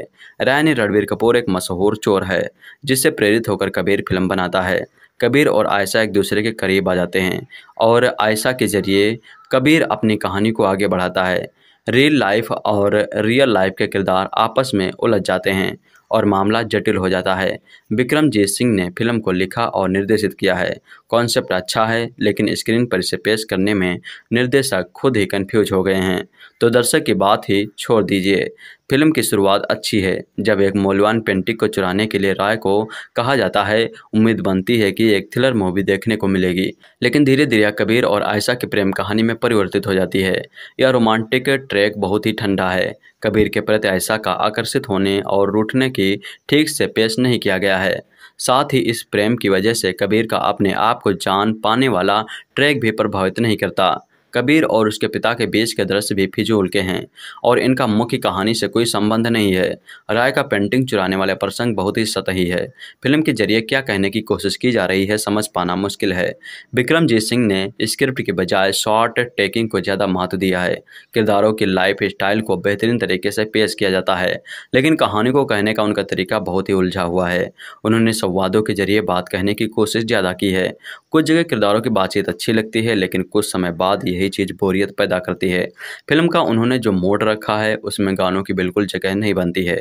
रैनी रणबीर कपूर एक मशहूर चोर है जिससे प्रेरित होकर कबीर फिल्म बनाता है कबीर और आयशा एक दूसरे के करीब आ जाते हैं और आयशा के ज़रिए कबीर अपनी कहानी को आगे बढ़ाता है रियल लाइफ और रियल लाइफ के किरदार आपस में उलझ जाते हैं और मामला जटिल हो जाता है विक्रमजीत सिंह ने फिल्म को लिखा और निर्देशित किया है कॉन्सेप्ट अच्छा है लेकिन स्क्रीन पर इसे पेश करने में निर्देशक खुद ही कन्फ्यूज हो गए हैं तो दर्शक की बात ही छोड़ दीजिए फिल्म की शुरुआत अच्छी है जब एक मौलवान पेंटिक को चुराने के लिए राय को कहा जाता है उम्मीद बनती है कि एक थ्रिलर मूवी देखने को मिलेगी लेकिन धीरे धीरे कबीर और आयशा की प्रेम कहानी में परिवर्तित हो जाती है यह रोमांटिक ट्रैक बहुत ही ठंडा है कबीर के प्रति आयशा का आकर्षित होने और रूठने की ठीक से पेश नहीं किया गया है साथ ही इस प्रेम की वजह से कबीर का अपने आप को जान पाने वाला ट्रैक भी प्रभावित नहीं करता कबीर और उसके पिता के बीच के दृश्य भी फिजूल के हैं और इनका मुख्य कहानी से कोई संबंध नहीं है राय का पेंटिंग चुराने वाला प्रसंग बहुत ही सतही है फिल्म के जरिए क्या कहने की कोशिश की जा रही है समझ पाना मुश्किल है विक्रमजीत सिंह ने स्क्रिप्ट के बजाय शॉर्ट टेकिंग को ज़्यादा महत्व दिया है किरदारों की लाइफ स्टाइल को बेहतरीन तरीके से पेश किया जाता है लेकिन कहानी को कहने का उनका तरीका बहुत ही उलझा हुआ है उन्होंने संवादों के जरिए बात कहने की कोशिश ज़्यादा की है कुछ जगह किरदारों की बातचीत अच्छी लगती है लेकिन कुछ समय बाद यह यही चीज़ बोरियत पैदा करती है फिल्म का उन्होंने जो मोड रखा है उसमें गानों की बिल्कुल जगह नहीं बनती है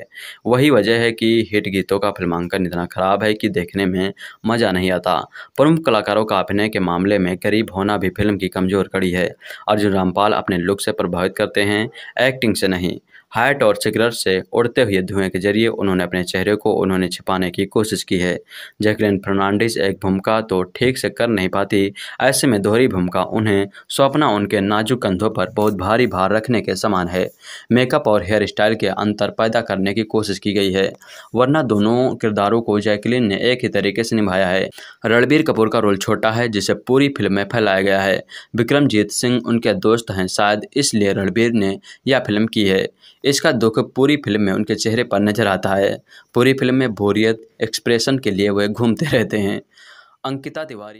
वही वजह है कि हिट गीतों का फिल्मांकन इतना ख़राब है कि देखने में मज़ा नहीं आता प्रमुख कलाकारों का अभिनय के मामले में गरीब होना भी फिल्म की कमज़ोर कड़ी है अर्जुन रामपाल अपने लुक से प्रभावित करते हैं एक्टिंग से नहीं हाइट और सिगरेट से उड़ते हुए धुएं के जरिए उन्होंने अपने चेहरे को उन्होंने छिपाने की कोशिश की है जैकलिन फर्नांडिस एक भूमिका तो ठीक से कर नहीं पाती ऐसे में दोहरी भूमिका उन्हें सौंपना उनके नाजुक कंधों पर बहुत भारी भार रखने के समान है मेकअप और हेयर स्टाइल के अंतर पैदा करने की कोशिश की गई है वरना दोनों किरदारों को जैकलिन ने एक ही तरीके से निभाया है रणबीर कपूर का रोल छोटा है जिसे पूरी फिल्म में फैलाया गया है विक्रमजीत सिंह उनके दोस्त हैं शायद इसलिए रणबीर ने यह फिल्म की है इसका दुख पूरी फिल्म में उनके चेहरे पर नजर आता है पूरी फिल्म में बोरियत एक्सप्रेशन के लिए वह घूमते रहते हैं अंकिता तिवारी